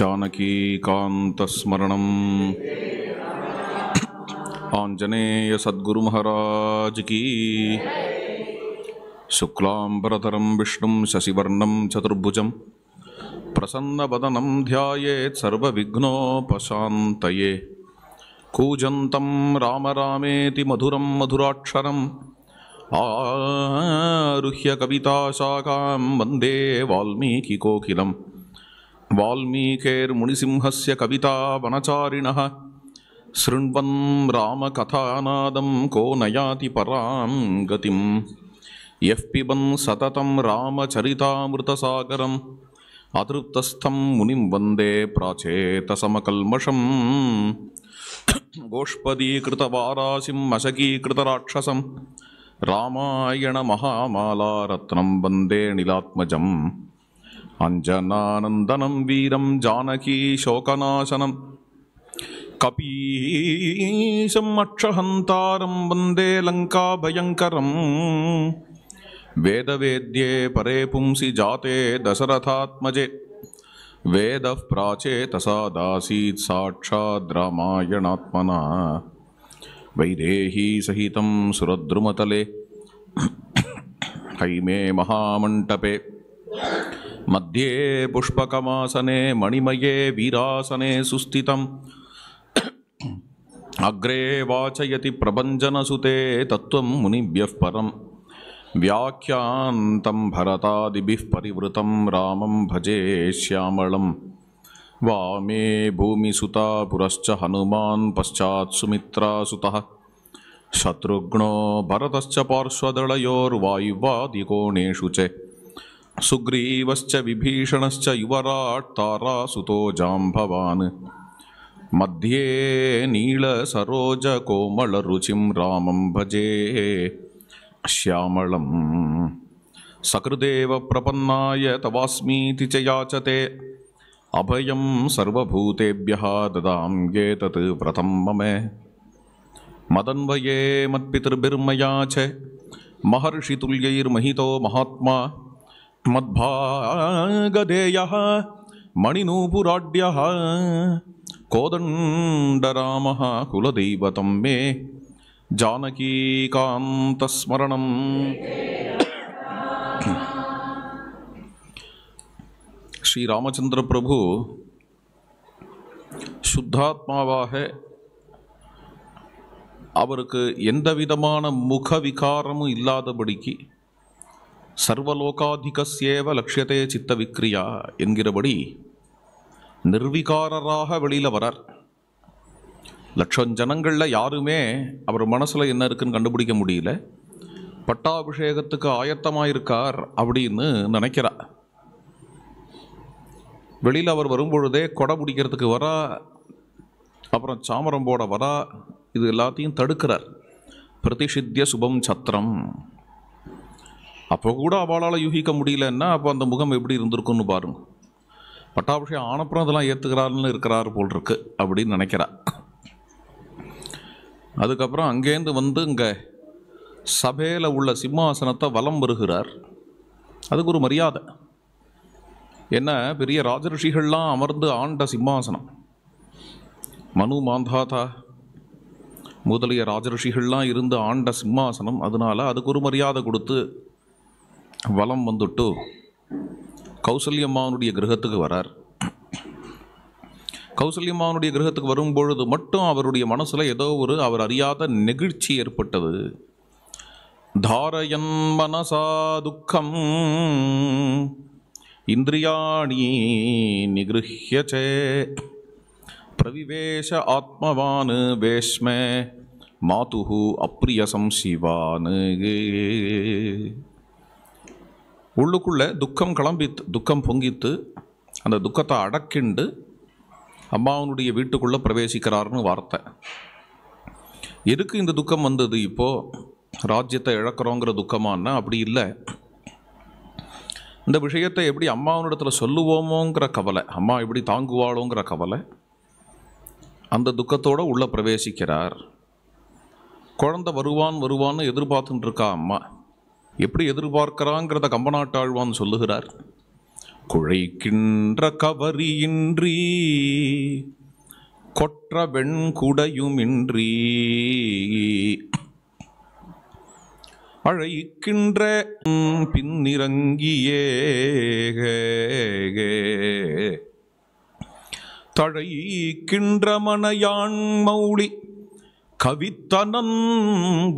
जानकीकान्तस्मरणम् आञ्जनेय सद्गुरुमहाराज की शुक्लाम्बरधरं विष्णुं शशिवर्णं चतुर्भुजं प्रसन्नवदनं ध्यायेत् सर्वविघ्नोपशान्तये कूजन्तं राम रामेति मधुरं मधुराक्षरम् आरुह्य कविताशाखां वन्दे वाल्मीकिकोकिलम् वाल्मीकेर्मुनिसिंहस्य वनचारिणः शृण्वन् रामकथानादं को नयाति परां गतिं यः पिबन् सततं रामचरितामृतसागरम् अतृत्तस्थं मुनिं वन्दे प्राचेतसमकल्मषं गोष्पदीकृतवारासिं मशकीकृतराक्षसं रामायणमहामालारत्नं वन्दे नीलात्मजम् अञ्जनानन्दनं वीरं जानकी शोकनाशनं कपीशम् अक्षहन्तारं वन्दे लङ्काभयङ्करम् वेदवेद्ये परे पुंसि जाते दशरथात्मजे वेदः प्राचेतसादासीत् साक्षाद्रामायणात्मना वैदेही सहितं सुरद्रुमतले हैमे महामण्टपे मध्ये पुष्पकमासने मणिमये वीरासने सुस्थितम् अग्रे वाचयति प्रभञ्जनसुते तत्त्वं मुनिभ्यः परम् व्याख्यान्तं भरतादिभिः परिवृतं रामं भजे श्यामलम् वामे भूमिसुता पुरश्च हनुमान् पश्चात् सुतः शत्रुघ्नो भरतश्च पार्श्वदलयोर्वायुवादिकोणेषु च सुग्रीवश्च विभीषणश्च युवराट् तारासुतो जाम्भवान् मध्ये नीलसरोजकोमलरुचिं रामं भजे श्यामलम् सकृदेव प्रपन्नाय तवास्मीति च याचते अभयं सर्वभूतेभ्यः ददाम्ये तत् व्रतं मम मदन्वये मत्पितृभिर्मया च महर्षितुल्यैर्महितो महात्मा மத்பாகதேயः மணிநூபுராட்ய கோதண்டராம குலதெய்வதம் மே ஜானகீகாந்தஸ்மரணம் ஸ்ரீ ராமச்சந்திர பிரபு சுத்தாத்மாவாக அவருக்கு எந்த விதமான முக இல்லாதபடிக்கு சர்வலோகாதிகஸ்யேவ லட்சியத்தே சித்த விக்ரியா என்கிறபடி நிர்விகாரராக வெளியில் வரார் லட்சம் ஜனங்களில் யாருமே அவர் மனசில் என்ன இருக்குன்னு கண்டுபிடிக்க முடியல பட்டாபிஷேகத்துக்கு ஆயத்தமாக இருக்கார் அப்படின்னு நினைக்கிறா வெளியில் அவர் வரும்பொழுதே கொடை பிடிக்கிறதுக்கு வரா அப்புறம் சாமரம் போட வரா இது எல்லாத்தையும் தடுக்கிறார் பிரதிஷித்திய சுபம் சத்திரம் அப்போ கூட அவளால் யூகிக்க முடியலன்னா அப்போ அந்த முகம் எப்படி இருந்திருக்குன்னு பாருங்க பட்டாபிஷேகம் ஆனப்புறம் அதெல்லாம் ஏற்றுக்கிறாருன்னு இருக்கிறார் போல் இருக்கு அப்படின்னு நினைக்கிறா அதுக்கப்புறம் அங்கேருந்து வந்து இங்கே சபையில் உள்ள சிம்மாசனத்தை வலம் வருகிறார் அதுக்கு ஒரு மரியாதை என்ன பெரிய ராஜரிஷிகள்லாம் அமர்ந்து ஆண்ட சிம்மாசனம் மனு மாந்தாதா முதலிய ராஜரிஷிகள்லாம் இருந்து ஆண்ட சிம்மாசனம் அதனால் அதுக்கு ஒரு மரியாதை கொடுத்து வலம் வந்துட்டு கௌசல்யம்மாவனுடைய கிரகத்துக்கு வரார் கௌசல்யம்மாவனுடைய கிரகத்துக்கு வரும்பொழுது மட்டும் அவருடைய மனசில் ஏதோ ஒரு அவர் அறியாத நெகிழ்ச்சி ஏற்பட்டது தாரயன் மனசா துக்கம் இந்திரியாணி நிகிருஹ்யச்சே பிரவிவேஷ ஆத்மவான் வேஷ்மே மாதுகு அப்ரியசம் சிவானு உள்ளுக்குள்ளே துக்கம் கிளம்பித்து துக்கம் பொங்கித்து அந்த துக்கத்தை அடக்கிண்டு அம்மாவனுடைய வீட்டுக்குள்ளே பிரவேசிக்கிறார்னு வார்த்தை எதுக்கு இந்த துக்கம் வந்தது இப்போது ராஜ்யத்தை இழக்கிறோங்கிற துக்கமானா அப்படி இல்லை இந்த விஷயத்தை எப்படி அம்மாவனிடத்தில் சொல்லுவோமோங்கிற கவலை அம்மா எப்படி தாங்குவாளோங்கிற கவலை அந்த துக்கத்தோடு உள்ளே பிரவேசிக்கிறார் குழந்த வருவான் வருவான்னு எதிர்பார்த்துட்டுருக்கா அம்மா எப்படி எதிர்பார்க்கிறாங்கிறத கம்பநாட்டாழ்வான் சொல்லுகிறார் குழைக்கின்ற கவரியின்றி கொற்ற வெண்குடையுமின்றி அழைக்கின்ற பின்னிறங்கியே தழைக்கின்ற மனையான் மௌளி கவித்தனன்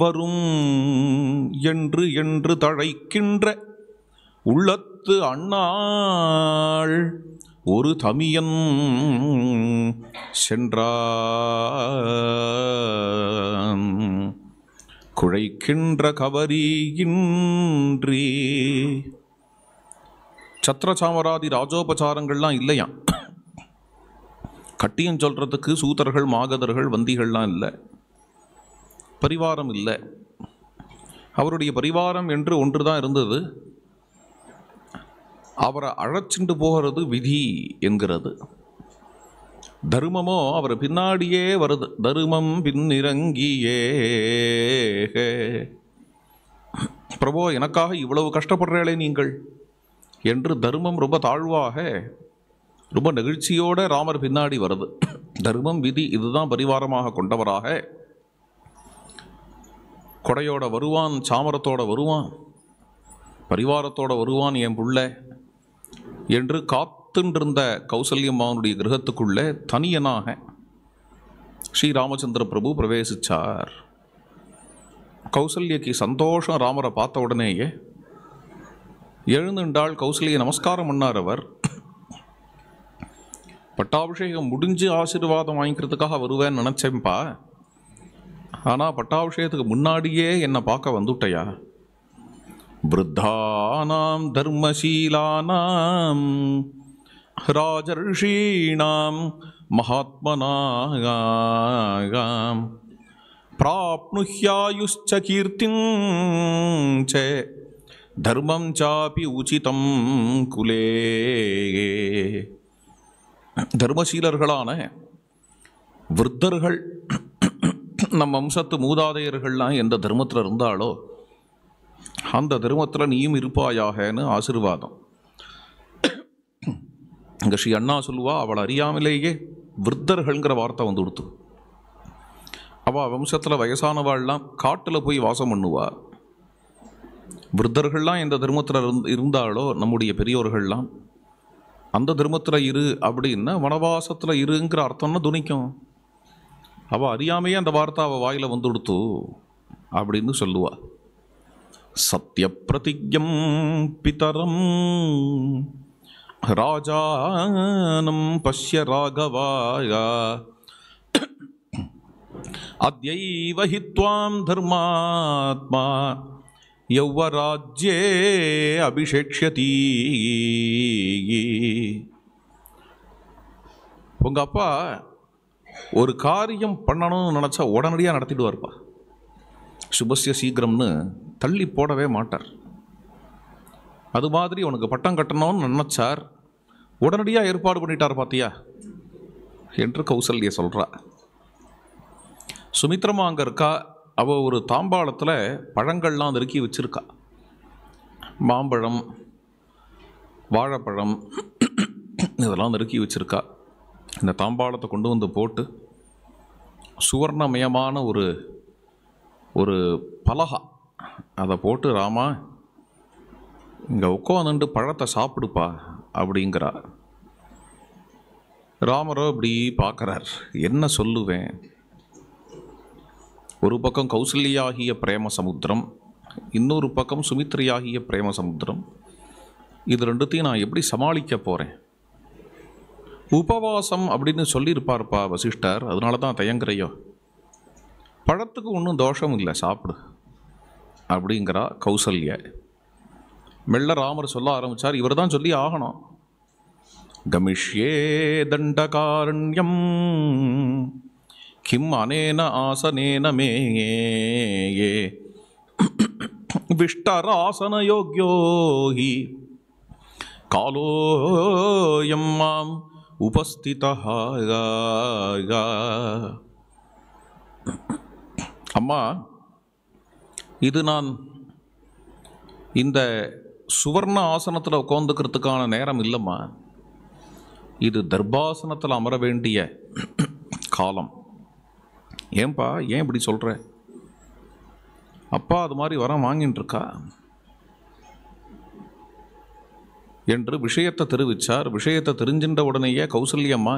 வரும் என்று என்று தழைக்கின்ற உள்ளத்து அண்ணாள் ஒரு தமியன் சென்ற குழைக்கின்ற கவரியின்றி சத்ரசாமராதி ராஜோபசாரங்கள்லாம் இல்லையாம் கட்டியம் சொல்கிறதுக்கு சூதர்கள் மாகதர்கள் வந்திகள்லாம் இல்லை பரிவாரம் இல்லை அவருடைய பரிவாரம் என்று ஒன்று தான் இருந்தது அவரை அழைச்சிண்டு போகிறது விதி என்கிறது தர்மமோ அவர் பின்னாடியே வருது தர்மம் பின்னிறங்கியே பிரபோ எனக்காக இவ்வளவு கஷ்டப்படுறீங்களே நீங்கள் என்று தர்மம் ரொம்ப தாழ்வாக ரொம்ப நெகிழ்ச்சியோடு ராமர் பின்னாடி வருது தர்மம் விதி இதுதான் பரிவாரமாக கொண்டவராக கொடையோட வருவான் சாமரத்தோட வருவான் பரிவாரத்தோட வருவான் என் புள்ள என்று காத்துன்றிருந்த கௌசல்யம்மாவனுடைய கிரகத்துக்குள்ளே தனியனாக ஸ்ரீராமச்சந்திர பிரபு பிரவேசித்தார் கௌசல்யக்கு சந்தோஷம் ராமரை பார்த்த உடனேயே எழுந்துண்டால் கௌசல்ய நமஸ்காரம் பண்ணார் அவர் பட்டாபிஷேகம் முடிஞ்சு ஆசீர்வாதம் வாங்கிக்கிறதுக்காக வருவேன்னு நினச்சேன்ப்பா ஆனால் பட்டாபிஷேகத்துக்கு முன்னாடியே என்னை பார்க்க வந்துட்டயா விருத்தானாம் தர்மசீலானாம் ராஜர்ஷீணாம் மகாத்மனாகாம் பிராப்னுஹ்யாயுஷ்ச கீர்த்திம் சே தர்மம் சாப்பி உச்சிதம் குலே தர்மசீலர்களான விருத்தர்கள் நம்ம வம்சத்து மூதாதையர்கள்லாம் எந்த தர்மத்தில் இருந்தாலோ அந்த தர்மத்தில் நீயும் இருப்பாயாகனு ஆசிர்வாதம் இங்கே ஸ்ரீ அண்ணா சொல்லுவா அவள் அறியாமலேயே விருத்தர்கள்ங்கிற வார்த்தை வந்து கொடுத்து அவள் வம்சத்தில் வயசானவாள்லாம் காட்டில் போய் வாசம் பண்ணுவா விருத்தர்கள்லாம் எந்த தர்மத்தில் இருந்தாலோ நம்முடைய பெரியோர்கள்லாம் அந்த தர்மத்தில் இரு அப்படின்னா வனவாசத்தில் இருங்கிற அர்த்தம்னா துணிக்கும் அவள் அறியாமையே அந்த வார்த்தை அவள் வாயில் வந்து கொடுத்து அப்படின்னு சொல்லுவா சத்திய பிரதிஜம் பிதரம் ராஜானம் பஷ்ய ராகவாயா அத்யைவ தர்மாத்மா யௌவராஜ்யே அபிஷேக்ஷதி உங்கள் அப்பா ஒரு காரியம் பண்ணணும்னு நினச்சா உடனடியாக நடத்திடுவார்ப்பா சுபசிய சீக்கிரம்னு தள்ளி போடவே மாட்டார் அது மாதிரி உனக்கு பட்டம் கட்டணும்னு நினச்சார் உடனடியாக ஏற்பாடு பண்ணிட்டார் பார்த்தியா என்று கௌசல்ய சொல்கிறா சுமித்ரமா அங்கே இருக்கா அவள் ஒரு தாம்பாளத்தில் பழங்கள்லாம் நெருக்கி வச்சுருக்கா மாம்பழம் வாழைப்பழம் இதெல்லாம் நெருக்கி வச்சுருக்கா இந்த தாம்பாளத்தை கொண்டு வந்து போட்டு சுவர்ணமயமான ஒரு ஒரு பலகா அதை போட்டு ராமா இங்கே உட்காந்துண்டு பழத்தை சாப்பிடுப்பா அப்படிங்கிறார் ராமரோ இப்படி பார்க்குறார் என்ன சொல்லுவேன் ஒரு பக்கம் கௌசல்யாகிய பிரேம சமுத்திரம் இன்னொரு பக்கம் சுமித்ரியாகிய பிரேம சமுத்திரம் இது ரெண்டுத்தையும் நான் எப்படி சமாளிக்க போகிறேன் உபவாசம் அப்படின்னு சொல்லியிருப்பார்ப்பா வசிஷ்டர் அதனால தான் தயங்குறையோ பழத்துக்கு ஒன்றும் தோஷம் இல்லை சாப்பிடு அப்படிங்கிறா கௌசல்ய மெல்ல ராமர் சொல்ல ஆரம்பித்தார் இவர் தான் சொல்லி ஆகணும் கமிஷ்யே தண்டகாரண்யம் கிம் அனேன ஆசனேன மேயே ஆசன யோக்யோகி காலோயம் மாம் உபஸ்திதா அம்மா இது நான் இந்த சுவர்ண ஆசனத்தில் உட்காந்துக்கிறதுக்கான நேரம் இல்லைம்மா இது தர்பாசனத்தில் அமர வேண்டிய காலம் ஏன்பா ஏன் இப்படி சொல்கிற அப்பா அது மாதிரி வர வாங்கின்னு இருக்கா என்று விஷயத்தை தெரிவித்தார் விஷயத்தை தெரிஞ்சின்ற உடனேயே கௌசல்யம்மா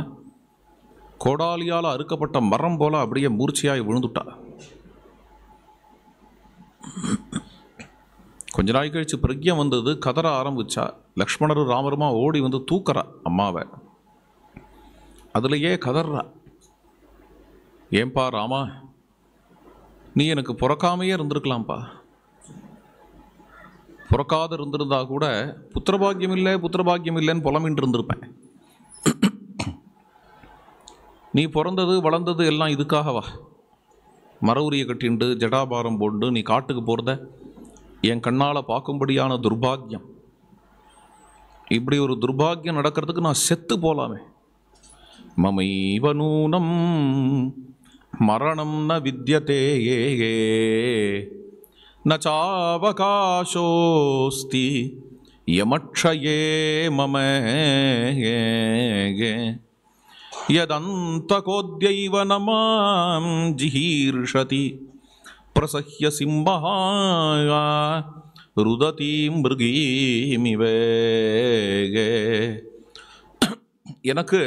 கோடாலியால் அறுக்கப்பட்ட மரம் போல அப்படியே மூர்ச்சியாகி விழுந்துட்டா கொஞ்ச நாள் கழித்து பிரக்யம் வந்தது கதற ஆரம்பித்தா லக்ஷ்மணர் ராமருமா ஓடி வந்து தூக்குறா அம்மாவை அதுலேயே கதறா ஏன்பா ராமா நீ எனக்கு பிறக்காமையே இருந்திருக்கலாம்ப்பா பிறக்காது இருந்திருந்தா கூட புத்திரபாக்கியம் இல்லை புத்திரபாக்கியம் இல்லைன்னு புலமின்று இருந்திருப்பேன் நீ பிறந்தது வளர்ந்தது எல்லாம் இதுக்காகவா மர உரிய கட்டிண்டு ஜடாபாரம் போண்டு நீ காட்டுக்கு போகிறத என் கண்ணால் பார்க்கும்படியான துர்பாக்கியம் இப்படி ஒரு துர்பாக்கியம் நடக்கிறதுக்கு நான் செத்து போகலாமே மமைவ நூனம் மரணம் ந ஏ நச்சாவகாசோஸ்தி யமக்ஷயே மம यदन्तकोद्यैव न मां பிரசஹ்ய प्रसह्य सिंहः रुदती மிருகீமிவே எனக்கு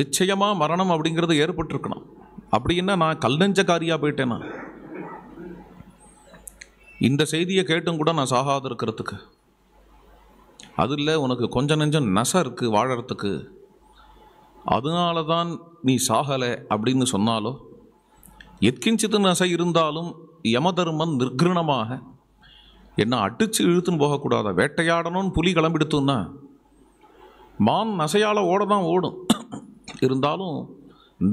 நிச்சயமாக மரணம் அப்படிங்கிறது ஏற்பட்டிருக்கணும் அப்படின்னா நான் கல் நெஞ்சக்காரியாக போயிட்டேனா இந்த செய்தியை கேட்டும் கூட நான் சாகாது இருக்கிறதுக்கு அது இல்லை உனக்கு கொஞ்சம் நெஞ்சம் நெசை இருக்குது வாழறதுக்கு அதனால தான் நீ சாகலை அப்படின்னு சொன்னாலோ எத்கிஞ்சித்து நசை இருந்தாலும் தர்மம் நிர்கிருணமாக என்ன அட்டிச்சு இழுத்துன்னு போகக்கூடாத வேட்டையாடணும்னு புலி கிளம்பிடுத்துனா மான் நசையால் ஓட தான் ஓடும் இருந்தாலும்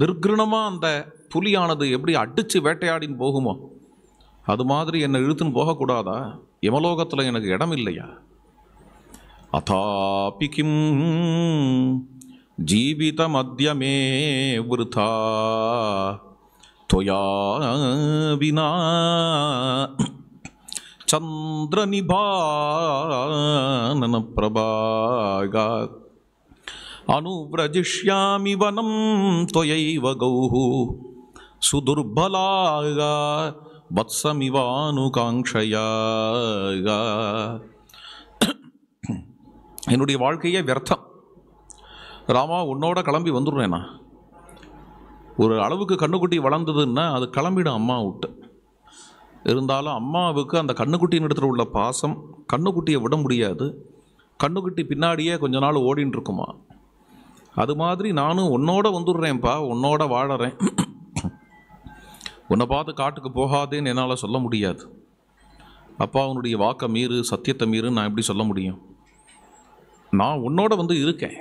நிர்கிருணமாக அந்த புலியானது எப்படி அடித்து வேட்டையாடின்னு போகுமோ அது மாதிரி என்னை இழுத்துன்னு போகக்கூடாதா யமலோகத்தில் எனக்கு இடம் இல்லையா அதாபி கிம் ஜீவித மத்தியமே விருதா தொயா வினா சந்திர நிபானன பிரபாகா அனுவிரஜிஷ்யாமி வனம் தொயைவ கௌ சுதுர்பலாகா வத்சமிவானுகாங்ஷயா என்னுடைய வாழ்க்கையே வியர்த்தம் ராமா உன்னோட கிளம்பி வந்துடுறேனா ஒரு அளவுக்கு கண்ணுக்குட்டி வளர்ந்ததுன்னா அது கிளம்பிடும் அம்மா விட்டு இருந்தாலும் அம்மாவுக்கு அந்த கண்ணுக்குட்டியின் இடத்துல உள்ள பாசம் கண்ணுக்குட்டியை விட முடியாது கண்ணுக்குட்டி பின்னாடியே கொஞ்ச நாள் ஓடின்னு இருக்குமா அது மாதிரி நானும் உன்னோட வந்துடுறேன்ப்பா உன்னோட வாழறேன் உன்னை பார்த்து காட்டுக்கு போகாதேன்னு என்னால் சொல்ல முடியாது அப்பா உன்னுடைய வாக்க மீறு சத்தியத்தை மீறு நான் எப்படி சொல்ல முடியும் நான் உன்னோட வந்து இருக்கேன்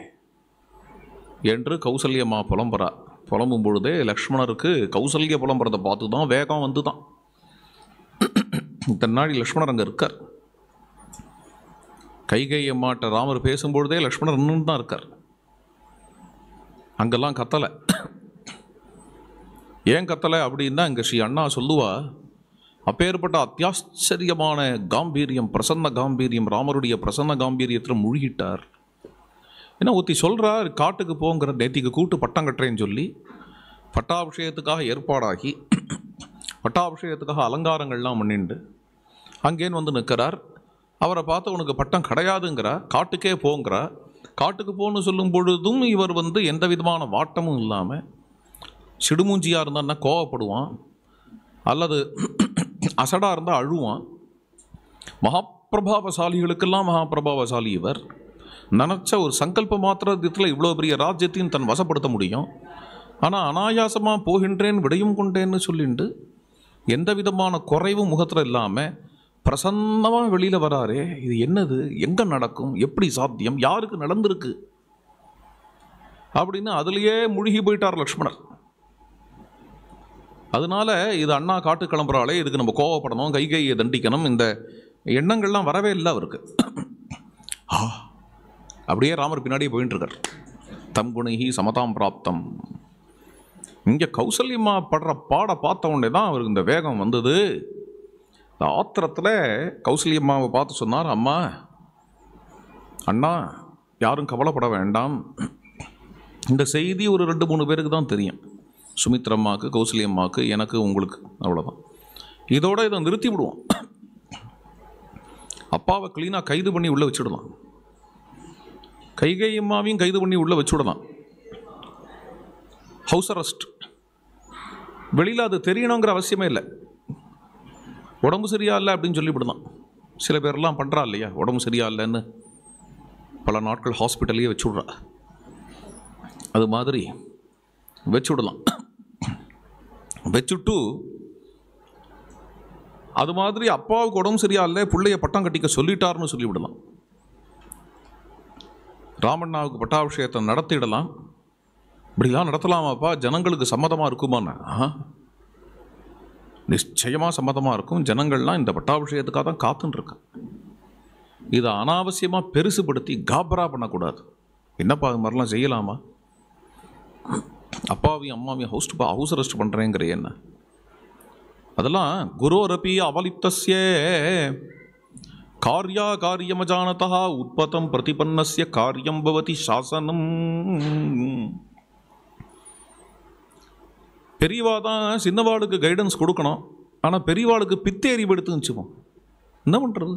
என்று கௌசல்யம்மா புலம்புறா புலம்பும் பொழுதே லக்ஷ்மணருக்கு கௌசல்ய புலம்புறதை பார்த்து தான் வேகம் வந்து தான் தன்னாடி லக்ஷ்மணர் அங்கே இருக்கார் கைகை அம்மாட்ட ராமர் பேசும்பொழுதே லக்ஷ்மணர் நின்று தான் இருக்கார் அங்கெல்லாம் கத்தலை ஏன் கத்தலை அப்படின்னா இங்கே ஸ்ரீ அண்ணா சொல்லுவா அப்பேற்பட்ட அத்தியாச்சரியமான காம்பீரியம் பிரசன்ன காம்பீரியம் ராமருடைய பிரசன்ன காம்பீரியத்தில் மூழ்கிட்டார் ஏன்னா ஒத்தி சொல்கிறார் காட்டுக்கு போங்கிற நேத்திக்கு கூட்டு பட்டம் கட்டுறேன்னு சொல்லி பட்டாபிஷேகத்துக்காக ஏற்பாடாகி பட்டாபிஷேகத்துக்காக அலங்காரங்கள்லாம் பண்ணிண்டு அங்கேன்னு வந்து நிற்கிறார் அவரை பார்த்து உனக்கு பட்டம் கிடையாதுங்கிறா காட்டுக்கே போங்கிறா காட்டுக்கு போன்னு சொல்லும் பொழுதும் இவர் வந்து எந்த விதமான வாட்டமும் இல்லாமல் சிடுமூஞ்சியாக இருந்தான்னா கோவப்படுவான் அல்லது அசடாக இருந்தால் அழுவான் மகாபிரபாவசாலிகளுக்கெல்லாம் மகாபிரபாவசாலி இவர் நினச்ச ஒரு சங்கல்ப மாத்திரத்தில் இவ்வளோ பெரிய ராஜ்யத்தையும் தன் வசப்படுத்த முடியும் ஆனால் அனாயாசமாக போகின்றேன் விடையும் கொண்டேன்னு சொல்லிட்டு எந்த விதமான குறைவும் முகத்தில் இல்லாமல் பிரசன்னமாக வெளியில் வராரே இது என்னது எங்கே நடக்கும் எப்படி சாத்தியம் யாருக்கு நடந்திருக்கு அப்படின்னு அதுலேயே முழுகி போயிட்டார் லக்ஷ்மணர் அதனால இது அண்ணா காட்டு கிளம்புறாலே இதுக்கு நம்ம கோவப்படணும் கை கையை தண்டிக்கணும் இந்த எண்ணங்கள்லாம் வரவே இல்லை அவருக்கு ஆ அப்படியே ராமர் பின்னாடியே போயின்னு இருக்கார் தம் குணகி சமதாம் பிராப்தம் இங்கே கௌசல்யம்மா படுற பாட பார்த்த உடனே தான் அவருக்கு இந்த வேகம் வந்தது இந்த ஆத்திரத்தில் கௌசல்யம்மாவை பார்த்து சொன்னார் அம்மா அண்ணா யாரும் கவலைப்பட வேண்டாம் இந்த செய்தி ஒரு ரெண்டு மூணு பேருக்கு தான் தெரியும் சுமித்ரம்மாவுக்கு கௌசலி எனக்கு உங்களுக்கு அவ்வளோதான் இதோட இதை நிறுத்தி விடுவோம் அப்பாவை க்ளீனாக கைது பண்ணி உள்ளே வச்சுடலாம் கைகை அம்மாவையும் கைது பண்ணி உள்ளே வச்சுடலாம் ஹவுஸ் அரெஸ்ட் வெளியில் அது தெரியணுங்கிற அவசியமே இல்லை உடம்பு சரியா இல்லை அப்படின்னு சொல்லிவிடுதான் சில பேர்லாம் பண்ணுறா இல்லையா உடம்பு சரியா இல்லைன்னு பல நாட்கள் ஹாஸ்பிட்டல்லையே வச்சு விட்றா அது மாதிரி வச்சு விடலாம் வச்சுட்டு அது மாதிரி அப்பாவுக்கு உடம்பு சரியா இல்லை பிள்ளைய பட்டம் கட்டிக்க சொல்லிட்டார்னு சொல்லிவிடலாம் ராமண்ணாவுக்கு பட்டாபிஷேகத்தை நடத்திடலாம் இப்படிலாம் நடத்தலாமாப்பா ஜனங்களுக்கு சம்மதமாக இருக்குமாண்ணா நிச்சயமாக சம்மதமாக இருக்கும் ஜனங்கள்லாம் இந்த பட்டாபிஷேகத்துக்காக தான் காத்துன்னு இதை அனாவசியமாக பெருசுபடுத்தி காபரா பண்ணக்கூடாது என்னப்பா அது மாதிரிலாம் செய்யலாமா அப்பாவையும் அம்மாவையும் ஹவுஸ் ஹவுஸ் அரெஸ்ட் பண்ணுறேங்கிற என்ன அதெல்லாம் குரோரபி அவலிப்தஸ்ய காரியா காரியமஜானதா உற்பத்தம் பிரதிபன்னஸ்ய காரியம் பவதி சாசனம் பெரியவா தான் சின்னவாளுக்கு கைடன்ஸ் கொடுக்கணும் ஆனால் பெரியவாளுக்கு பித்தேறி எடுத்து வச்சுப்போம் என்ன பண்ணுறது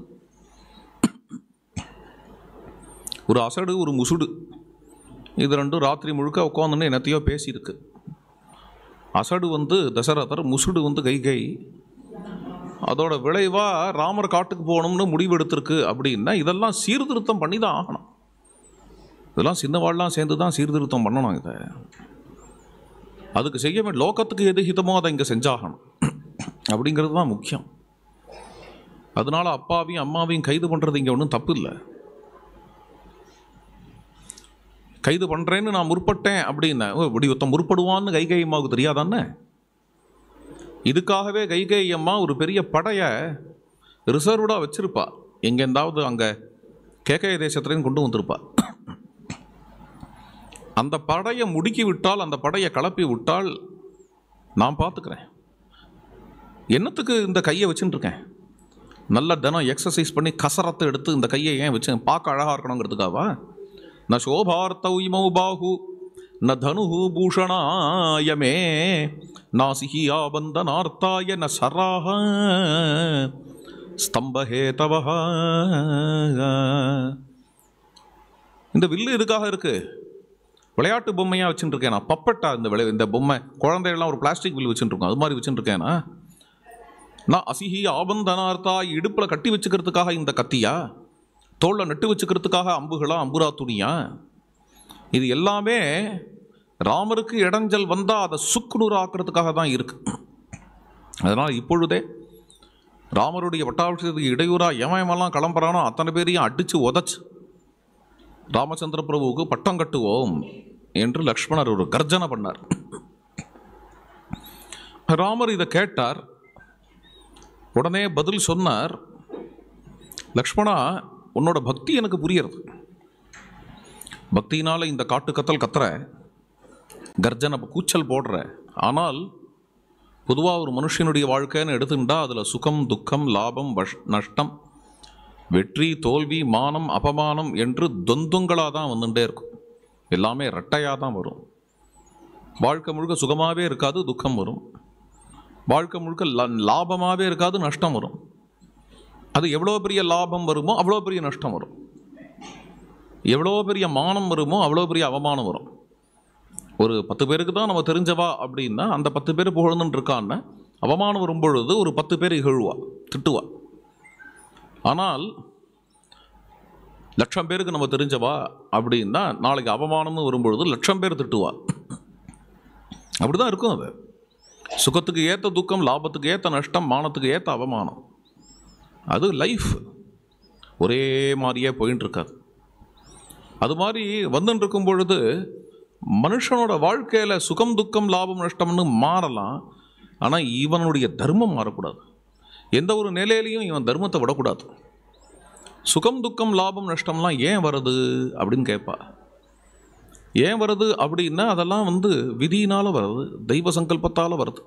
ஒரு அசடு ஒரு முசுடு இது ரெண்டும் ராத்திரி முழுக்க உட்காந்துன்னு என்னத்தையோ பேசியிருக்கு அசடு வந்து தசரதர் முசுடு வந்து கை கை அதோட விளைவாக ராமர் காட்டுக்கு போகணும்னு முடிவு எடுத்திருக்கு அப்படின்னா இதெல்லாம் சீர்திருத்தம் பண்ணி தான் ஆகணும் இதெல்லாம் சின்னவாள்லாம் சேர்ந்து தான் சீர்திருத்தம் பண்ணணும் இதை அதுக்கு செய்ய வேண்டிய லோகத்துக்கு எது ஹிதமோ அதை இங்கே செஞ்சாகணும் அப்படிங்கிறது தான் முக்கியம் அதனால் அப்பாவையும் அம்மாவையும் கைது பண்ணுறது இங்கே ஒன்றும் தப்பு இல்லை கைது பண்ணுறேன்னு நான் முற்பட்டேன் அப்படின்னா இப்படி ஒருத்தன் முற்படுவான்னு கைகை அம்மாவுக்கு தெரியாதானே இதுக்காகவே கைகை அம்மா ஒரு பெரிய படையை ரிசர்வ்டாக வச்சுருப்பா எங்கேருந்தாவது அங்கே கேகய தேசத்துலேருந்து கொண்டு வந்திருப்பா அந்த படையை முடுக்கி விட்டால் அந்த படையை கலப்பி விட்டால் நான் பார்த்துக்கிறேன் என்னத்துக்கு இந்த கையை வச்சுட்டுருக்கேன் நல்ல தினம் எக்ஸசைஸ் பண்ணி கசரத்தை எடுத்து இந்த கையை ஏன் வச்சு பார்க்க அழகாக இருக்கணுங்கிறதுக்காவா ந சோபார்த்தௌ இமௌ பாகு ந தனு பூஷணாய மே நாசிஹி ஆபந்தனார்த்தாய ந சராக ஸ்தம்பஹேதவக இந்த வில்லு எதுக்காக இருக்கு விளையாட்டு பொம்மையாக வச்சுட்டுருக்கேன் நான் பப்பட்டா இந்த விளை இந்த பொம்மை குழந்தையெல்லாம் ஒரு பிளாஸ்டிக் வில்லு வச்சுட்டுருக்கோம் அது மாதிரி வச்சுட்டுருக்கேனா நான் அசிஹி ஆபந்தனார்த்தாய் இடுப்பில் கட்டி வச்சுக்கிறதுக்காக இந்த கத்தியா தோளை நட்டு வச்சுக்கிறதுக்காக அம்புகளா அம்புரா துணியா இது எல்லாமே ராமருக்கு இடைஞ்சல் வந்தால் அதை சுக்குநூறு ஆக்கிறதுக்காக தான் இருக்குது அதனால் இப்பொழுதே ராமருடைய வட்டாட்சியத்துக்கு இடையூறாக ஏமாயமெல்லாம் கிளம்புறானோ அத்தனை பேரையும் அடித்து உதச்சு ராமச்சந்திர பிரபுவுக்கு பட்டம் கட்டுவோம் என்று லக்ஷ்மணர் ஒரு கர்ஜனை பண்ணார் ராமர் இதை கேட்டார் உடனே பதில் சொன்னார் லக்ஷ்மணா உன்னோட பக்தி எனக்கு புரியறது பக்தியினால் இந்த காட்டு கத்தல் கத்துற கர்ஜனை கூச்சல் போடுற ஆனால் பொதுவாக ஒரு மனுஷனுடைய வாழ்க்கைன்னு எடுத்துக்கிட்டால் அதில் சுகம் துக்கம் லாபம் வஷ் நஷ்டம் வெற்றி தோல்வி மானம் அபமானம் என்று தொந்துங்களாக தான் வந்துட்டே இருக்கும் எல்லாமே ரெட்டையாக தான் வரும் வாழ்க்கை முழுக்க சுகமாகவே இருக்காது துக்கம் வரும் வாழ்க்கை முழுக்க லாபமாகவே இருக்காது நஷ்டம் வரும் அது எவ்வளோ பெரிய லாபம் வருமோ அவ்வளோ பெரிய நஷ்டம் வரும் எவ்வளோ பெரிய மானம் வருமோ அவ்வளோ பெரிய அவமானம் வரும் ஒரு பத்து பேருக்கு தான் நம்ம தெரிஞ்சவா அப்படின்னா அந்த பத்து பேர் புகழ்ந்துட்டு இருக்கான்னு அவமானம் வரும்பொழுது ஒரு பத்து பேர் இகழ்வா திட்டுவா ஆனால் லட்சம் பேருக்கு நம்ம தெரிஞ்சவா அப்படின்னா நாளைக்கு அவமானம்னு வரும்பொழுது லட்சம் பேர் திட்டுவா அப்படி தான் இருக்கும் அது சுகத்துக்கு ஏற்ற துக்கம் லாபத்துக்கு ஏற்ற நஷ்டம் மானத்துக்கு ஏற்ற அவமானம் அது லைஃப் ஒரே மாதிரியே போயின்ட்டுருக்காது அது மாதிரி வந்துன்னு இருக்கும் பொழுது மனுஷனோட வாழ்க்கையில் சுகம் துக்கம் லாபம் நஷ்டம்னு மாறலாம் ஆனால் இவனுடைய தர்மம் மாறக்கூடாது எந்த ஒரு நிலையிலையும் இவன் தர்மத்தை விடக்கூடாது சுகம் துக்கம் லாபம் நஷ்டம்லாம் ஏன் வருது அப்படின்னு கேட்பா ஏன் வருது அப்படின்னா அதெல்லாம் வந்து விதியினால் வருது தெய்வ சங்கல்பத்தால் வருது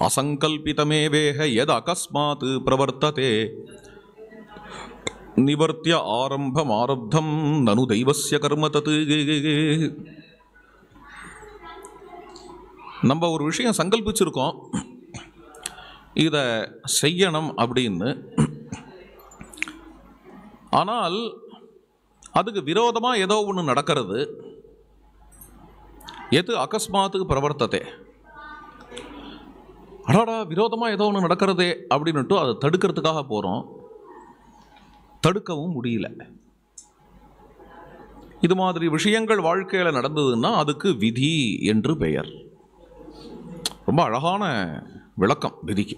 எத அகஸ்மாத் பிரவர்த்ததே நிவர்த்திய ஆரம்பம் ஆரப்தம் நனு தெய்வசிய கர்ம தத்து நம்ம ஒரு விஷயம் சங்கல்பிச்சிருக்கோம் இதை செய்யணும் அப்படின்னு ஆனால் அதுக்கு விரோதமாக ஏதோ ஒன்று நடக்கிறது எது அகஸ்மாத்துக்கு பிரவர்த்தத்தை அடாடா விரோதமாக ஏதோ ஒன்று நடக்கிறதே அப்படின்னுட்டு அதை தடுக்கிறதுக்காக போகிறோம் தடுக்கவும் முடியல இது மாதிரி விஷயங்கள் வாழ்க்கையில் நடந்ததுன்னா அதுக்கு விதி என்று பெயர் ரொம்ப அழகான விளக்கம் விதிக்கு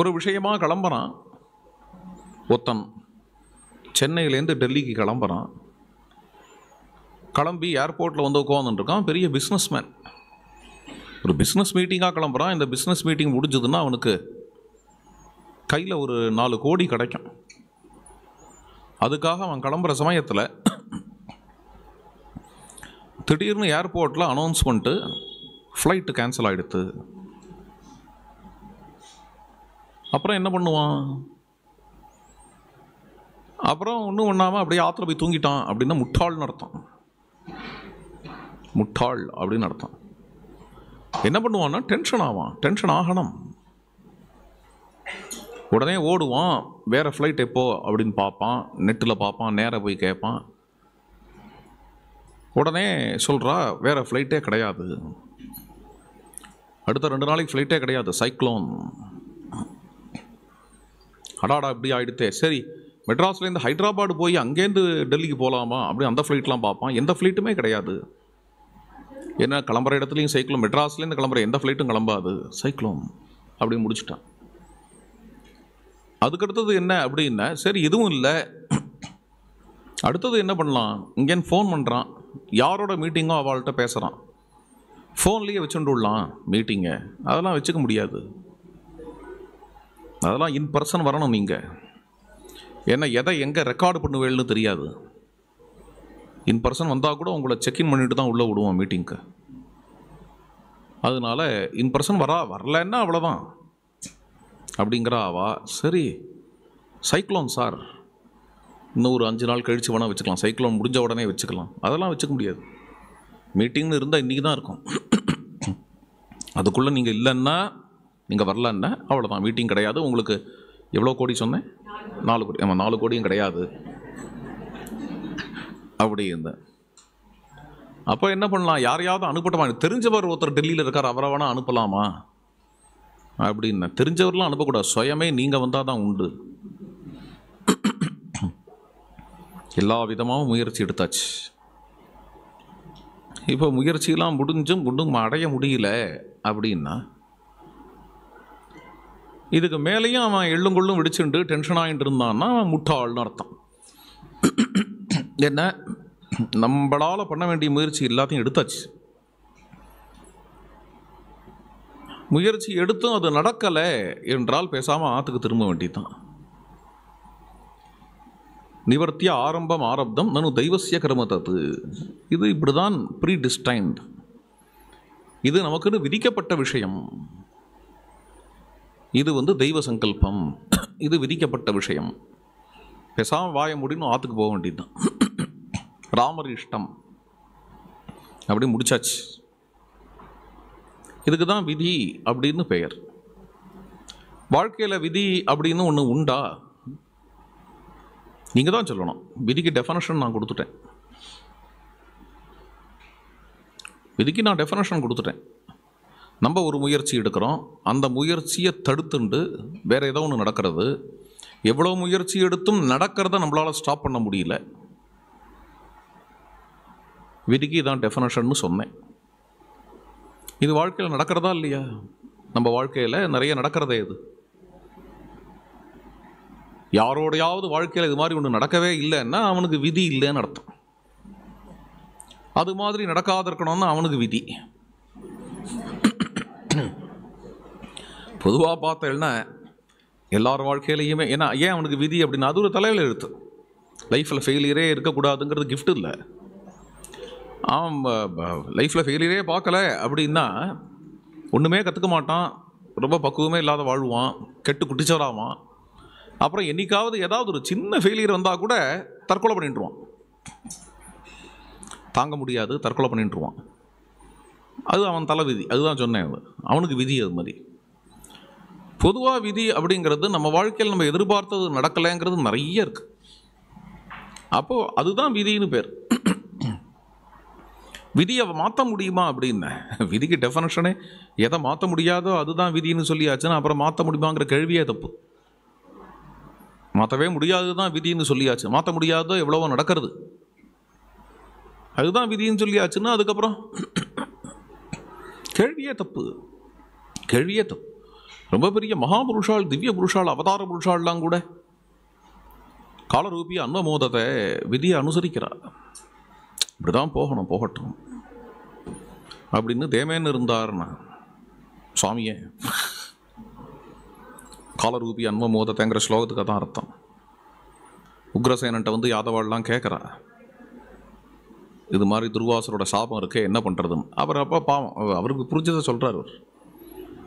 ஒரு விஷயமாக கிளம்புறான் ஒத்தன் சென்னையிலேருந்து டெல்லிக்கு கிளம்புறான் கிளம்பி ஏர்போர்ட்டில் வந்து உட்காந்துருக்கான் பெரிய பிஸ்னஸ்மேன் ஒரு பிஸ்னஸ் மீட்டிங்காக கிளம்புறான் இந்த பிஸ்னஸ் மீட்டிங் முடிஞ்சதுன்னா அவனுக்கு கையில் ஒரு நாலு கோடி கிடைக்கும் அதுக்காக அவன் கிளம்புற சமயத்தில் திடீர்னு ஏர்போர்ட்டில் அனௌன்ஸ் பண்ணிட்டு ஃப்ளைட்டு கேன்சல் ஆகிடுது அப்புறம் என்ன பண்ணுவான் அப்புறம் ஒன்றும் ஒன்றாமல் அப்படியே ஆற்றுல போய் தூங்கிட்டான் அப்படின்னா முட்டாள்னு நடத்தான் முட்டாள் அப்படின்னு நடத்தான் என்ன பண்ணுவான்னா டென்ஷன் ஆவான் டென்ஷன் ஆகணும் உடனே ஓடுவான் வேறு ஃப்ளைட் எப்போ அப்படின்னு பார்ப்பான் நெட்டில் பார்ப்பான் நேராக போய் கேட்பான் உடனே சொல்கிறா வேறு ஃப்ளைட்டே கிடையாது அடுத்த ரெண்டு நாளைக்கு ஃப்ளைட்டே கிடையாது சைக்ளோன் அடாடா இப்படி ஆகிடுத்தே சரி மெட்ராஸ்லேருந்து ஹைதராபாடு போய் அங்கேருந்து டெல்லிக்கு போகலாமா அப்படி அந்த ஃப்ளைட்லாம் பார்ப்பான் எந்த ஃப்ளைட்டுமே கிடையாது ஏன்னா கிளம்புற இடத்துலையும் சைக்ளோம் மெட்ராஸ்லேருந்து கிளம்புற எந்த ஃப்ளைட்டும் கிளம்பாது சைக்ளோம் அப்படின்னு முடிச்சுட்டான் அதுக்கடுத்தது என்ன அப்படின்னா சரி எதுவும் இல்லை அடுத்தது என்ன பண்ணலாம் இங்கேன்னு ஃபோன் பண்ணுறான் யாரோட மீட்டிங்கோ அவள்கிட்ட பேசுகிறான் ஃபோன்லேயே வச்சுட்டு விடலாம் மீட்டிங்கை அதெல்லாம் வச்சுக்க முடியாது அதெல்லாம் இன் பர்சன் வரணும் நீங்கள் என்ன எதை எங்கே ரெக்கார்டு பண்ணுவேல்னு தெரியாது இன் பர்சன் வந்தால் கூட உங்களை செக்இன் பண்ணிட்டு தான் உள்ளே விடுவோம் மீட்டிங்க்கு அதனால இன் பர்சன் வரா வரலன்னா அவ்வளோதான் அப்படிங்கிறா அவா சரி சைக்ளோன் சார் இன்னும் ஒரு அஞ்சு நாள் கழித்து வேணால் வச்சுக்கலாம் சைக்ளோன் முடிஞ்ச உடனே வச்சுக்கலாம் அதெல்லாம் வச்சுக்க முடியாது மீட்டிங்னு இருந்தால் இன்றைக்கி தான் இருக்கும் அதுக்குள்ளே நீங்கள் இல்லைன்னா நீங்கள் வரலன்னா அவ்வளோதான் மீட்டிங் கிடையாது உங்களுக்கு எவ்வளோ கோடி சொன்னேன் நாலு கோடி ஆமாம் நாலு கோடியும் கிடையாது அப்படின்னு அப்போ என்ன பண்ணலாம் யாரையாவது அனுப்பட்டமா தெரிஞ்சவர் ஒருத்தர் டெல்லியில் இருக்கார் அவரை வேணால் அனுப்பலாமா அப்படின்னு தெரிஞ்சவர்லாம் அனுப்பக்கூடாது சுயமே நீங்கள் வந்தால் தான் உண்டு எல்லா விதமாகவும் முயற்சி எடுத்தாச்சு இப்போ முயற்சியெல்லாம் முடிஞ்சும் ஒன்றும் அடைய முடியல அப்படின்னா இதுக்கு மேலேயும் அவன் கொள்ளும் விடிச்சுண்டு டென்ஷன் ஆகிட்டு இருந்தான்னா அவன் முட்டாள்னு அர்த்தம் என்ன நம்மளால் பண்ண வேண்டிய முயற்சி எல்லாத்தையும் எடுத்தாச்சு முயற்சி எடுத்தும் அது நடக்கலை என்றால் பேசாமல் ஆற்றுக்கு திரும்ப வேண்டியதுதான் நிவர்த்திய ஆரம்பம் ஆரப்தம் நனு தெய்வசிய கர்ம தத்து இது இப்படி தான் ப்ரீ டிஸ்டைன்ட் இது நமக்குன்னு விதிக்கப்பட்ட விஷயம் இது வந்து தெய்வ சங்கல்பம் இது விதிக்கப்பட்ட விஷயம் பேசாமல் வாய முடின்னு ஆற்றுக்கு போக வேண்டியது தான் ராமர் இஷ்டம் அப்படி முடிச்சாச்சு இதுக்கு தான் விதி அப்படின்னு பெயர் வாழ்க்கையில் விதி அப்படின்னு ஒன்று உண்டா நீங்கள் தான் சொல்லணும் விதிக்கு டெஃபனேஷன் நான் கொடுத்துட்டேன் விதிக்கு நான் டெஃபனேஷன் கொடுத்துட்டேன் நம்ம ஒரு முயற்சி எடுக்கிறோம் அந்த முயற்சியை தடுத்துண்டு வேறு ஏதோ ஒன்று நடக்கிறது எவ்வளோ முயற்சி எடுத்தும் நடக்கிறத நம்மளால் ஸ்டாப் பண்ண முடியல விதிக்கு தான் டெஃபனேஷன்னு சொன்னேன் இது வாழ்க்கையில் நடக்கிறதா இல்லையா நம்ம வாழ்க்கையில் நிறைய நடக்கிறதே இது யாரோடையாவது வாழ்க்கையில் இது மாதிரி ஒன்று நடக்கவே இல்லைன்னா அவனுக்கு விதி இல்லைன்னு அர்த்தம் அது மாதிரி நடக்காத இருக்கணும்னு அவனுக்கு விதி பொதுவாக பார்த்தேன்னா எல்லார் வாழ்க்கையிலையுமே ஏன்னா ஏன் அவனுக்கு விதி அப்படின்னு அது ஒரு தலையில் எழுத்து லைஃப்பில் ஃபெயிலியரே இருக்கக்கூடாதுங்கிறது கிஃப்ட் இல்லை அவன் லைஃப்பில் ஃபெயிலியரே பார்க்கல அப்படின்னா ஒன்றுமே கற்றுக்க மாட்டான் ரொம்ப பக்குவமே இல்லாத வாழ்வான் கெட்டு குட்டிச்சவராவான் அப்புறம் என்றைக்காவது ஏதாவது ஒரு சின்ன ஃபெயிலியர் வந்தால் கூட தற்கொலை பண்ணிட்டுருவான் தாங்க முடியாது தற்கொலை பண்ணிட்டுருவான் அது அவன் தலை விதி அதுதான் சொன்னேன் அவனுக்கு விதி அது மாதிரி பொதுவாக விதி அப்படிங்கிறது நம்ம வாழ்க்கையில் நம்ம எதிர்பார்த்தது நடக்கலைங்கிறது நிறைய இருக்குது அப்போது அதுதான் விதின்னு பேர் விதியை மாற்ற முடியுமா அப்படின்னு விதிக்கு டெஃபனேஷனே எதை மாற்ற முடியாதோ அதுதான் விதின்னு சொல்லியாச்சுன்னா அப்புறம் மாற்ற முடியுமாங்கிற கேள்வியே தப்பு மாற்றவே முடியாது தான் விதின்னு சொல்லியாச்சு மாற்ற முடியாதோ எவ்வளவோ நடக்கிறது அதுதான் விதின்னு சொல்லியாச்சுன்னா அதுக்கப்புறம் கேள்வியே தப்பு கேள்வியே தப்பு ரொம்ப பெரிய மகாபுருஷால் திவ்ய புருஷால் அவதார புருஷால்லாம் கூட காலரூபிய அன்பமோதத்தை விதியை அனுசரிக்கிறார் இப்படி தான் போகணும் போகட்டும் அப்படின்னு தேமேன்னு இருந்தார்னா சுவாமியே காலரூபி மோத தேங்கிற ஸ்லோகத்துக்கு தான் அர்த்தம் உக்ரசேனன்ட்ட வந்து யாதவாள்லாம் கேட்குறா இது மாதிரி துர்வாசரோட சாபம் இருக்கே என்ன பண்ணுறதுன்னு அவர் அப்போ பாவம் அவருக்கு புரிஞ்சதை சொல்கிறார் அவர்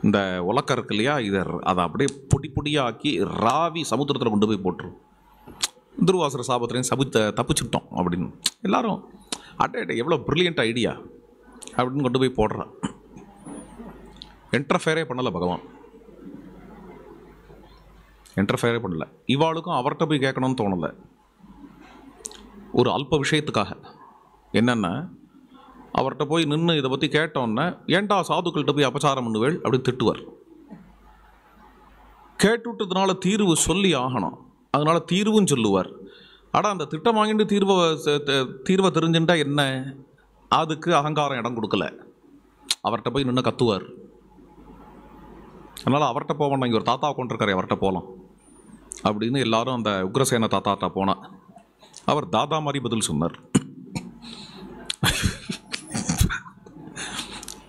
இந்த உலக்கம் இருக்கு இல்லையா இதை அதை அப்படியே பொடி பொடியாக்கி ராவி சமுத்திரத்தில் கொண்டு போய் போட்டுரும் துர்வாசர சாபத்திலையும் சபித்த தப்பிச்சுட்டோம் அப்படின்னு எல்லோரும் அட்டை எவ்வளோ ப்ரில்லியண்ட் ஐடியா அப்படின்னு கொண்டு போய் போடுறான் என்டர்ஃபேரே பண்ணலை பகவான் என்டர்ஃபேரே பண்ணலை இவாளுக்கும் அவர்கிட்ட போய் கேட்கணும்னு தோணலை ஒரு அல்ப விஷயத்துக்காக என்னென்னா அவர்கிட்ட போய் நின்று இதை பற்றி கேட்டோன்னே ஏன்டா சாதுக்கள்கிட்ட போய் அபச்சாரம் பண்ணுவேள் அப்படின்னு திட்டுவார் கேட்டுவிட்டதுனால தீர்வு சொல்லி ஆகணும் அதனால் தீர்வும் சொல்லுவார் ஆனால் அந்த திட்டம் வாங்கிட்டு தீர்வை தீர்வை தெரிஞ்சுட்டால் என்ன அதுக்கு அகங்காரம் இடம் கொடுக்கல அவர்கிட்ட போய் நின்று கத்துவார் அதனால் அவர்கிட்ட போக வேண்டாம் இங்கே ஒரு தாத்தா கொண்டிருக்காரு அவர்கிட்ட போகலாம் அப்படின்னு எல்லாரும் அந்த உக்ரசேன தாத்தாட்ட போனால் அவர் தாதா மாதிரி பதில் சொன்னார்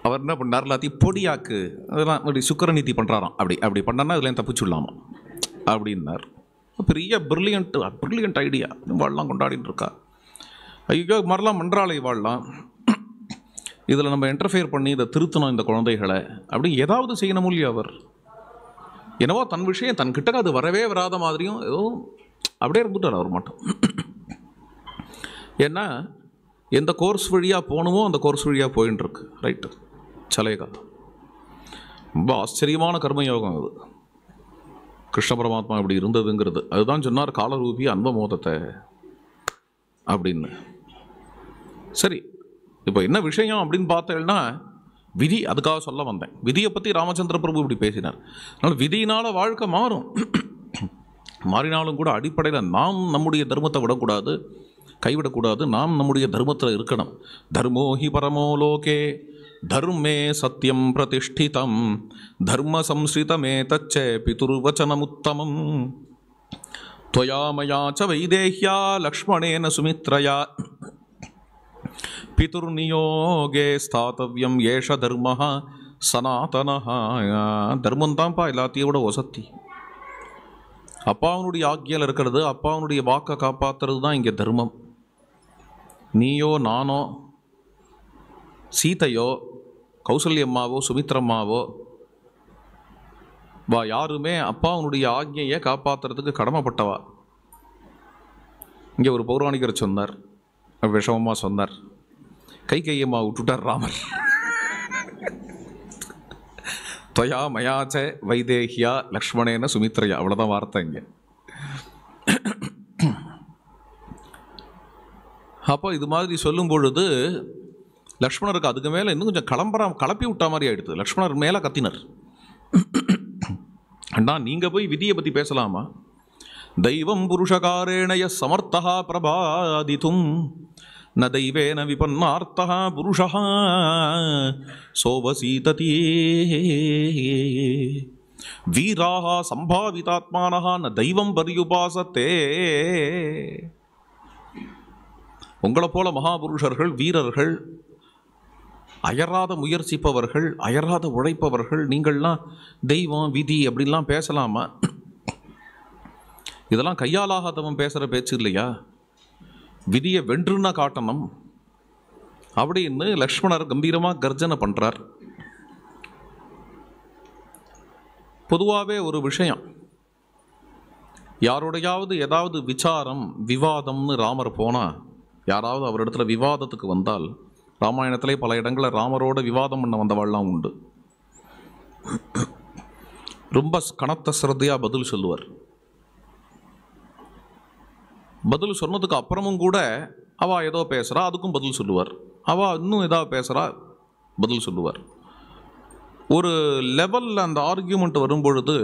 அவர் என்ன பண்ணார் எல்லாத்தையும் பொடியாக்கு அதெல்லாம் இப்படி சுக்கரநீதி பண்ணுறாராம் அப்படி அப்படி பண்ணனா தப்பிச்சு விடலாமா அப்படின்னார் பெரிய பிரில்லியன்ட் ப்ரில்லியண்ட் ஐடியா வாழலாம் கொண்டாடிட்டு இருக்கா ஐயோ மறலாம் மன்றாலை வாழலாம் இதில் நம்ம என்டர்ஃபியர் பண்ணி இதை திருத்தணும் இந்த குழந்தைகளை அப்படி ஏதாவது செய்யணும் இல்லையா அவர் என்னவோ தன் விஷயம் தன்கிட்ட அது வரவே வராத மாதிரியும் ஏதோ அப்படியே இருந்துட்டார் அவர் மட்டும் ஏன்னா எந்த கோர்ஸ் வழியாக போகணுமோ அந்த கோர்ஸ் வழியாக போயின்னு இருக்கு ரைட்டு சலையகாலம் ரொம்ப ஆச்சரியமான கர்மயோகம் அது கிருஷ்ண பரமாத்மா அப்படி இருந்ததுங்கிறது அதுதான் சொன்னார் காலரூபி அன்ப மோதத்தை அப்படின்னு சரி இப்போ என்ன விஷயம் அப்படின்னு பார்த்தேன்னா விதி அதுக்காக சொல்ல வந்தேன் விதியை பற்றி ராமச்சந்திர பிரபு இப்படி பேசினார் அதனால் விதியினால் வாழ்க்கை மாறும் மாறினாலும் கூட அடிப்படையில் நாம் நம்முடைய தர்மத்தை விடக்கூடாது கைவிடக்கூடாது நாம் நம்முடைய தர்மத்தில் இருக்கணும் தர்மோஹி பரமோ லோகே தர்மே சத்தியம் பிரதிஷ்டிதம் தர்ம ಸಂಶ್ರಿತಮೇ தச்சே ಪಿತುರ್ವಚನಮುತ್ತಮಂ ತ್ವಯಾ ಮಯಾ வைதேஹியா லக்ஷ்மணேன சுமித்ரயா ಸುಮಿತ್ರಯಾ பிதுர்நியோகே ஸ்தாத்தவியம் ஏஷ தர்ம சனாதனா தர்மம் தான்ப்பா எல்லாத்தையும் விட வசத்தி அப்பாவனுடைய ஆக்கியில் இருக்கிறது அப்பாவனுடைய வாக்கை காப்பாற்றுறது தான் இங்கே தர்மம் நீயோ நானோ சீதையோ கௌசல்யம்மாவோ சுமித்ரம்மாவோ வா யாருமே அப்பாவுனுடைய ஆக்ஞையை காப்பாற்றுறதுக்கு கடமைப்பட்டவா இங்கே ஒரு பௌராணிகர் சொன்னார் விஷமமாக சொன்னார் கை கையம்மா விட்டுட்டார் ராமர் தொயா மயாச்ச வைதேகியா லக்ஷ்மணேன சுமித்ரையா அவ்வளோதான் வார்த்தை இங்கே அப்போ இது மாதிரி சொல்லும் பொழுது லக்ஷ்மணருக்கு அதுக்கு மேலே இன்னும் கொஞ்சம் கிளம்புற கலப்பி விட்ட மாதிரி ஆகிடுது லக்ஷ்மணர் மேலே கத்தினர் அண்ணா நீங்கள் போய் விதியை பற்றி பேசலாமா தெய்வம் புருஷகாரேணய சமர்த்தகா பிரபாதித்தும் ந தெய்வேன விபன்னார்த்தா புருஷா சோபசீததே வீராக சம்பாவிதாத்மானஹா ந தெய்வம் பரியுபாசத்தே உங்களை போல மகாபுருஷர்கள் வீரர்கள் அயராத முயற்சிப்பவர்கள் அயராத உழைப்பவர்கள் நீங்கள்லாம் தெய்வம் விதி அப்படின்லாம் பேசலாமா இதெல்லாம் கையாலாகாதவன் பேசுகிற பேச்சு இல்லையா விதியை வென்றுன்னா காட்டணும் அப்படின்னு லக்ஷ்மணர் கம்பீரமாக கர்ஜனை பண்ணுறார் பொதுவாகவே ஒரு விஷயம் யாரோடையாவது ஏதாவது விசாரம் விவாதம்னு ராமர் போனால் யாராவது அவரிடத்துல விவாதத்துக்கு வந்தால் ராமாயணத்திலே பல இடங்களில் ராமரோட விவாதம் பண்ண வந்தவாள்லாம் உண்டு ரொம்ப கனத்த சிரத்தையாக பதில் சொல்லுவார் பதில் சொன்னதுக்கு அப்புறமும் கூட அவள் ஏதோ பேசுகிறா அதுக்கும் பதில் சொல்லுவார் அவள் இன்னும் ஏதாவது பேசுகிறா பதில் சொல்லுவார் ஒரு லெவலில் அந்த ஆர்கியூமெண்ட் வரும்பொழுது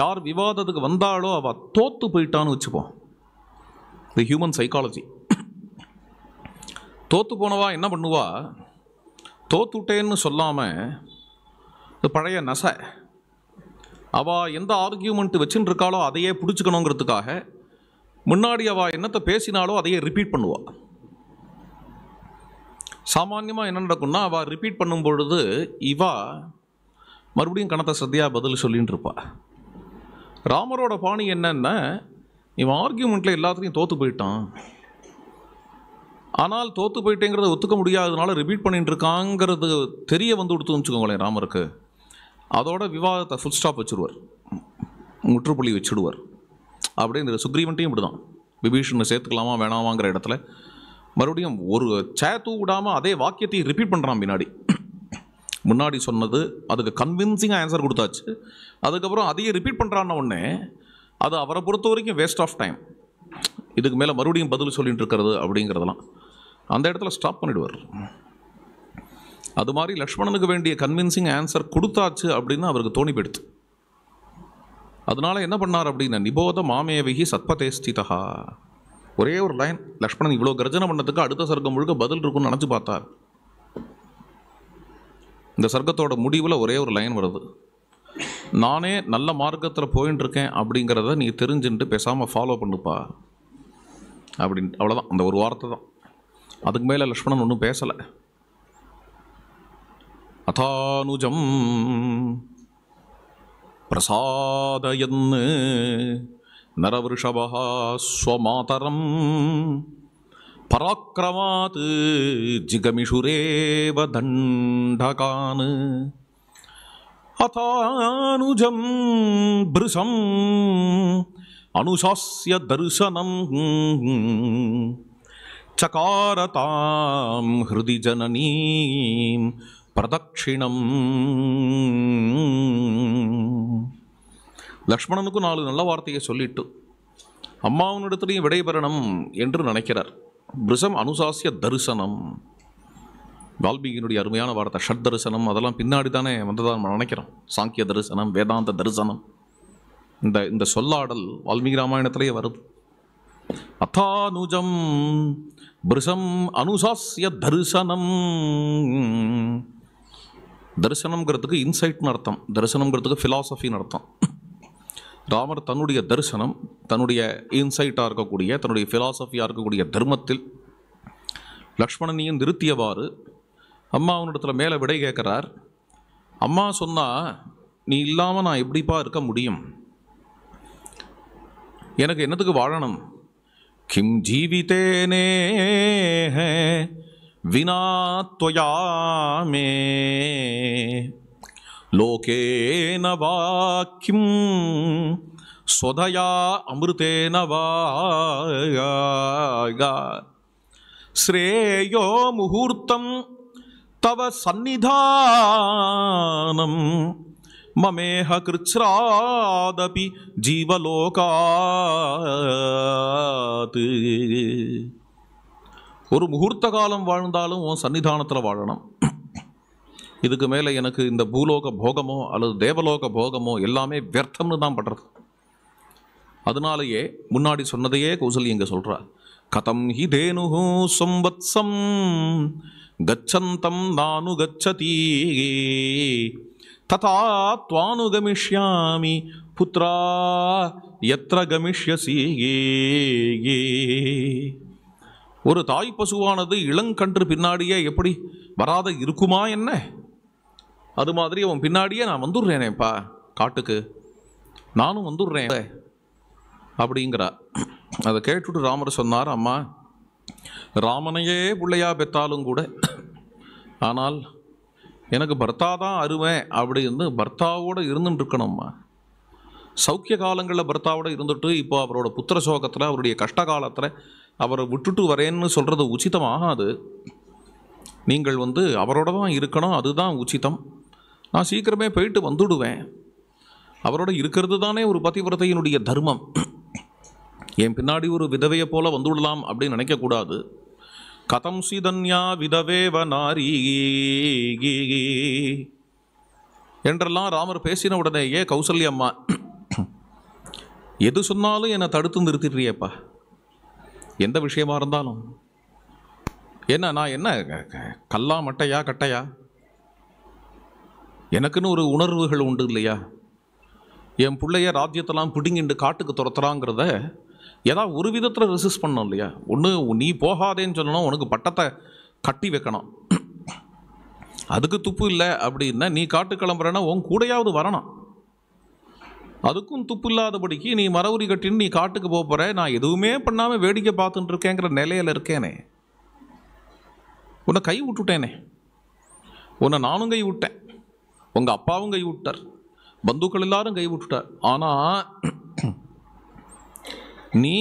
யார் விவாதத்துக்கு வந்தாலோ அவள் தோற்று போயிட்டான்னு வச்சுப்போம் த ஹியூமன் சைக்காலஜி தோற்று போனவா என்ன பண்ணுவா தோத்துட்டேன்னு சொல்லாமல் இந்த பழைய நசை அவள் எந்த ஆர்கியூமெண்ட்டு வச்சுன்னு இருக்காளோ அதையே பிடிச்சிக்கணுங்கிறதுக்காக முன்னாடி அவள் என்னத்தை பேசினாலோ அதையே ரிப்பீட் பண்ணுவாள் சாமான்யமாக என்ன நடக்கும்னா அவள் ரிப்பீட் பண்ணும் பொழுது இவா மறுபடியும் கணத்தை சத்தியாக பதில் சொல்லின்னு இருப்பாள் ராமரோட பாணி என்னென்ன இவன் ஆர்கியூமெண்ட்டில் எல்லாத்துலேயும் தோற்று போயிட்டான் ஆனால் தோற்று போயிட்டேங்கிறத ஒத்துக்க முடியாததுனால ரிப்பீட் பண்ணிட்டு இருக்காங்கிறது தெரிய வந்து கொடுத்துன்னு வச்சுக்கோங்களேன் ராமருக்கு அதோட விவாதத்தை ஃபுல் ஸ்டாப் வச்சுடுவார் முற்றுப்புள்ளி வச்சுடுவார் அப்படிங்கிற சுக்ரீவன்ட்டையும் இப்படி தான் விபீஷனை சேர்த்துக்கலாமா வேணாமாங்கிற இடத்துல மறுபடியும் ஒரு சே விடாமல் அதே வாக்கியத்தை ரிப்பீட் பண்ணுறான் பின்னாடி முன்னாடி சொன்னது அதுக்கு கன்வின்சிங்காக ஆன்சர் கொடுத்தாச்சு அதுக்கப்புறம் அதையே ரிப்பீட் பண்ணுறான்ன உடனே அது அவரை பொறுத்த வரைக்கும் வேஸ்ட் ஆஃப் டைம் இதுக்கு மேலே மறுபடியும் பதில் சொல்லிகிட்டு இருக்கிறது அப்படிங்கிறதெல்லாம் அந்த இடத்துல ஸ்டாப் பண்ணிடுவார் அது மாதிரி லக்ஷ்மணனுக்கு வேண்டிய கன்வின்சிங் ஆன்சர் கொடுத்தாச்சு அப்படின்னு அவருக்கு தோணி போயிடுத்து அதனால என்ன பண்ணார் அப்படின்னா நிபோத மாமேவிகி சத்பதேஸ்திதா ஒரே ஒரு லைன் லக்ஷ்மணன் இவ்வளோ கர்ஜனை பண்ணதுக்கு அடுத்த சர்க்கம் முழுக்க பதில் இருக்கும்னு நினச்சி பார்த்தார் இந்த சர்க்கத்தோட முடிவில் ஒரே ஒரு லைன் வருது நானே நல்ல மார்க்கத்தில் போயின்னு இருக்கேன் அப்படிங்கிறத நீ தெரிஞ்சுட்டு பேசாமல் ஃபாலோ பண்ணுப்பா அப்படின் அவ்வளோதான் அந்த ஒரு வார்த்தை தான் அதுக்கு மேலே லக்ஷ்மணன் ஒன்றும் பேசலை அதானுஜம் பிரசாதயன்னு நரவிருஷபா ஸ்வமாதரம் பராக்கிரமாத் ஜிகமிஷுரேவ தண்டகான் அதானுஜம் பிருஷம் அனுசாஸ்ய தரிசனம் சகாரதாம் ஹிருதி ஜனனீம் பிரதக்ஷிணம் லக்ஷ்மணனுக்கும் நாலு நல்ல வார்த்தையை சொல்லிட்டு அம்மாவனிடத்திலையும் விடைபெறணும் என்று நினைக்கிறார் பிரிசம் அனுசாசிய தரிசனம் வால்மீகியினுடைய அருமையான வார்த்தை ஷட் தரிசனம் அதெல்லாம் பின்னாடி தானே வந்ததாக நம்ம நினைக்கிறோம் சாங்கிய தரிசனம் வேதாந்த தரிசனம் இந்த இந்த சொல்லாடல் வால்மீகி ராமாயணத்திலேயே வருது அத்தானுஜம் பிரசம் அனுசாசிய தரிசனம் தரிசனம்ங்கிறதுக்கு இன்சைட்னு அர்த்தம் தரிசனம்ங்கிறதுக்கு ஃபிலாசபின்னு அர்த்தம் ராமர் தன்னுடைய தரிசனம் தன்னுடைய இன்சைட்டாக இருக்கக்கூடிய தன்னுடைய ஃபிலாசபியாக இருக்கக்கூடிய தர்மத்தில் லக்ஷ்மணனையும் நிறுத்தியவாறு அம்மா அவனிடத்தில் மேலே விடை கேட்குறார் அம்மா சொன்னால் நீ இல்லாமல் நான் எப்படிப்பா இருக்க முடியும் எனக்கு என்னத்துக்கு வாழணும் కిం జీవితేనే వినా త్వయా మే లోకేన వా కిం స్వధయా అమృతేన వాగా శ్రేయో ముహూర్తం తవ సన్నిధానం மமேஹ கிருச்ராதபி ஜீவலோகாது ஒரு முகூர்த்த காலம் வாழ்ந்தாலும் உன் சன்னிதானத்தில் வாழணும் இதுக்கு மேலே எனக்கு இந்த பூலோக போகமோ அல்லது தேவலோக போகமோ எல்லாமே வியர்த்தம்னு தான் படுறது அதனாலேயே முன்னாடி சொன்னதையே கௌசல் இங்கே சொல்கிறா கதம் ஹி தேனு சொம்பத்சம் கச்சந்தம் நானு கச்சதீ ததா துவானு கமிஷ்யாமி புத்ரா எத்திர கமிஷ்யசி ஒரு தாய் பசுவானது இளங்கன்று பின்னாடியே எப்படி வராத இருக்குமா என்ன அது மாதிரி அவன் பின்னாடியே நான் வந்துடுறேனேப்பா காட்டுக்கு நானும் வந்துடுறேன் அப்படிங்கிறா அதை கேட்டுட்டு ராமர் சொன்னார் அம்மா ராமனையே பிள்ளையா பெற்றாலும் கூட ஆனால் எனக்கு பர்த்தா தான் அருமை அப்படின்னு பர்த்தாவோடு இருந்துட்டுருக்கணும்மா சௌக்கிய காலங்களில் பர்த்தாவோட இருந்துட்டு இப்போ அவரோட புத்திர சோகத்தில் அவருடைய கஷ்ட காலத்தில் அவரை விட்டுட்டு வரேன்னு சொல்கிறது உச்சிதமாகாது நீங்கள் வந்து அவரோட தான் இருக்கணும் அதுதான் உச்சிதம் நான் சீக்கிரமே போயிட்டு வந்துடுவேன் அவரோட இருக்கிறது தானே ஒரு பதிவிரதையினுடைய தர்மம் என் பின்னாடி ஒரு விதவையை போல் வந்துவிடலாம் அப்படின்னு நினைக்கக்கூடாது கதம் சிதன்யா விதவேவ நாரி என்றெல்லாம் ராமர் பேசின உடனேயே கௌசல்யம்மா எது சொன்னாலும் என்னை தடுத்து நிறுத்திடுறியப்பா எந்த விஷயமா இருந்தாலும் என்ன நான் என்ன கல்லா மட்டையா கட்டையா எனக்குன்னு ஒரு உணர்வுகள் உண்டு இல்லையா என் பிள்ளைய ராஜ்யத்தெல்லாம் பிடுங்கிண்டு காட்டுக்கு துரத்துறாங்கிறத ஏதாவது ஒரு விதத்தில் ரெசிஸ்ட் பண்ணோம் இல்லையா ஒன்று நீ போகாதேன்னு சொல்லணும் உனக்கு பட்டத்தை கட்டி வைக்கணும் அதுக்கு துப்பு இல்லை அப்படின்னா நீ காட்டு கிளம்புறன்னா உன் கூடையாவது வரணும் அதுக்கும் துப்பு இல்லாதபடிக்கு நீ மரவுரி கட்டின்னு நீ காட்டுக்கு போக போகிற நான் எதுவுமே பண்ணாமல் வேடிக்கை பார்த்துட்டு இருக்கேங்கிற நிலையில் இருக்கேனே உன்னை கை விட்டுட்டேனே உன்னை நானும் கை விட்டேன் உங்கள் அப்பாவும் கை விட்டார் பந்துக்கள் எல்லாரும் கை விட்டுட்டார் ஆனால் நீ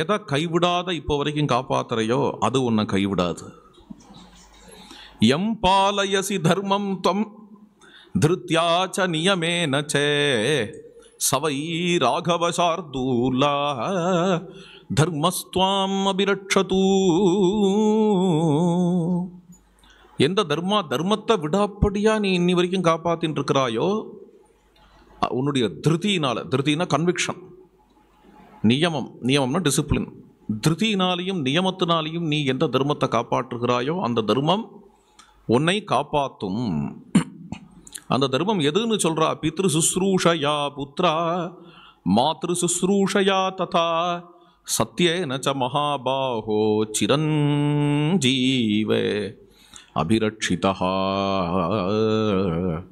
எதை கைவிடாத இப்போ வரைக்கும் காப்பாத்துறையோ அது உன்னை கைவிடாது எம் பாலயசி தர்மம் தம் திருத்தியாச்ச நியமேன சே சவை ராகவசார்தூலா தர்மஸ்துவாம் அபிரட்சதூ எந்த தர்மா தர்மத்தை விடாப்படியாக நீ இன்னி வரைக்கும் காப்பாற்றின்னு இருக்கிறாயோ உன்னுடைய திருத்தியினால் திருத்தினா கன்விக்ஷன் நியமம் நியமம்னா டிசிப்ளின் திருதியினாலேயும் நியமத்தினாலேயும் நீ எந்த தர்மத்தை காப்பாற்றுகிறாயோ அந்த தர்மம் உன்னை காப்பாற்றும் அந்த தர்மம் எதுன்னு சொல்கிறா பித்ரு சுஸ்ரூஷயா புத்திரா மாத்ரு சுஸ்ரூஷயா ததா சத்யே நச்ச மகாபாகோ சிரஞ்சீவே அபிரட்சிதா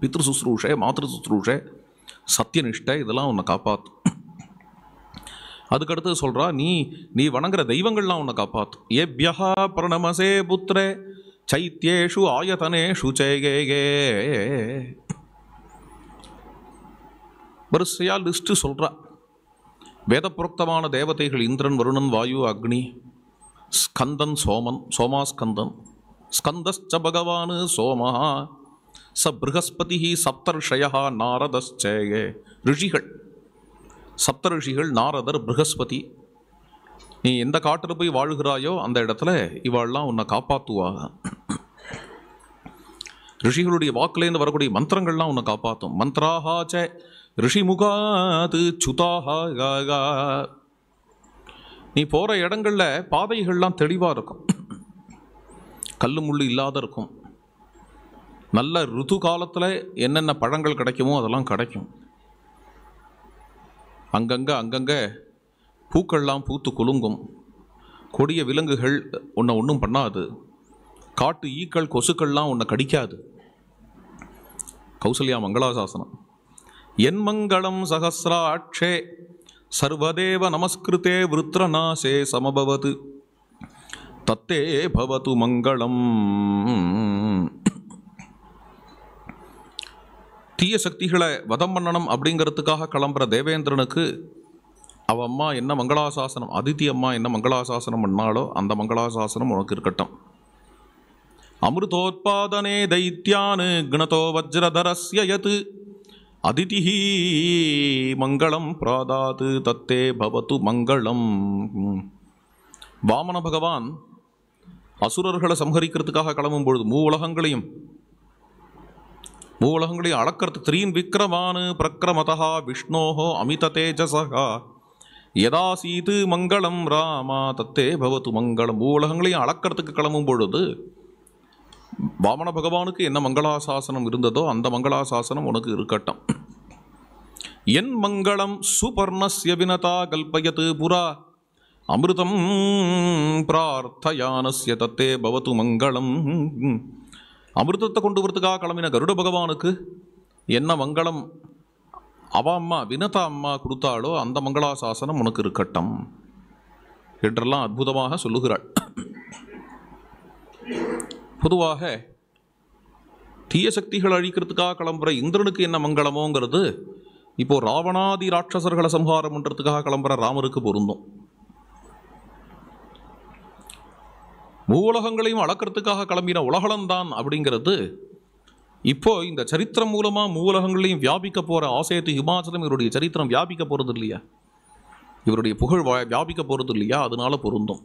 பித்ரு சுஸ்ரூஷே மாத்ரு சுஸ்ரூஷே சத்தியனிஷ்ட இதெல்லாம் உன்னை காப்பாற்றும் அதுக்கடுத்து சொல்கிறா நீ நீ வணங்குற தெய்வங்கள்லாம் உன்னை காப்பாற்றும் ஏபியா பிரணமசே புத்திரே சைத்தியேஷு ஆயதனேஷு சேகே வரிசையாக லிஸ்ட்டு சொல்கிறா வேதப்புரக்தமான தேவதைகள் இந்திரன் வருணன் வாயு அக்னி ஸ்கந்தன் சோமன் சோமா ஸ்கந்தன் ஸ்கந்தஸ்ச பகவான் சோமஹா ச பிருகஸ்பதி சப்தர்ஷயா நாரதஸ்சே ரிஷிகள் சப்தரிஷிகள் நாரதர் ப்ரகஸ்பதி நீ எந்த காட்டில் போய் வாழுகிறாயோ அந்த இடத்துல இவாள்லாம் உன்னை காப்பாற்றுவாங்க ரிஷிகளுடைய வாக்குலேருந்து வரக்கூடிய மந்திரங்கள்லாம் உன்னை காப்பாற்றும் ரிஷி ரிஷிமுகாது சுதாஹா நீ போகிற இடங்களில் பாதைகள்லாம் தெளிவாக இருக்கும் கல் முள் இல்லாத இருக்கும் நல்ல ருது காலத்தில் என்னென்ன பழங்கள் கிடைக்குமோ அதெல்லாம் கிடைக்கும் அங்கங்கே அங்கங்கே பூக்கள்லாம் பூத்து குலுங்கும் கொடிய விலங்குகள் உன்னை ஒன்றும் பண்ணாது காட்டு ஈக்கள் கொசுக்கள்லாம் உன்னை கடிக்காது கௌசல்யா மங்களாசாசனம் என் மங்களம் சகசிராட்சே சர்வதேவ நமஸ்கிருதே விருத்ரநாசே சமபவது தத்தே பவது மங்களம் தீய சக்திகளை வதம் பண்ணணும் அப்படிங்கிறதுக்காக கிளம்புற தேவேந்திரனுக்கு அவ அம்மா என்ன மங்களாசாசனம் அதித்தி அம்மா என்ன மங்களாசாசனம் பண்ணாலோ அந்த மங்களாசாசனம் உனக்கு இருக்கட்டும் அமிர்தோத்பாதனே தைத்தியானு குணதோ வஜ்ரதரஸ்ய அதிதிஹி மங்களம் பிராதாது தத்தே பவத்து மங்களம் வாமன பகவான் அசுரர்களை சம்ஹரிக்கிறதுக்காக கிளம்பும் பொழுது மூ உலகங்களையும் பூவுலகங்களை அளக்கிறது த்ரீன் விக்ரமானு பிரக்ரமதா விஷ்ணோஹோ அமித தேஜசா யதாசீது மங்களம் ராமா தத்தே பவத்து மங்களம் பூவுலகங்களையும் அளக்கிறதுக்கு கிளம்பும் பொழுது வாமன பகவானுக்கு என்ன மங்களாசாசனம் இருந்ததோ அந்த மங்களாசாசனம் உனக்கு இருக்கட்டும் என் மங்களம் சுபர்ணஸ்ய வினதா கல்பயத்து புரா அமிர்தம் பிரார்த்தயானஸ்ய தத்தே பவத்து மங்களம் அமிர்தத்தை கொண்டு வரத்துக்காக கிளம்பின கருட பகவானுக்கு என்ன மங்களம் அவ அம்மா வினதா அம்மா கொடுத்தாலோ அந்த மங்களாசாசனம் உனக்கு இருக்கட்டும் என்றெல்லாம் அற்புதமாக சொல்லுகிறாள் பொதுவாக தீய சக்திகள் அழிக்கிறதுக்காக கிளம்புற இந்திரனுக்கு என்ன மங்களமோங்கிறது இப்போது ராவணாதி ராட்சசர்களை சம்ஹாரம் பண்ணுறதுக்காக கிளம்புற ராமருக்கு பொருந்தும் மூலகங்களையும் அளக்கிறதுக்காக கிளம்பின உலகளந்தான் அப்படிங்கிறது இப்போ இந்த சரித்திரம் மூலமாக மூலகங்களையும் வியாபிக்க போகிற ஆசையத்து ஹிமாச்சலம் இவருடைய சரித்திரம் வியாபிக்க போகிறது இல்லையா இவருடைய புகழ் வியாபிக்க போகிறது இல்லையா அதனால பொருந்தும்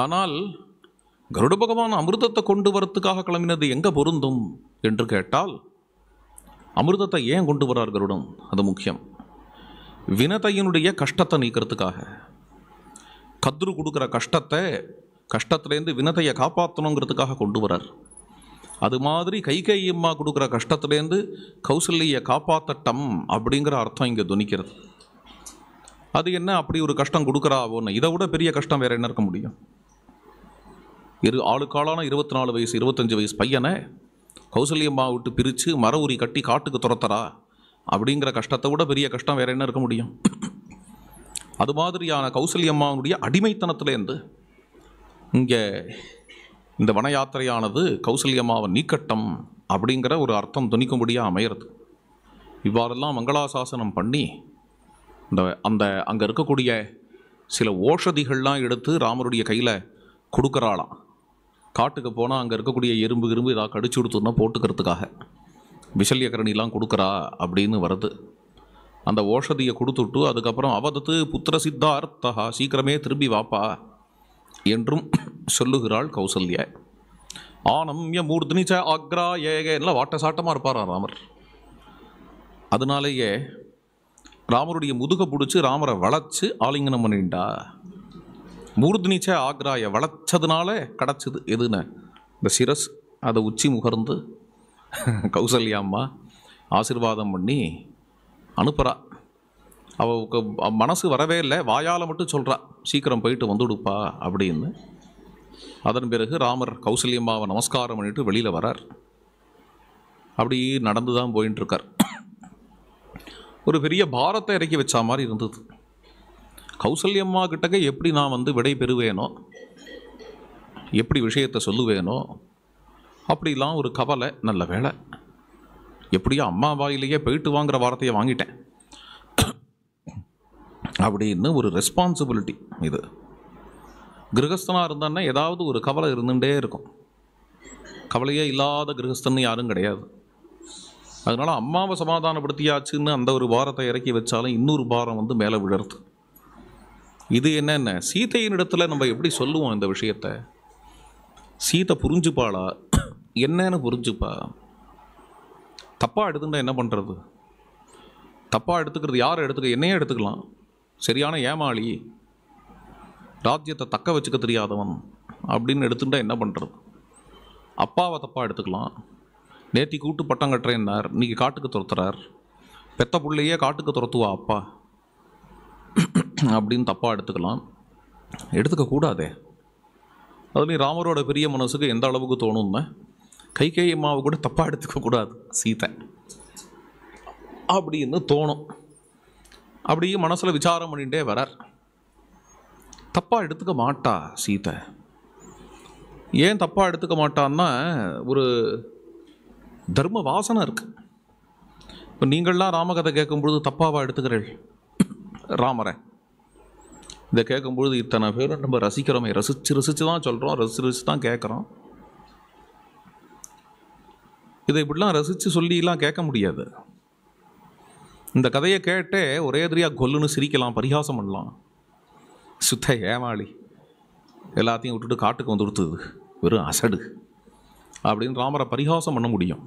ஆனால் கருட பகவான் அமிர்தத்தை கொண்டு வரத்துக்காக கிளம்பினது எங்கே பொருந்தும் என்று கேட்டால் அமிர்தத்தை ஏன் கொண்டு வரார் கருடம் அது முக்கியம் வினதையினுடைய கஷ்டத்தை நீக்கிறதுக்காக கத்ரு கொடுக்குற கஷ்டத்தை கஷ்டத்துலேருந்து வினதையை காப்பாற்றணுங்கிறதுக்காக கொண்டு வரார் அது மாதிரி கை கையம்மா கொடுக்குற கஷ்டத்துலேருந்து கௌசல்யை காப்பாற்றட்டம் அப்படிங்கிற அர்த்தம் இங்கே துணிக்கிறது அது என்ன அப்படி ஒரு கஷ்டம் கொடுக்குறாவோன்னு இதை விட பெரிய கஷ்டம் வேறு என்ன இருக்க முடியும் இரு ஆளுக்காலான இருபத்தி நாலு வயசு இருபத்தஞ்சி வயசு பையனை கௌசல்யம்மா விட்டு பிரித்து மர உரி கட்டி காட்டுக்கு துரத்துறா அப்படிங்கிற கஷ்டத்தை விட பெரிய கஷ்டம் வேறு என்ன இருக்க முடியும் அது மாதிரியான கௌசல்யம்மாவுடைய அடிமைத்தனத்திலேருந்து இங்கே இந்த வன யாத்திரையானது கௌசல்யம்மாவை நீக்கட்டம் அப்படிங்கிற ஒரு அர்த்தம் துணிக்கும்படியாக அமையிறது இவ்வாறெல்லாம் மங்களாசாசனம் பண்ணி இந்த அந்த அங்கே இருக்கக்கூடிய சில ஓஷதிகள்லாம் எடுத்து ராமருடைய கையில் கொடுக்குறாளாம் காட்டுக்கு போனால் அங்கே இருக்கக்கூடிய எறும்பு இரும்பு இதாக கடிச்சு கொடுத்துருந்தா போட்டுக்கிறதுக்காக விசல்யக்கரணிலாம் கொடுக்குறா அப்படின்னு வருது அந்த ஓஷதியை கொடுத்துட்டு அதுக்கப்புறம் அவதத்து புத்திர சித்தார்த்தா சீக்கிரமே திரும்பி வாப்பா என்றும் சொல்லுகிறாள் கௌசல்யா ஆனம்ய மூர்த்தினி ஆக்ரா அக்ரா ஏக எல்லாம் வாட்ட சாட்டமாக இருப்பார் ராமர் அதனாலேயே ராமருடைய முதுகை பிடிச்சி ராமரை வளைச்சு ஆலிங்கனம் பண்ணிண்டா மூர்தினிச்ச ஆக்ராய வளச்சதுனால கிடச்சிது எதுன்னு இந்த சிரஸ் அதை உச்சி முகர்ந்து கௌசல்யாம்மா ஆசிர்வாதம் பண்ணி அனுப்புகிறா அவளுக்கு மனசு வரவே இல்லை வாயால் மட்டும் சொல்கிறா சீக்கிரம் போயிட்டு வந்துடுப்பா அப்படின்னு அதன் பிறகு ராமர் கௌசல்யம்மாவை நமஸ்காரம் பண்ணிட்டு வெளியில் வரார் அப்படி நடந்து தான் போயின்ட்டுருக்கார் ஒரு பெரிய பாரத்தை இறக்கி வச்ச மாதிரி இருந்தது கௌசல்யம்மா கிட்டக்க எப்படி நான் வந்து விடை பெறுவேனோ எப்படி விஷயத்தை சொல்லுவேனோ அப்படிலாம் ஒரு கவலை நல்ல வேலை எப்படியோ அம்மா வாயிலேயே போயிட்டு வாங்குற வார்த்தையை வாங்கிட்டேன் அப்படின்னு ஒரு ரெஸ்பான்சிபிலிட்டி இது கிரகஸ்தனாக இருந்தான்னா ஏதாவது ஒரு கவலை இருந்துகிட்டே இருக்கும் கவலையே இல்லாத கிரகஸ்தன் யாரும் கிடையாது அதனால் அம்மாவை சமாதானப்படுத்தியாச்சுன்னு அந்த ஒரு பாரத்தை இறக்கி வச்சாலும் இன்னொரு பாரம் வந்து மேலே விழருது இது என்னென்ன சீத்தையின் இடத்துல நம்ம எப்படி சொல்லுவோம் இந்த விஷயத்தை சீத்தை புரிஞ்சுப்பாளா என்னன்னு புரிஞ்சுப்பா தப்பாக எடுத்துக்கிட்டால் என்ன பண்ணுறது தப்பாக எடுத்துக்கிறது யாரை எடுத்துக்க என்னையே எடுத்துக்கலாம் சரியான ஏமாளி ராஜ்யத்தை தக்க வச்சுக்க தெரியாதவன் அப்படின்னு எடுத்துட்டா என்ன பண்ணுறது அப்பாவை தப்பாக எடுத்துக்கலாம் நேத்தி கூட்டு பட்டம் கட்டுறேன்னார் இன்றைக்கி காட்டுக்கு துரத்துறார் பெத்த பிள்ளையே காட்டுக்கு துரத்துவா அப்பா அப்படின்னு தப்பாக எடுத்துக்கலாம் எடுத்துக்கக்கூடாதே அதுலேயும் ராமரோட பெரிய மனசுக்கு எந்த அளவுக்கு தோணும்னு கைகை அம்மாவை கூட தப்பாக எடுத்துக்கக்கூடாது சீதை அப்படின்னு தோணும் அப்படியே மனசில் விசாரம் பண்ணிகிட்டே வரார் தப்பாக எடுத்துக்க மாட்டா சீதை ஏன் தப்பாக எடுத்துக்க மாட்டான்னா ஒரு தர்ம வாசனை இருக்கு இப்போ நீங்கள்லாம் ராமகதை கேட்கும்பொழுது தப்பாவாக எடுத்துக்கிறீர்கள் ராமரை இதை கேட்கும்பொழுது இத்தனை பேரும் நம்ம ரசிக்கிறோமே ரசித்து ரசித்து தான் சொல்கிறோம் ரசித்து ரசித்து தான் கேட்குறோம் இதை இப்படிலாம் ரசித்து சொல்லிலாம் கேட்க முடியாது இந்த கதையை கேட்டே ஒரே தெரியாக கொல்லுன்னு சிரிக்கலாம் பரிகாசம் பண்ணலாம் சுத்த ஏமாளி எல்லாத்தையும் விட்டுட்டு காட்டுக்கு வந்து கொடுத்தது வெறும் அசடு அப்படின்னு ராமரை பரிகாசம் பண்ண முடியும்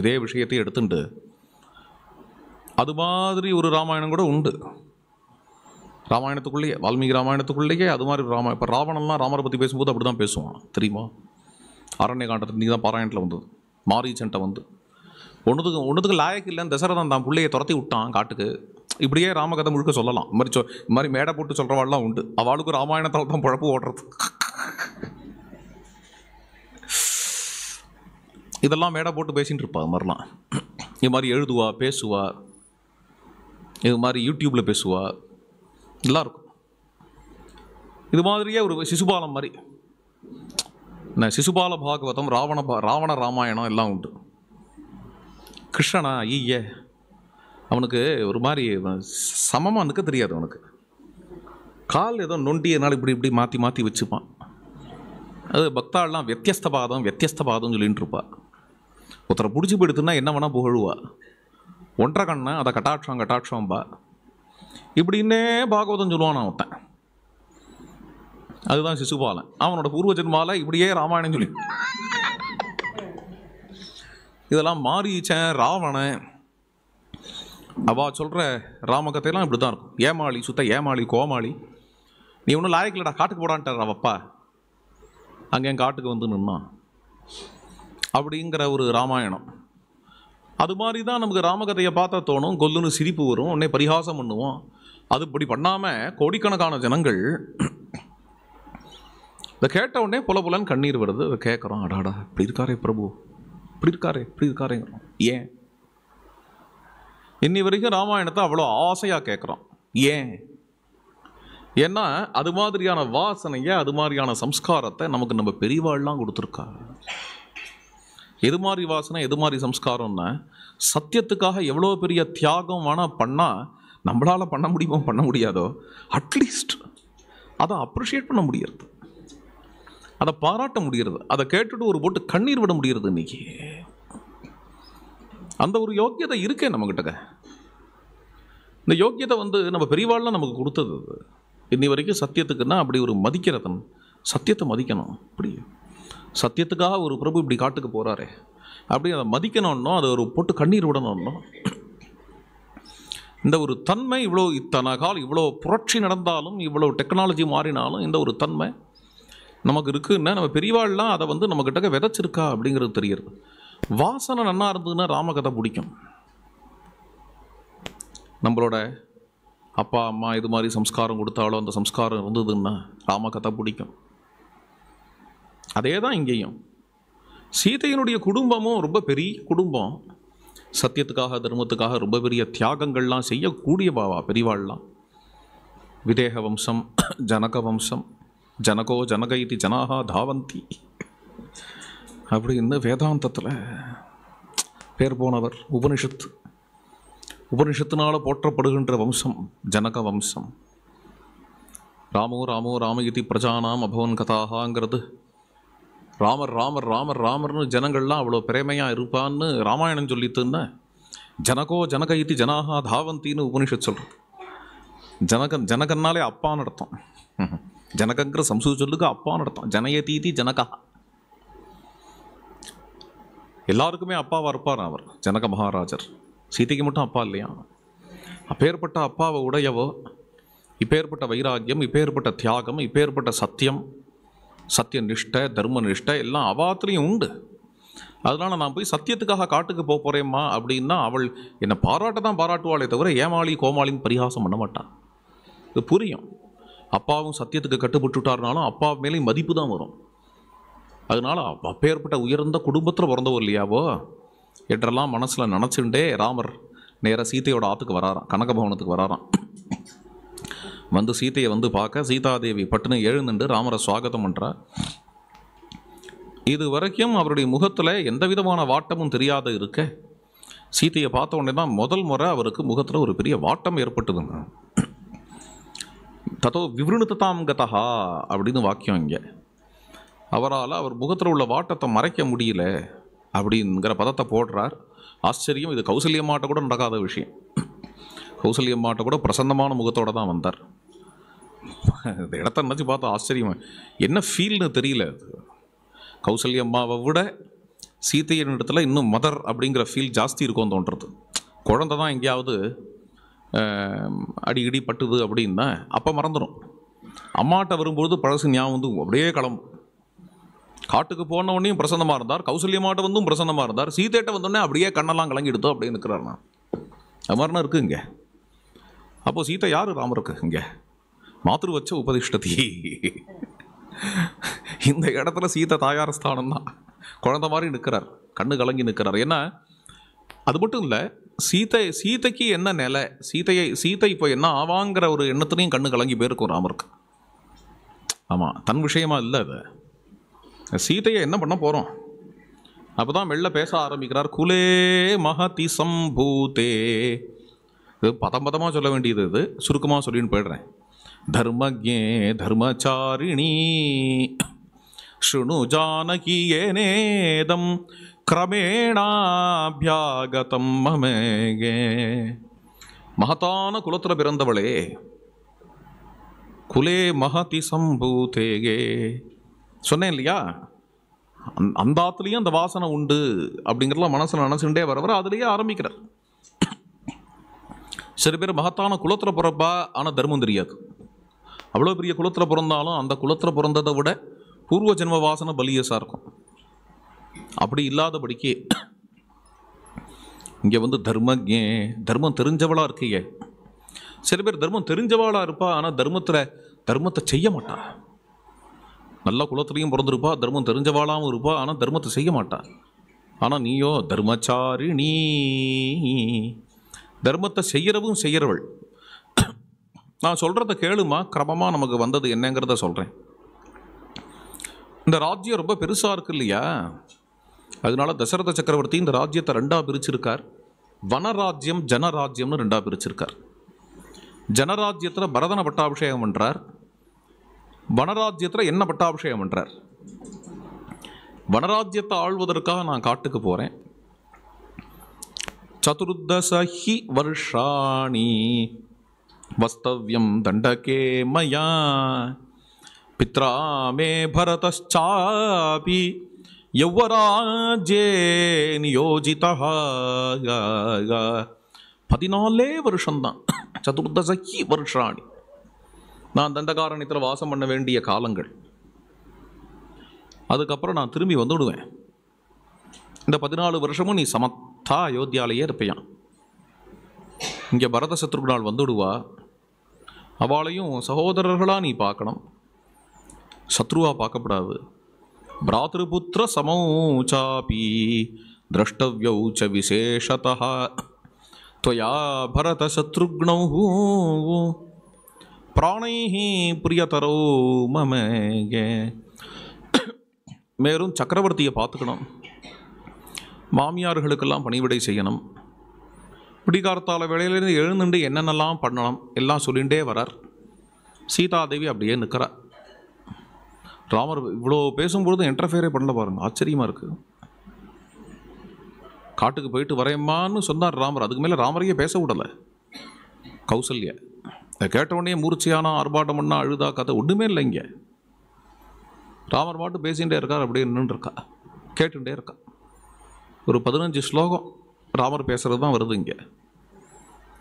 இதே விஷயத்தை எடுத்துட்டு அது மாதிரி ஒரு ராமாயணம் கூட உண்டு ராமாயணத்துக்குள்ளேயே வால்மீகி ராமாயணத்துக்குள்ளேயே அது மாதிரி ராமாயணம் இப்போ ராவணன்லாம் ராமரை பற்றி பேசும்போது அப்படி தான் பேசுவான் தெரியுமா அரண்ய காண்டத்தில் நீங்கள் தான் பாராயணத்தில் வந்தது மாரீச்சன்ட்ட வந்து ஒன்றுத்துக்கு ஒன்றுத்துக்கு லாயக்கு இல்லைன்னு தசரதன் தான் பிள்ளையை துரத்தி விட்டான் காட்டுக்கு இப்படியே ராமகதை முழுக்க சொல்லலாம் இது மாதிரி சொ இது மாதிரி மேடை போட்டு சொல்கிறவாள்லாம் உண்டு அவளுக்கு ராமாயணத்தால் தான் பழப்பு ஓடுறது இதெல்லாம் மேடை போட்டு பேசின்னு இருப்பா அது மாதிரிலாம் இது மாதிரி எழுதுவா பேசுவா இது மாதிரி யூடியூப்பில் பேசுவா இதெல்லாம் இருக்கும் இது மாதிரியே ஒரு சிசுபாலம் மாதிரி சிசுபால பாகவதம் ராவண ராவண ராமாயணம் எல்லாம் உண்டு கிருஷ்ணனா ஈய அவனுக்கு ஒரு மாதிரி சமமாக நிற்க தெரியாது அவனுக்கு கால் ஏதோ நொண்டியனால் இப்படி இப்படி மாற்றி மாற்றி வச்சுப்பான் அது பக்தாள்லாம் பாதம் வித்தியஸ்தபாதம் சொல்லிட்டு இருப்பா ஒருத்தரை பிடிச்சி போயிடுத்துனா என்ன வேணால் புகழுவா ஒன்றரை கண்ணா அதை கட்டாட்சம் கட்டாட்சம்பா இப்படின்னே பாகவதம் சொல்லுவான் அவன் அதுதான் சிசுபாலன் அவனோட பூர்வ ஜென்மாவில் இப்படியே ராமாயணம் சொல்லி இதெல்லாம் மாரீச்சன் ராவண அவா சொல்கிற ராம கதையெல்லாம் இப்படி தான் இருக்கும் ஏமாளி சுத்த ஏமாளி கோமாளி நீ ஒன்றும் லாயக்கில்லடா காட்டுக்கு போடான்ட்டார் அவப்பா அங்கே காட்டுக்கு வந்து நின்னா அப்படிங்கிற ஒரு ராமாயணம் அது மாதிரி தான் நமக்கு ராமகதையை பார்த்தா தோணும் கொல்லுன்னு சிரிப்பு வரும் உடனே பரிகாசம் பண்ணுவோம் அது இப்படி பண்ணாமல் கோடிக்கணக்கான ஜனங்கள் இதை கேட்ட உடனே புல புலன்னு கண்ணீர் வருது அதை கேட்குறோம் அடாடா இப்படி இருக்காரே பிரபு இப்படி இருக்காரே இப்படி இருக்காரேங்கிறோம் ஏன் இன்னி வரைக்கும் ராமாயணத்தை அவ்வளோ ஆசையாக கேட்குறோம் ஏன் ஏன்னா அது மாதிரியான வாசனையை அது மாதிரியான சம்ஸ்காரத்தை நமக்கு நம்ம பெரியவாள்லாம் கொடுத்துருக்கா எது மாதிரி வாசனை எது மாதிரி சம்ஸ்காரம்னா சத்தியத்துக்காக எவ்வளோ பெரிய தியாகம் வேணால் பண்ணால் நம்மளால் பண்ண முடியுமோ பண்ண முடியாதோ அட்லீஸ்ட் அதை அப்ரிஷியேட் பண்ண முடியாது அதை பாராட்ட முடிகிறது அதை கேட்டுட்டு ஒரு போட்டு கண்ணீர் விட முடிகிறது இன்னைக்கு அந்த ஒரு யோக்கியதை இருக்கே நம்மக்கிட்ட இந்த யோக்கியதை வந்து நம்ம பெரியவாள்லாம் நமக்கு கொடுத்தது இன்னி வரைக்கும் சத்தியத்துக்குன்னா அப்படி ஒரு மதிக்கிறதன் சத்தியத்தை மதிக்கணும் அப்படி சத்தியத்துக்காக ஒரு பிரபு இப்படி காட்டுக்கு போகிறாரே அப்படி அதை மதிக்கணும்னோ அதை ஒரு போட்டு கண்ணீர் விடணும்னோ இந்த ஒரு தன்மை இவ்வளோ இத்தனை கால் இவ்வளோ புரட்சி நடந்தாலும் இவ்வளோ டெக்னாலஜி மாறினாலும் இந்த ஒரு தன்மை நமக்கு இருக்குன்னா நம்ம பெரியவாள்லாம் அதை வந்து நம்மக்கிட்ட விதைச்சிருக்கா அப்படிங்கிறது தெரியுது வாசனை நன்னா இருந்ததுன்னா ராமகதை பிடிக்கும் நம்மளோட அப்பா அம்மா இது மாதிரி சம்ஸ்காரம் கொடுத்தாலும் அந்த சம்ஸ்காரம் இருந்ததுன்னா ராமகதை பிடிக்கும் அதே தான் இங்கேயும் சீதையினுடைய குடும்பமும் ரொம்ப பெரிய குடும்பம் சத்தியத்துக்காக தர்மத்துக்காக ரொம்ப பெரிய தியாகங்கள்லாம் செய்யக்கூடிய பாவா பெரிவாள்லாம் விதேக வம்சம் ஜனக வம்சம் ஜனகோ ஜனக இது ஜனாகா தாவந்தி அப்படின்னு வேதாந்தத்தில் பேர் போனவர் உபனிஷத்து உபனிஷத்தினால் போற்றப்படுகின்ற வம்சம் ஜனக வம்சம் ராமோ ராமோ ராம இதி பிரஜானாம் அபவன் கதாகாங்கிறது ராமர் ராமர் ராமர் ராமர்னு ஜனங்கள்லாம் அவ்வளோ பிரேமையாக இருப்பான்னு ராமாயணம் சொல்லித்துன்னு ஜனகோ ஜனக இதி ஜனாகா தாவந்தின்னு உபனிஷத் சொல்கிறது ஜனகன் ஜனகன்னாலே அப்பான்னு அர்த்தம் ஜனகங்கிற சம்சு சொல்லுக்கு அப்பான்னு அர்த்தம் ஜனயதீதி ஜனகா எல்லாருக்குமே அப்பாவாக இருப்பார் அவர் ஜனக மகாராஜர் சீதைக்கு மட்டும் அப்பா இல்லையா அப்பேற்பட்ட அப்பாவை உடையவோ இப்பேற்பட்ட வைராக்கியம் இப்பேற்பட்ட தியாகம் இப்பேற்பட்ட சத்தியம் சத்திய நிஷ்டை தர்ம நிஷ்டை எல்லாம் அவாத்துலேயும் உண்டு அதனால் நான் போய் சத்தியத்துக்காக காட்டுக்கு போக போகிறேம்மா அப்படின்னா அவள் என்னை பாராட்ட தான் பாராட்டுவாளே தவிர ஏமாளி கோமாளின்னு பரிகாசம் பண்ண மாட்டான் இது புரியும் அப்பாவும் சத்தியத்துக்கு கட்டுப்பட்டுட்டாருனாலும் அப்பா மேலே மதிப்பு தான் வரும் அதனால் அப்பேற்பட்ட உயர்ந்த குடும்பத்தில் பிறந்தவர் இல்லையாவோ என்றெல்லாம் மனசில் நினச்சிண்டே ராமர் நேராக சீத்தையோட ஆத்துக்கு வராறான் கனக பவனத்துக்கு வராறான் வந்து சீத்தையை வந்து பார்க்க சீதாதேவி பட்டுன்னு எழுந்துண்டு ராமரை சுவாகத்தம் பண்ணுறா இது வரைக்கும் அவருடைய முகத்தில் எந்த விதமான வாட்டமும் தெரியாத இருக்க சீத்தையை பார்த்த உடனே தான் முதல் முறை அவருக்கு முகத்தில் ஒரு பெரிய வாட்டம் ஏற்பட்டதுங்க ததோ விவருணுத்தாம் கதா அப்படின்னு வாக்கியம் இங்கே அவரால் அவர் முகத்தில் உள்ள வாட்டத்தை மறைக்க முடியல அப்படிங்கிற பதத்தை போடுறார் ஆச்சரியம் இது கௌசல்யம்மாட்ட கூட நடக்காத விஷயம் கௌசல்யம்மாட்ட கூட பிரசன்னமான முகத்தோடு தான் வந்தார் இந்த இடத்த நினச்சி பார்த்தா ஆச்சரியம் என்ன ஃபீல்னு தெரியல கௌசல்யம்மாவை விட சீத்தையின் இடத்துல இன்னும் மதர் அப்படிங்கிற ஃபீல் ஜாஸ்தி இருக்கும் தோன்றது குழந்தை தான் எங்கேயாவது அடிக்கடி பட்டுது அப்படின்னா அப்போ மறந்துடும் அம்மாட்ட வரும்போது பழசு ஞாபகம் வந்து அப்படியே கிளம்பும் காட்டுக்கு போனவனையும் பிரசன்னமாக இருந்தார் கௌசல்யமாட்ட வந்தும் பிரசன்னமாக இருந்தார் சீத்தேட்ட வந்தோடனே அப்படியே கண்ணெல்லாம் கலங்கி எடுத்தோம் அப்படியே நிற்கிறார் நான் அது மாதிரினா இருக்குது இங்கே அப்போது சீதை யார் ராமருக்கு இங்கே மாத்திரு வச்ச உபதிஷ்டதி இந்த இடத்துல சீத்தை தாயார் ஸ்தானம் தான் குழந்த மாதிரி நிற்கிறார் கண்ணு கலங்கி நிற்கிறார் ஏன்னா அது மட்டும் இல்லை சீத்தை சீதைக்கு என்ன நிலை சீதையை சீத்தை இப்போ என்ன ஆவாங்கிற ஒரு எண்ணத்துலையும் கண்ணு கலங்கி போயிருக்கும் ராமருக்கு ஆமாம் தன் விஷயமா இல்லை அது சீதையை என்ன பண்ண போகிறோம் அப்போ தான் வெளில பேச ஆரம்பிக்கிறார் குலே மகதி சம்பூதே இது பதம் பதமாக சொல்ல வேண்டியது இது சுருக்கமாக சொல்லின்னு போயிடுறேன் தர்மஜே தர்மச்சாரிணி ஸ்ருணு ஜானகி ஏனேதம் கிரமேணாபியாகதம் மமேகே மகத்தான குலத்தில் பிறந்தவளே குலே மகதி சம்பூதேகே சொன்னேன் இல்லையா அந் அந்த ஆத்துலேயும் அந்த வாசனை உண்டு அப்படிங்கிறதெல்லாம் மனசில் நினச்சிட்டே வர அதுலேயே ஆரம்பிக்கிறார் சில பேர் மகத்தான குலத்தில் பிறப்பா ஆனால் தர்மம் தெரியாது அவ்வளோ பெரிய குலத்தில் பிறந்தாலும் அந்த குலத்தில் பிறந்ததை விட பூர்வ ஜென்ம வாசனை பலியஸாக இருக்கும் அப்படி இல்லாதபடிக்கு இங்கே வந்து தர்ம தர்மம் தெரிஞ்சவளாக இருக்கீங்க சில பேர் தர்மம் தெரிஞ்சவாளாக இருப்பா ஆனால் தர்மத்தில் தர்மத்தை செய்ய மாட்டா நல்ல குலத்துலேயும் பிறந்திருப்பா தர்மம் தெரிஞ்சவாளாகவும் இருப்பா ஆனால் தர்மத்தை செய்ய மாட்டா ஆனால் நீயோ தர்மச்சாரி நீ தர்மத்தை செய்கிறவும் செய்கிறவள் நான் சொல்கிறத கேளுமா கிரமமாக நமக்கு வந்தது என்னங்கிறத சொல்கிறேன் இந்த ராஜ்யம் ரொம்ப பெருசாக இருக்கு இல்லையா அதனால தசரத சக்கரவர்த்தி இந்த ராஜ்யத்தை ரெண்டாக பிரிச்சிருக்கார் வனராஜ்யம் ஜனராஜ்யம்னு ரெண்டாக பிரிச்சிருக்கார் ஜனராஜ்யத்தில் பரதன பட்டாபிஷேகம் பண்ணுறார் வனராஜ்யத்தில் என்ன பட்டாபிஷேகம் பண்ணுறார் வனராஜ்யத்தை ஆள்வதற்காக நான் காட்டுக்கு போகிறேன் சதுர்தசஹி வருஷாணி வஸ்தவ்யம் தண்டகே மயா பித்ராமே பரதாபி எவ்வராஜே நியோஜிதா பதினாலே வருஷம்தான் சதுர்தசகி வருஷாணி நான் தண்டகாரணத்தில் வாசம் பண்ண வேண்டிய காலங்கள் அதுக்கப்புறம் நான் திரும்பி வந்துவிடுவேன் இந்த பதினாலு வருஷமும் நீ சமத்தா அயோத்தியாலேயே இருப்பியான் இங்கே பரத சத்ருகுணால் வந்துடுவா அவளையும் சகோதரர்களாக நீ பார்க்கணும் சத்ருவாக பார்க்கப்படாது भ्रातृपुत्रसमौ चापि द्रष्टव्यौ च विशेषतः त्वया भरतशत्रुघ्नौ பிராணைஹ பிரியதரோ மமக மேலும் சக்கரவர்த்தியை பார்த்துக்கணும் மாமியார்களுக்கெல்லாம் பணிவிடை செய்யணும் பிடிகார்த்தால வேலையிலேருந்து எழுந்துட்டு என்னென்னலாம் பண்ணணும் எல்லாம் சொல்லிகிட்டே வரார் சீதாதேவி அப்படியே நிற்கிறார் ராமர் இவ்வளோ பேசும்பொழுது என்டர்ஃபியரே பண்ணல பாருங்கள் ஆச்சரியமாக இருக்குது காட்டுக்கு போயிட்டு வரையம்மான்னு சொன்னார் ராமர் அதுக்கு மேலே ராமரையே பேச விடலை கௌசல்ய கேட்டவுடனே மூர்ச்சியானா ஆர்ப்பாட்டம் பண்ணா அழுதா கதை ஒன்றுமே இல்லை இங்கே ராமர் மாட்டு பேசிகிட்டே இருக்கார் அப்படியே நின்றுருக்கா கேட்டுகிட்டே இருக்கா ஒரு பதினஞ்சு ஸ்லோகம் ராமர் பேசுகிறது தான் வருது இங்கே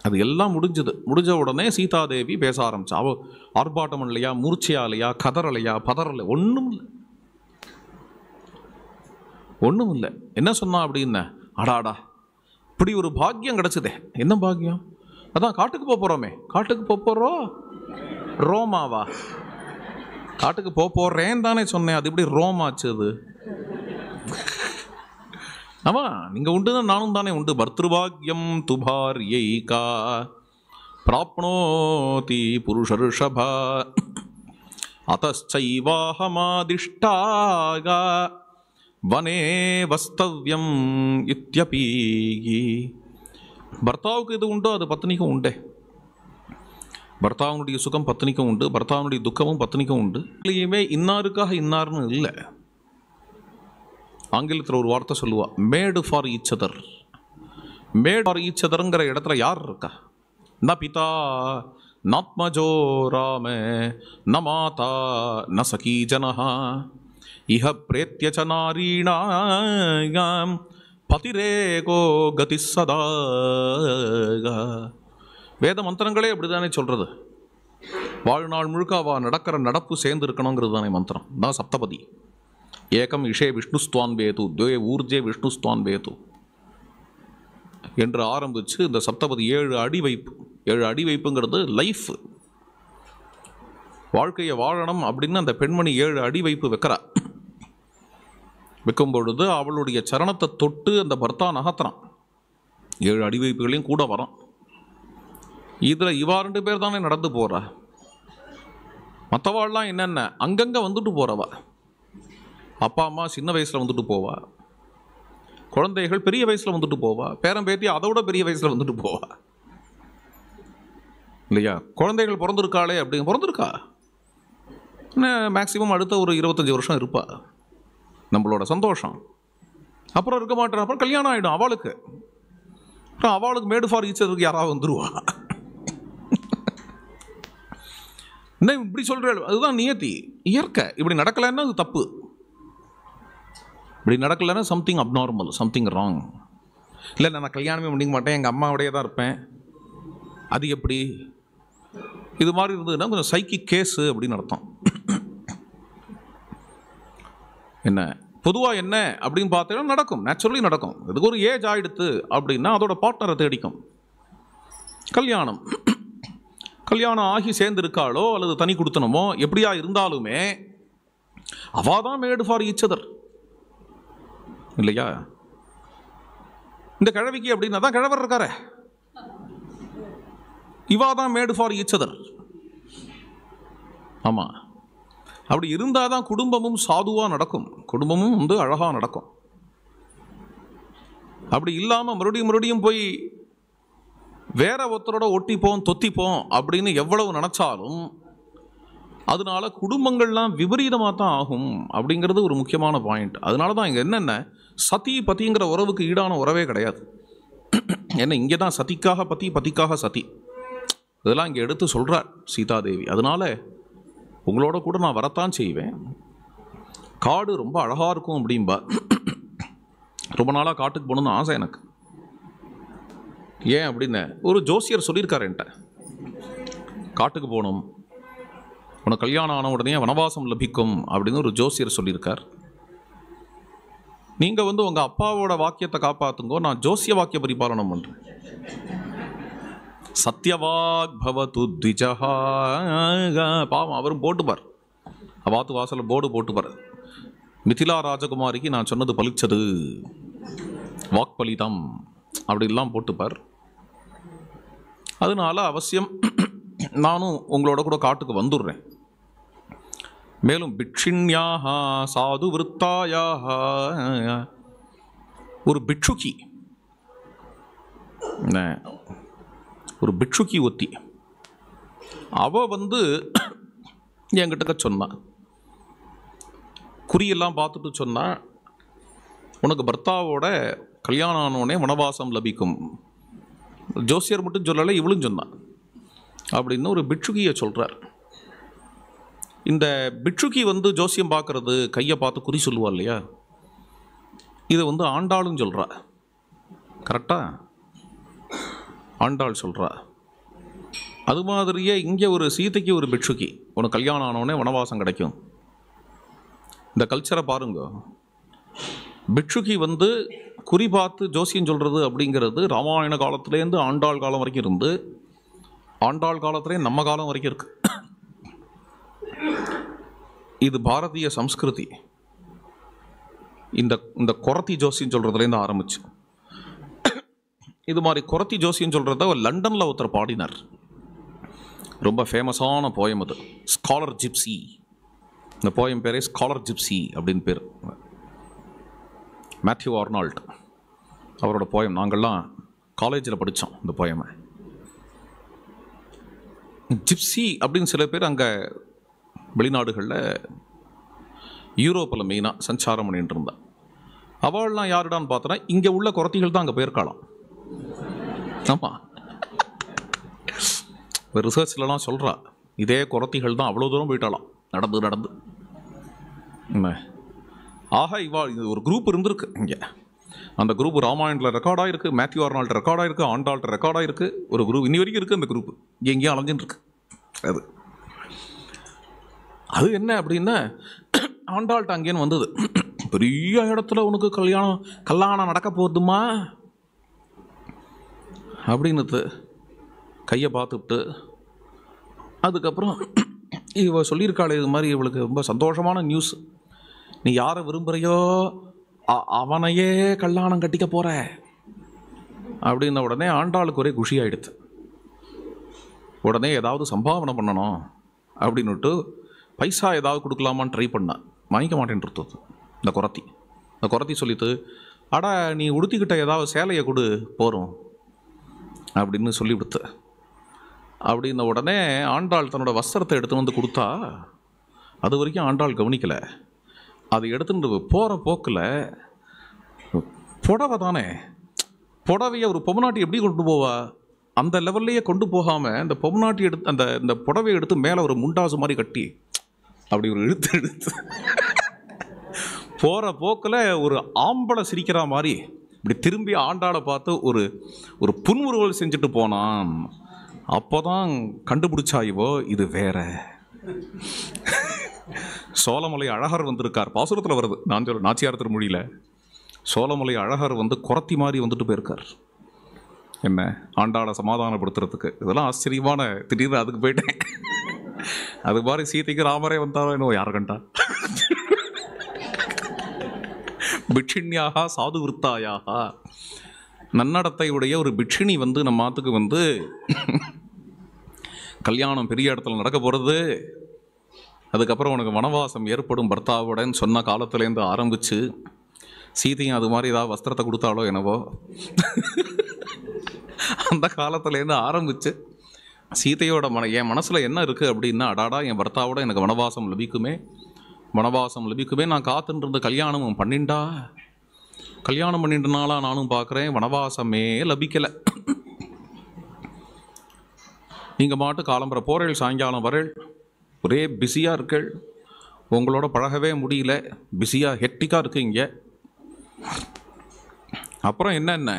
அது எல்லாம் முடிஞ்சது முடிஞ்ச உடனே சீதாதேவி பேச ஆரம்பிச்சா அவள் ஆர்ப்பாட்டம் இல்லையா இல்லையா கதறலையா பதறலை ஒன்றும் இல்லை ஒன்றும் இல்லை என்ன சொன்னா அப்படின்ன அடாடா இப்படி ஒரு பாக்கியம் கிடச்சிதே என்ன பாக்கியம் அதான் காட்டுக்கு போக போகிறோமே காட்டுக்கு போக போகிறோம் ரோமாவா காட்டுக்கு போக போகிறேன் தானே சொன்னேன் அது எப்படி ரோமாச்சு அது ஆமா நீங்க உண்டு தான் நானும் தானே உண்டு பர்திருபாகியம் துபார் பிராப்னோ தி புருஷருஷபா அத்தைவாஹமாதிஷ்டாக வனே வஸ்தவ்யம் இத்தியபீகி பர்த்தாவுக்கு இது உண்டோ அது பத்னிக்கும் உண்டே பர்த்தாவுனுடைய சுகம் பத்னிக்கும் உண்டு பர்த்தாவுனுடைய துக்கமும் பத்னிக்கும் உண்டு இல்லையுமே இன்னாருக்காக இன்னார்னு இல்லை ஆங்கிலத்தில் ஒரு வார்த்தை சொல்லுவா made for each other made for each அதருங்கிற இடத்துல யார் இருக்கா ந பிதா நாத்மஜோ ராம ந மாதா ந சகி ஜனஹா இஹ பிரேத்திய ச நாரீணாம் பதிரேகோ கதி சதா வேத மந்திரங்களே அப்படிதானே சொல்கிறது வாழ்நாள் முழுக்க அவள் நடக்கிற நடப்பு சேர்ந்து இருக்கணுங்கிறது தானே மந்திரம் தான் சப்தபதி ஏகம் இஷே விஷ்ணுஸ்துவான் பேது துவே ஊர்ஜே விஷ்ணுஸ்துவான் பேது என்று ஆரம்பித்து இந்த சப்தபதி ஏழு அடி வைப்பு ஏழு அடி வைப்புங்கிறது லைஃப் வாழ்க்கையை வாழணும் அப்படின்னு அந்த பெண்மணி ஏழு அடி வைப்பு வைக்கிறா வைக்கும் பொழுது அவளுடைய சரணத்தை தொட்டு அந்த பர்த்தா நகர்த்துறான் ஏழு அடி வைப்புகளையும் கூட வரான் இதில் இவா ரெண்டு பேர் தானே நடந்து போகிறா மற்றவாள்லாம் என்னென்ன அங்கங்கே வந்துட்டு போகிறவா அப்பா அம்மா சின்ன வயசில் வந்துட்டு போவா குழந்தைகள் பெரிய வயசில் வந்துட்டு போவா பேரம் பேத்தி அதோட பெரிய வயசில் வந்துட்டு போவா இல்லையா குழந்தைகள் பிறந்திருக்காளே அப்படிங்க பிறந்திருக்கா மேக்சிமம் அடுத்த ஒரு இருபத்தஞ்சி வருஷம் இருப்பா நம்மளோட சந்தோஷம் அப்புறம் இருக்க மாட்டேன் அப்புறம் கல்யாணம் ஆகிடும் அவளுக்கு அப்புறம் அவளுக்கு மேடு ஃபார் ஈச்சருக்கு யாராவது வந்துடுவா என்ன இப்படி சொல்கிற அதுதான் நியத்தி இயற்கை இப்படி நடக்கலைன்னா அது தப்பு இப்படி நடக்கலைன்னா சம்திங் அப்நார்மல் சம்திங் ராங் இல்லை நான் கல்யாணமே பண்ணிக்க மாட்டேன் எங்கள் அம்மாவுடைய தான் இருப்பேன் அது எப்படி இது மாதிரி இருந்ததுன்னா கொஞ்சம் சைக்கிக் கேஸு அப்படின்னு அர்த்தம் என்ன பொதுவாக என்ன அப்படின்னு பார்த்தீங்கன்னா நடக்கும் நேச்சுரலி நடக்கும் இதுக்கு ஒரு ஏஜ் ஆகிடுத்து அப்படின்னா அதோட பார்ட்னரை தேடிக்கும் கல்யாணம் கல்யாணம் ஆகி சேர்ந்துருக்காளோ அல்லது தனி கொடுத்தனமோ எப்படியா இருந்தாலுமே அவாதான் மேடு ஃபார் ஈச்சதர் இல்லையா இந்த கிழவிக்கு அப்படின்னா தான் கிழவர் இருக்காரு இவா தான் மேடு ஃபார் ஈச்சதர் ஆமாம் அப்படி இருந்தால் தான் குடும்பமும் சாதுவாக நடக்கும் குடும்பமும் வந்து அழகாக நடக்கும் அப்படி இல்லாமல் மறுபடியும் மறுபடியும் போய் வேற ஒருத்தரோட ஒட்டிப்போம் தொத்திப்போம் அப்படின்னு எவ்வளவு நினச்சாலும் அதனால குடும்பங்கள்லாம் விபரீதமாக தான் ஆகும் அப்படிங்கிறது ஒரு முக்கியமான பாயிண்ட் அதனால தான் இங்கே என்னென்ன சதி பத்திங்கிற உறவுக்கு ஈடான உறவே கிடையாது ஏன்னா இங்கே தான் சதிக்காக பத்தி பத்திக்காக சதி இதெல்லாம் இங்கே எடுத்து சொல்கிறார் சீதாதேவி அதனால் உங்களோட கூட நான் வரத்தான் செய்வேன் காடு ரொம்ப அழகாக இருக்கும் அப்படின்பா ரொம்ப நாளாக காட்டுக்கு போகணுன்னு ஆசை எனக்கு ஏன் அப்படின்னு ஒரு ஜோசியர் சொல்லியிருக்காரு என்கிட்ட காட்டுக்கு போகணும் உனக்கு கல்யாணம் ஆன உடனே வனவாசம் லபிக்கும் அப்படின்னு ஒரு ஜோசியர் சொல்லியிருக்கார் நீங்கள் வந்து உங்கள் அப்பாவோட வாக்கியத்தை காப்பாற்றுங்கோ நான் ஜோசிய வாக்கிய பரிபாலனம் பண்ணுறேன் சத்யவாக் பவது திஜகா பாவம் அவரும் போட்டுப்பார் அவாத்து வாசலில் போர்டு போட்டுப்பார் மிதிலா ராஜகுமாரிக்கு நான் சொன்னது பலிச்சது வாக்பலிதம் அப்படிலாம் போட்டுப்பார் அதனால் அவசியம் நானும் உங்களோட கூட காட்டுக்கு வந்துடுறேன் மேலும் பிக்ஷின்யாகா சாது விருத்தாயாக ஒரு பிக்ஷுக்கி ஒரு பிக்ஷுக்கி ஒத்தி அவள் வந்து என்கிட்ட சொன்னான் குறியெல்லாம் பார்த்துட்டு சொன்னால் உனக்கு பர்த்தாவோட கல்யாணம் ஆனோடனே வனவாசம் லபிக்கும் ஜோசியர் மட்டும் சொல்லலை இவளும் சொன்னான் அப்படின்னு ஒரு பிட்சுகியை சொல்கிறார் இந்த பிட்சுக்கி வந்து ஜோசியம் பார்க்குறது கையை பார்த்து குறி சொல்லுவா இல்லையா இதை வந்து ஆண்டாளும் சொல்கிறா கரெக்டாக ஆண்டாள் சொல்கிறா அது மாதிரியே இங்கே ஒரு சீதைக்கு ஒரு பிட்சுக்கி உனக்கு கல்யாணம் ஆனவுடனே வனவாசம் கிடைக்கும் இந்த கல்ச்சரை பாருங்க பிட்சுக்கி வந்து குறி பார்த்து ஜோசியம் சொல்கிறது அப்படிங்கிறது ராமாயண காலத்துலேருந்து ஆண்டாள் காலம் வரைக்கும் இருந்து ஆண்டாள் காலத்துலேயும் நம்ம காலம் வரைக்கும் இருக்குது இது பாரதிய சம்ஸ்கிருதி இந்த இந்த கொரத்தி ஜோசின்னு சொல்கிறதுலேருந்து ஆரம்பிச்சு இது மாதிரி கொரத்தி ஜோசின்னு சொல்கிறத லண்டனில் ஒருத்தர் பாடினார் ரொம்ப ஃபேமஸான போயம் அது ஸ்காலர் ஜிப்சி இந்த போயம் பேரே ஸ்காலர் ஜிப்சி அப்படின்னு பேர் மேத்யூ ஆர்னால்ட் அவரோட போயம் நாங்கள்லாம் காலேஜில் படித்தோம் இந்த போயமை ஜிப்சி அப்படின்னு சில பேர் அங்கே வெளிநாடுகளில் யூரோப்பில் மெயினாக சஞ்சாரம் பண்ணிட்டு இருந்தேன் அவள்லாம் யாருடான்னு பார்த்தோன்னா இங்கே உள்ள குறத்திகள் தான் அங்கே போயிருக்காளாம் ஆமாம் இப்போ ரிசர்ச்லலாம் சொல்கிறா இதே குறத்திகள் தான் அவ்வளோ தூரம் போயிட்டாலாம் நடந்து நடந்து ஆக இவா இது ஒரு குரூப் இருந்திருக்கு இங்கே அந்த குரூப் ராமாயணத்தில் ரெக்கார்டாக இருக்குது மேத்யூ ஆர்னால்ட் ரெக்கார்டாக இருக்குது ஆண்டாள்கிட்ட ரெக்கார்டாக இருக்குது ஒரு குரூப் இன்னி வரைக்கும் இருக்குது அந்த குரூப் எங்கேயும் அலைஞ்சுன்னு இருக்கு அது அது என்ன அப்படின்னா ஆண்டாள் டாங்கேன்னு வந்தது பெரிய இடத்துல உனக்கு கல்யாணம் கல்யாணம் நடக்க போகுதுமா அப்படின்னுது கையை பார்த்துட்டு அதுக்கப்புறம் இவ சொல்லியிருக்காள் இது மாதிரி இவளுக்கு ரொம்ப சந்தோஷமான நியூஸ் நீ யாரை விரும்புகிறையோ அவனையே கல்யாணம் கட்டிக்க போகிற அப்படின்ன உடனே ஆண்டாளுக்கு ஒரே குஷி உடனே ஏதாவது சம்பாவனை பண்ணணும் அப்படின்னுட்டு பைசா ஏதாவது கொடுக்கலாமான்னு ட்ரை பண்ணேன் வாங்கிக்க மாட்டேன்றது இந்த குரத்தி இந்த குரத்தி சொல்லிட்டு அடா நீ உடுத்திக்கிட்ட ஏதாவது சேலையை கொடு போகிறோம் அப்படின்னு சொல்லி கொடுத்த அப்படின்ன உடனே ஆண்டாள் தன்னோட வஸ்திரத்தை எடுத்துன்னு வந்து கொடுத்தா அது வரைக்கும் ஆண்டாள் கவனிக்கலை அது எடுத்துட்டு போகிற போக்கில் புடவை தானே புடவையை ஒரு பொம்நாட்டி எப்படி கொண்டு போவா அந்த லெவல்லையே கொண்டு போகாமல் இந்த பொம்நாட்டி எடுத்து அந்த இந்த புடவையை எடுத்து மேலே ஒரு முண்டாசு மாதிரி கட்டி அப்படி ஒரு இழுத்து இழுத்து போகிற போக்கில் ஒரு ஆம்பளை சிரிக்கிற மாதிரி இப்படி திரும்பி ஆண்டாளை பார்த்து ஒரு ஒரு புன்முறுவல் செஞ்சுட்டு போனான் அப்போ தான் கண்டுபிடிச்சா இவோ இது வேற சோழமலை அழகர் வந்திருக்கார் பாசுரத்தில் வருது நான் சொல்ல நாச்சியார் மொழியில் சோழமலை அழகர் வந்து குரத்தி மாதிரி வந்துட்டு போயிருக்கார் என்ன ஆண்டாளை சமாதானப்படுத்துறதுக்கு இதெல்லாம் ஆச்சரியமான திடீர்னு அதுக்கு போயிட்டேன் அது மாதிரி சீத்தைக்கு ராமரே வந்தாரோ என்னோ யார் கண்டா பிட்சின்யாகா சாது விற்த்தாயாகா நன்னடத்தையுடைய ஒரு பிட்சினி வந்து நம்ம மாத்துக்கு வந்து கல்யாணம் பெரிய இடத்துல நடக்க போகிறது அதுக்கப்புறம் உனக்கு வனவாசம் ஏற்படும் பர்த்தாவுடன் சொன்ன காலத்துலேருந்து ஆரம்பித்து சீதையும் அது மாதிரி ஏதாவது வஸ்திரத்தை கொடுத்தாலோ என்னவோ அந்த காலத்துலேருந்து ஆரம்பித்து சீதையோட மன என் மனசில் என்ன இருக்குது அப்படின்னா அடாடா என் பர்த்தாவோட எனக்கு வனவாசம் லபிக்குமே வனவாசம் லபிக்குமே நான் காத்துன்றது கல்யாணமும் பண்ணிண்டா கல்யாணம் பண்ணிட்டனால நானும் பார்க்குறேன் வனவாசமே லபிக்கலை நீங்கள் மாட்டு காலம்புற போகிறேள் சாயங்காலம் வரேள் ஒரே பிஸியாக இருக்கள் உங்களோட பழகவே முடியல பிஸியாக ஹெட்டிக்காக இங்கே அப்புறம் என்னென்ன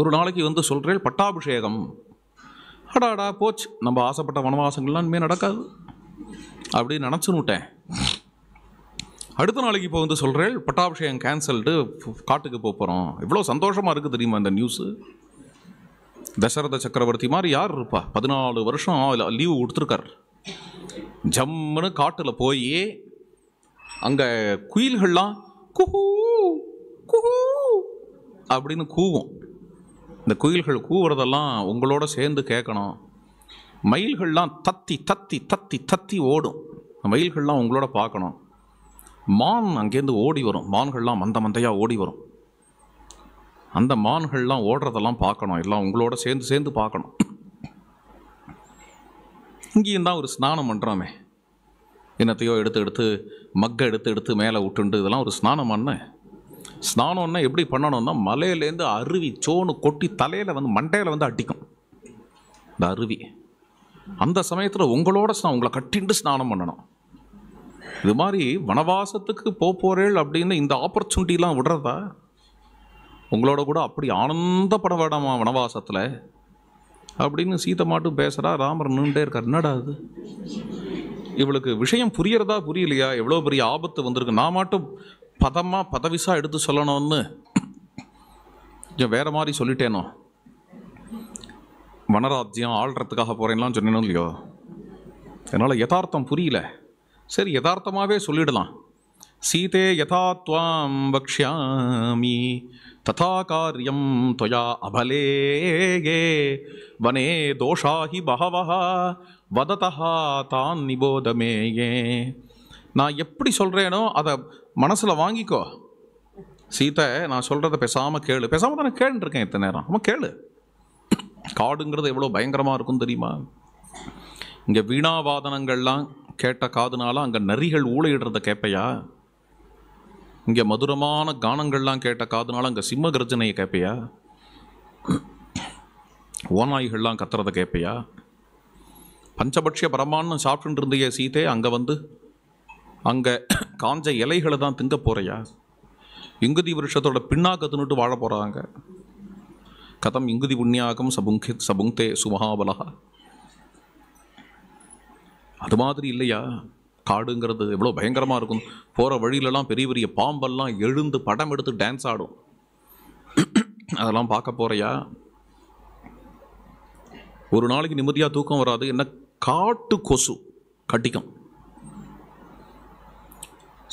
ஒரு நாளைக்கு வந்து சொல்கிறேன் பட்டாபிஷேகம் அடாடா போச்சு நம்ம ஆசைப்பட்ட வனவாசங்கள்லாம் இனிமேல் நடக்காது அப்படின்னு விட்டேன் அடுத்த நாளைக்கு இப்போ வந்து சொல்கிறேன் பட்டாபிஷேகம் கேன்சல்டு காட்டுக்கு போக போகிறோம் இவ்வளோ சந்தோஷமாக இருக்குது தெரியுமா இந்த நியூஸு தசரத சக்கரவர்த்தி மாதிரி யார் இருப்பா பதினாலு வருஷம் லீவு கொடுத்துருக்கார் ஜம்முன்னு காட்டில் போய் அங்கே குயில்கள்லாம் குஹூ குஹூ அப்படின்னு கூவும் இந்த குயில்கள் கூவுறதெல்லாம் உங்களோட சேர்ந்து கேட்கணும் மயில்கள்லாம் தத்தி தத்தி தத்தி தத்தி ஓடும் மயில்கள்லாம் உங்களோட பார்க்கணும் மான் அங்கேருந்து ஓடி வரும் மான்கள்லாம் மந்த மந்தையாக ஓடி வரும் அந்த மான்கள்லாம் ஓடுறதெல்லாம் பார்க்கணும் எல்லாம் உங்களோட சேர்ந்து சேர்ந்து பார்க்கணும் இங்கேயும் தான் ஒரு ஸ்நானம் பண்ணுறோமே என்னத்தையோ எடுத்து எடுத்து மக்கை எடுத்து எடுத்து மேலே விட்டுண்டு இதெல்லாம் ஒரு ஸ்நானம் பண்ணேன் ஸ்நானம்னா எப்படி பண்ணணும்னா மலையிலேருந்து அருவி சோனு கொட்டி தலையில் வந்து மண்டையில் வந்து அடிக்கும் இந்த அருவி அந்த சமயத்தில் உங்களோட ஸ்நா உங்களை கட்டிண்டு ஸ்நானம் பண்ணணும் இது மாதிரி வனவாசத்துக்கு போகிறேள் அப்படின்னு இந்த ஆப்பர்ச்சுனிட்டிலாம் விடுறதா உங்களோட கூட அப்படி ஆனந்தப்பட வேடமா வனவாசத்தில் அப்படின்னு சீத்தை மாட்டும் பேசுகிறா ராமர் நின்றுட்டே இருக்கார் என்னடா அது இவளுக்கு விஷயம் புரியறதா புரியலையா எவ்வளோ பெரிய ஆபத்து வந்திருக்கு நான் மட்டும் பதமாக பதவிசாக எடுத்து சொல்லணும்னு கொஞ்சம் வேறு மாதிரி சொல்லிட்டேனோ வனராஜ்யம் ஆள்றதுக்காக போகிறேன்லான்னு சொன்னேனும் இல்லையோ அதனால் யதார்த்தம் புரியல சரி யதார்த்தமாகவே சொல்லிடலாம் சீதே யதா துவாம் பக்ஷாமி ததா காரியம் தொயா அபலேயே வனே தோஷாஹி பகவஹா வததா தான் நிபோதமேயே நான் எப்படி சொல்கிறேனோ அதை மனசில் வாங்கிக்கோ சீதை நான் சொல்கிறத பேசாமல் கேளு பேசாமல் தானே கேட்டுருக்கேன் இத்தனை நேரம் ஆமாம் கேளு காடுங்கிறது எவ்வளோ பயங்கரமாக இருக்கும் தெரியுமா இங்கே வீணாவாதனங்கள்லாம் கேட்ட காதுனால அங்கே நரிகள் ஊழையிடுறத கேட்பையா இங்கே மதுரமான கானங்கள்லாம் கேட்ட காதுனால அங்கே சிம்ம கர்ஜனையை கேட்பையா ஓநாய்கள்லாம் கத்துறத கேட்பையா பஞ்சபட்சிய பரமானம் சாப்பிட்டுட்டு சீதே அங்கே வந்து அங்கே காஞ்ச இலைகளை தான் திங்க போகிறையா இங்குதி வருஷத்தோட பின்னாக தின்னுட்டு வாழ போகிறாங்க கதம் இங்குதி புண்ணியாகம் சபுங்கி சபுங்கே சுமகாபலகா அது மாதிரி இல்லையா காடுங்கிறது எவ்வளோ பயங்கரமாக இருக்கும் போகிற வழியிலலாம் பெரிய பெரிய பாம்பெல்லாம் எழுந்து படம் எடுத்து டான்ஸ் ஆடும் அதெல்லாம் பார்க்க போகிறையா ஒரு நாளைக்கு நிம்மதியாக தூக்கம் வராது என்ன காட்டு கொசு கட்டிக்கும்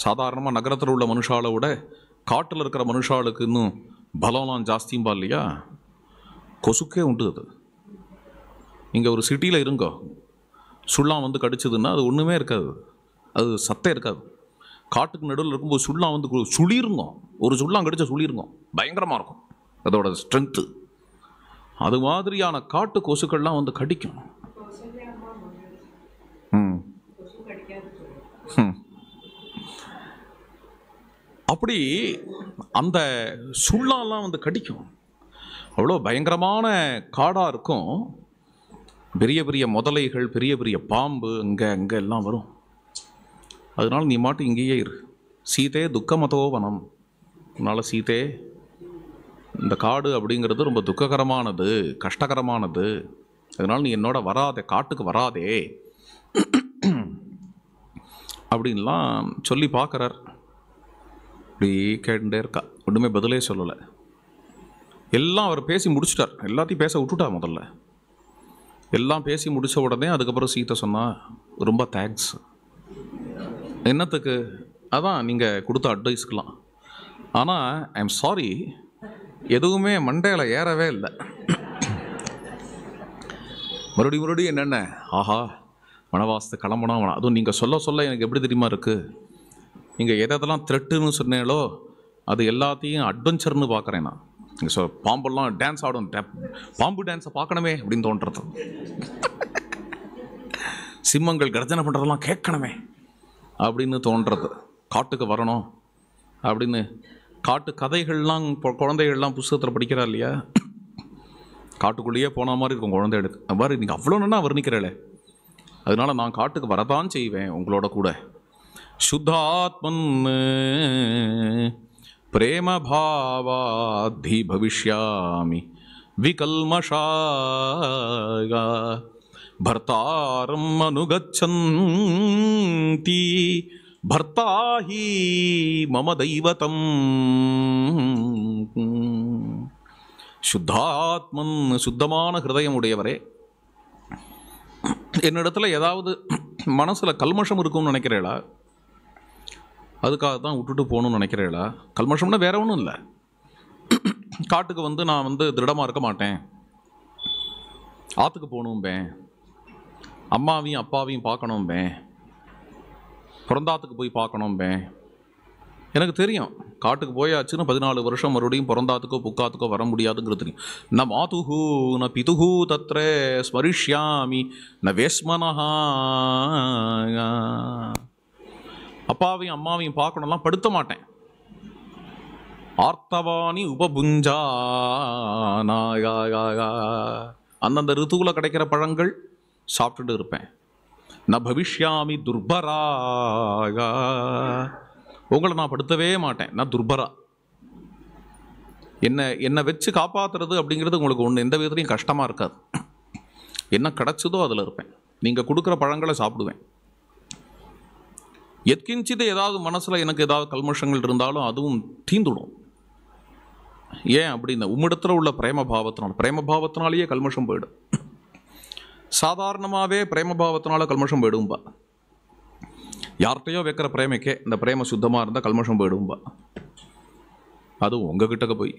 சாதாரணமாக நகரத்தில் உள்ள மனுஷால விட காட்டில் இருக்கிற மனுஷாளுக்கு இன்னும் பலம்லாம் ஜாஸ்தியும்பா இல்லையா கொசுக்கே உண்டு அது இங்கே ஒரு சிட்டியில் இருங்கோ சுள்ளம் வந்து கடிச்சதுன்னா அது ஒன்றுமே இருக்காது அது சத்தே இருக்காது காட்டுக்கு நடுவில் இருக்கும்போது சுள்ளம் வந்து சுழிருங்கோம் ஒரு சுள்ளம் கடிச்ச சுழிருங்கோம் பயங்கரமாக இருக்கும் அதோட ஸ்ட்ரென்த்து அது மாதிரியான காட்டு கொசுக்கள்லாம் வந்து கடிக்கும் ம் ம் அப்படி அந்த சுள்ளாலாம் வந்து கடிக்கும் அவ்வளோ பயங்கரமான காடாக இருக்கும் பெரிய பெரிய முதலைகள் பெரிய பெரிய பாம்பு அங்கே அங்கே எல்லாம் வரும் அதனால் நீ மாட்டு இங்கேயே இரு சீதே துக்கமதோ வனம் அதனால் சீதே இந்த காடு அப்படிங்கிறது ரொம்ப துக்ககரமானது கஷ்டகரமானது அதனால் நீ என்னோட வராதே காட்டுக்கு வராதே அப்படின்லாம் சொல்லி பார்க்குறார் அப்படி கேட்டுட்டே இருக்கா ஒன்றுமே பதிலே சொல்லலை எல்லாம் அவர் பேசி முடிச்சிட்டார் எல்லாத்தையும் பேச விட்டுட்டா முதல்ல எல்லாம் பேசி முடித்த உடனே அதுக்கப்புறம் சீத்தை சொன்னால் ரொம்ப தேங்க்ஸ் என்னத்துக்கு அதான் நீங்கள் கொடுத்த அட்வைஸ்க்கெலாம் ஆனால் ஐ எம் சாரி எதுவுமே மண்டையில் ஏறவே இல்லை மறுபடியும் மறுபடியும் என்னென்ன ஆஹா வனவாசத்து கிளம்பணும் அதுவும் நீங்கள் சொல்ல சொல்ல எனக்கு எப்படி தெரியுமா இருக்குது இங்கே எதெல்லாம் த்ரெட்டுன்னு சொன்னேலோ அது எல்லாத்தையும் அட்வென்ச்சர்னு பார்க்குறேன் நான் இங்கே ஸோ பாம்பெல்லாம் டான்ஸ் ஆடும் பாம்பு டான்ஸை பார்க்கணுமே அப்படின்னு தோன்றது சிம்மங்கள் கர்ஜனை பண்ணுறதெல்லாம் கேட்கணுமே அப்படின்னு தோன்றது காட்டுக்கு வரணும் அப்படின்னு காட்டு கதைகள்லாம் இப்போ குழந்தைகள்லாம் புஸ்தகத்தில் படிக்கிறா இல்லையா காட்டுக்குள்ளேயே போன மாதிரி இருக்கும் குழந்தை எடுத்து மாதிரி நீங்கள் அவ்வளோ நான் வர்ணிக்கிறேன் அதனால் நான் காட்டுக்கு வரதான் செய்வேன் உங்களோட கூட சுத்தாத்மன் பிரேமபாவாத்தி பவிஷ்யாமி விகல்மஷாக பர்த்தாரம் அனுகச்சந்தி பர்த்தாஹி மம தெய்வதம் சுத்தாத்மன் சுத்தமான ஹிருதயம் உடையவரே என்னிடத்தில் ஏதாவது மனசில் கல்மஷம் இருக்கும்னு நினைக்கிறீங்களா அதுக்காக தான் விட்டுட்டு போகணும்னு நினைக்கிறீங்களா கல்மஷம்னா வேற ஒன்றும் இல்லை காட்டுக்கு வந்து நான் வந்து திருடமாக இருக்க மாட்டேன் ஆற்றுக்கு பேன் அம்மாவையும் அப்பாவையும் பார்க்கணும்பேன் பிறந்தாத்துக்கு போய் பார்க்கணும்பேன் எனக்கு தெரியும் காட்டுக்கு போயாச்சுன்னு பதினாலு வருஷம் மறுபடியும் பிறந்தாத்துக்கோ புக்காத்துக்கோ வர முடியாதுங்கிறது தெரியும் ந மாதுகு ந பிதுகு தத்ரே ஸ்மரிஷ்யாமி ந வேஸ்மனஹா அப்பாவையும் அம்மாவையும் பார்க்கணும்லாம் படுத்த மாட்டேன் ஆர்த்தவாணி உபபுஞ்சா அந்தந்த ரித்துவில் கிடைக்கிற பழங்கள் சாப்பிட்டுட்டு இருப்பேன் நான் பவிஷ்யாமி துர்பரா உங்களை நான் படுத்தவே மாட்டேன் நான் துர்பரா என்னை என்னை வச்சு காப்பாற்றுறது அப்படிங்கிறது உங்களுக்கு ஒன்று எந்த விதத்துலையும் கஷ்டமாக இருக்காது என்ன கிடச்சதோ அதில் இருப்பேன் நீங்கள் கொடுக்குற பழங்களை சாப்பிடுவேன் எத்கிஞ்சித ஏதாவது மனசில் எனக்கு ஏதாவது கல்மஷங்கள் இருந்தாலும் அதுவும் தீந்துடும் ஏன் அப்படின்னா உம்மிடத்தில் உள்ள பிரேம பாவத்தினால் பிரேம பாவத்தினாலேயே கல்மஷம் போயிடும் சாதாரணமாகவே பிரேம பாவத்தினால கல்மஷம் போயிடும்பா யார்கிட்டையோ வைக்கிற பிரேமைக்கே இந்த பிரேம சுத்தமாக இருந்தால் கல்மஷம் போயிடும்பா அதுவும் உங்கள் கிட்டக்க போய்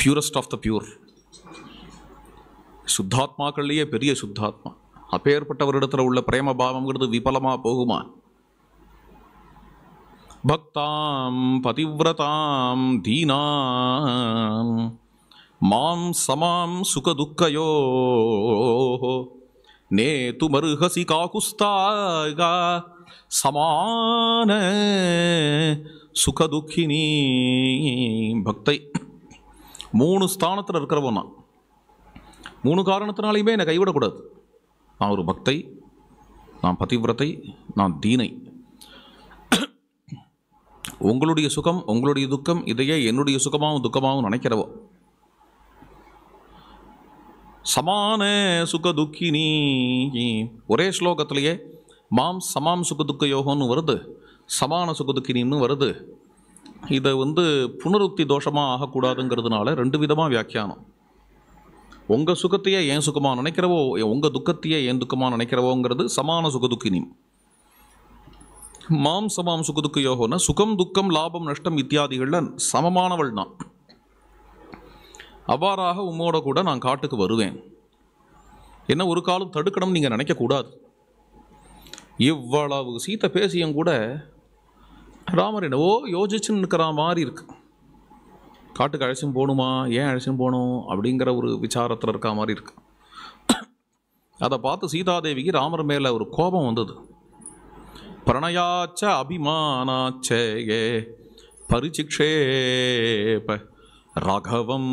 பியூரஸ்ட் ஆஃப் த பியூர் சுத்தாத்மாக்கள்லேயே பெரிய சுத்தாத்மா அப்பேற்பட்டவரிடத்தில் உள்ள பிரேம பாவங்கிறது விபலமாக போகுமா பக்தாம் பதிவிரதாம் தீனாம் மாம் சமாம் சுகதுக்கையோ நேதுமருகசி காகுஸ்தாக சமான சுகதுக்கினி பக்தை மூணு ஸ்தானத்தில் இருக்கிறவன் நான் மூணு காரணத்தினாலையுமே என்னை கைவிடக்கூடாது நான் ஒரு பக்தை நான் பதிவிரத்தை நான் தீனை உங்களுடைய சுகம் உங்களுடைய துக்கம் இதையே என்னுடைய சுகமாகவும் துக்கமாகவும் நினைக்கிறவோ சமான சுக துக்கினி ஒரே ஸ்லோகத்திலேயே மாம் சமாம் சுக துக்க யோகம்னு வருது சமான சுக துக்கினின்னு வருது இதை வந்து புனருத்தி தோஷமாக ஆகக்கூடாதுங்கிறதுனால ரெண்டு விதமாக வியாக்கியானம் உங்கள் சுகத்தையே ஏன் சுகமாக நினைக்கிறவோ உங்கள் துக்கத்தையே ஏன் துக்கமாக நினைக்கிறவோங்கிறது சமான சுக துக்கினியும் மாம் சமாம் சுகதுக்கு யோகம்னா சுகம் துக்கம் லாபம் நஷ்டம் இத்தியாதிகளில் சமமானவள் தான் அவ்வாறாக உம்மோட கூட நான் காட்டுக்கு வருவேன் என்ன ஒரு காலம் தடுக்கணும்னு நீங்கள் நினைக்கக்கூடாது இவ்வளவு சீத்தை பேசியும் கூட ராமர் என்னவோ யோசிச்சுன்னு இருக்கிற மாதிரி இருக்கு காட்டுக்கு அழைச்சும் போகணுமா ஏன் அழைச்சும் போகணும் அப்படிங்கிற ஒரு விசாரத்தில் இருக்க மாதிரி இருக்கு அதை பார்த்து சீதாதேவிக்கு ராமர் மேலே ஒரு கோபம் வந்தது பிரணயாச்ச அபிமானாச்ச பரிசிக்ஷேப ராகவம்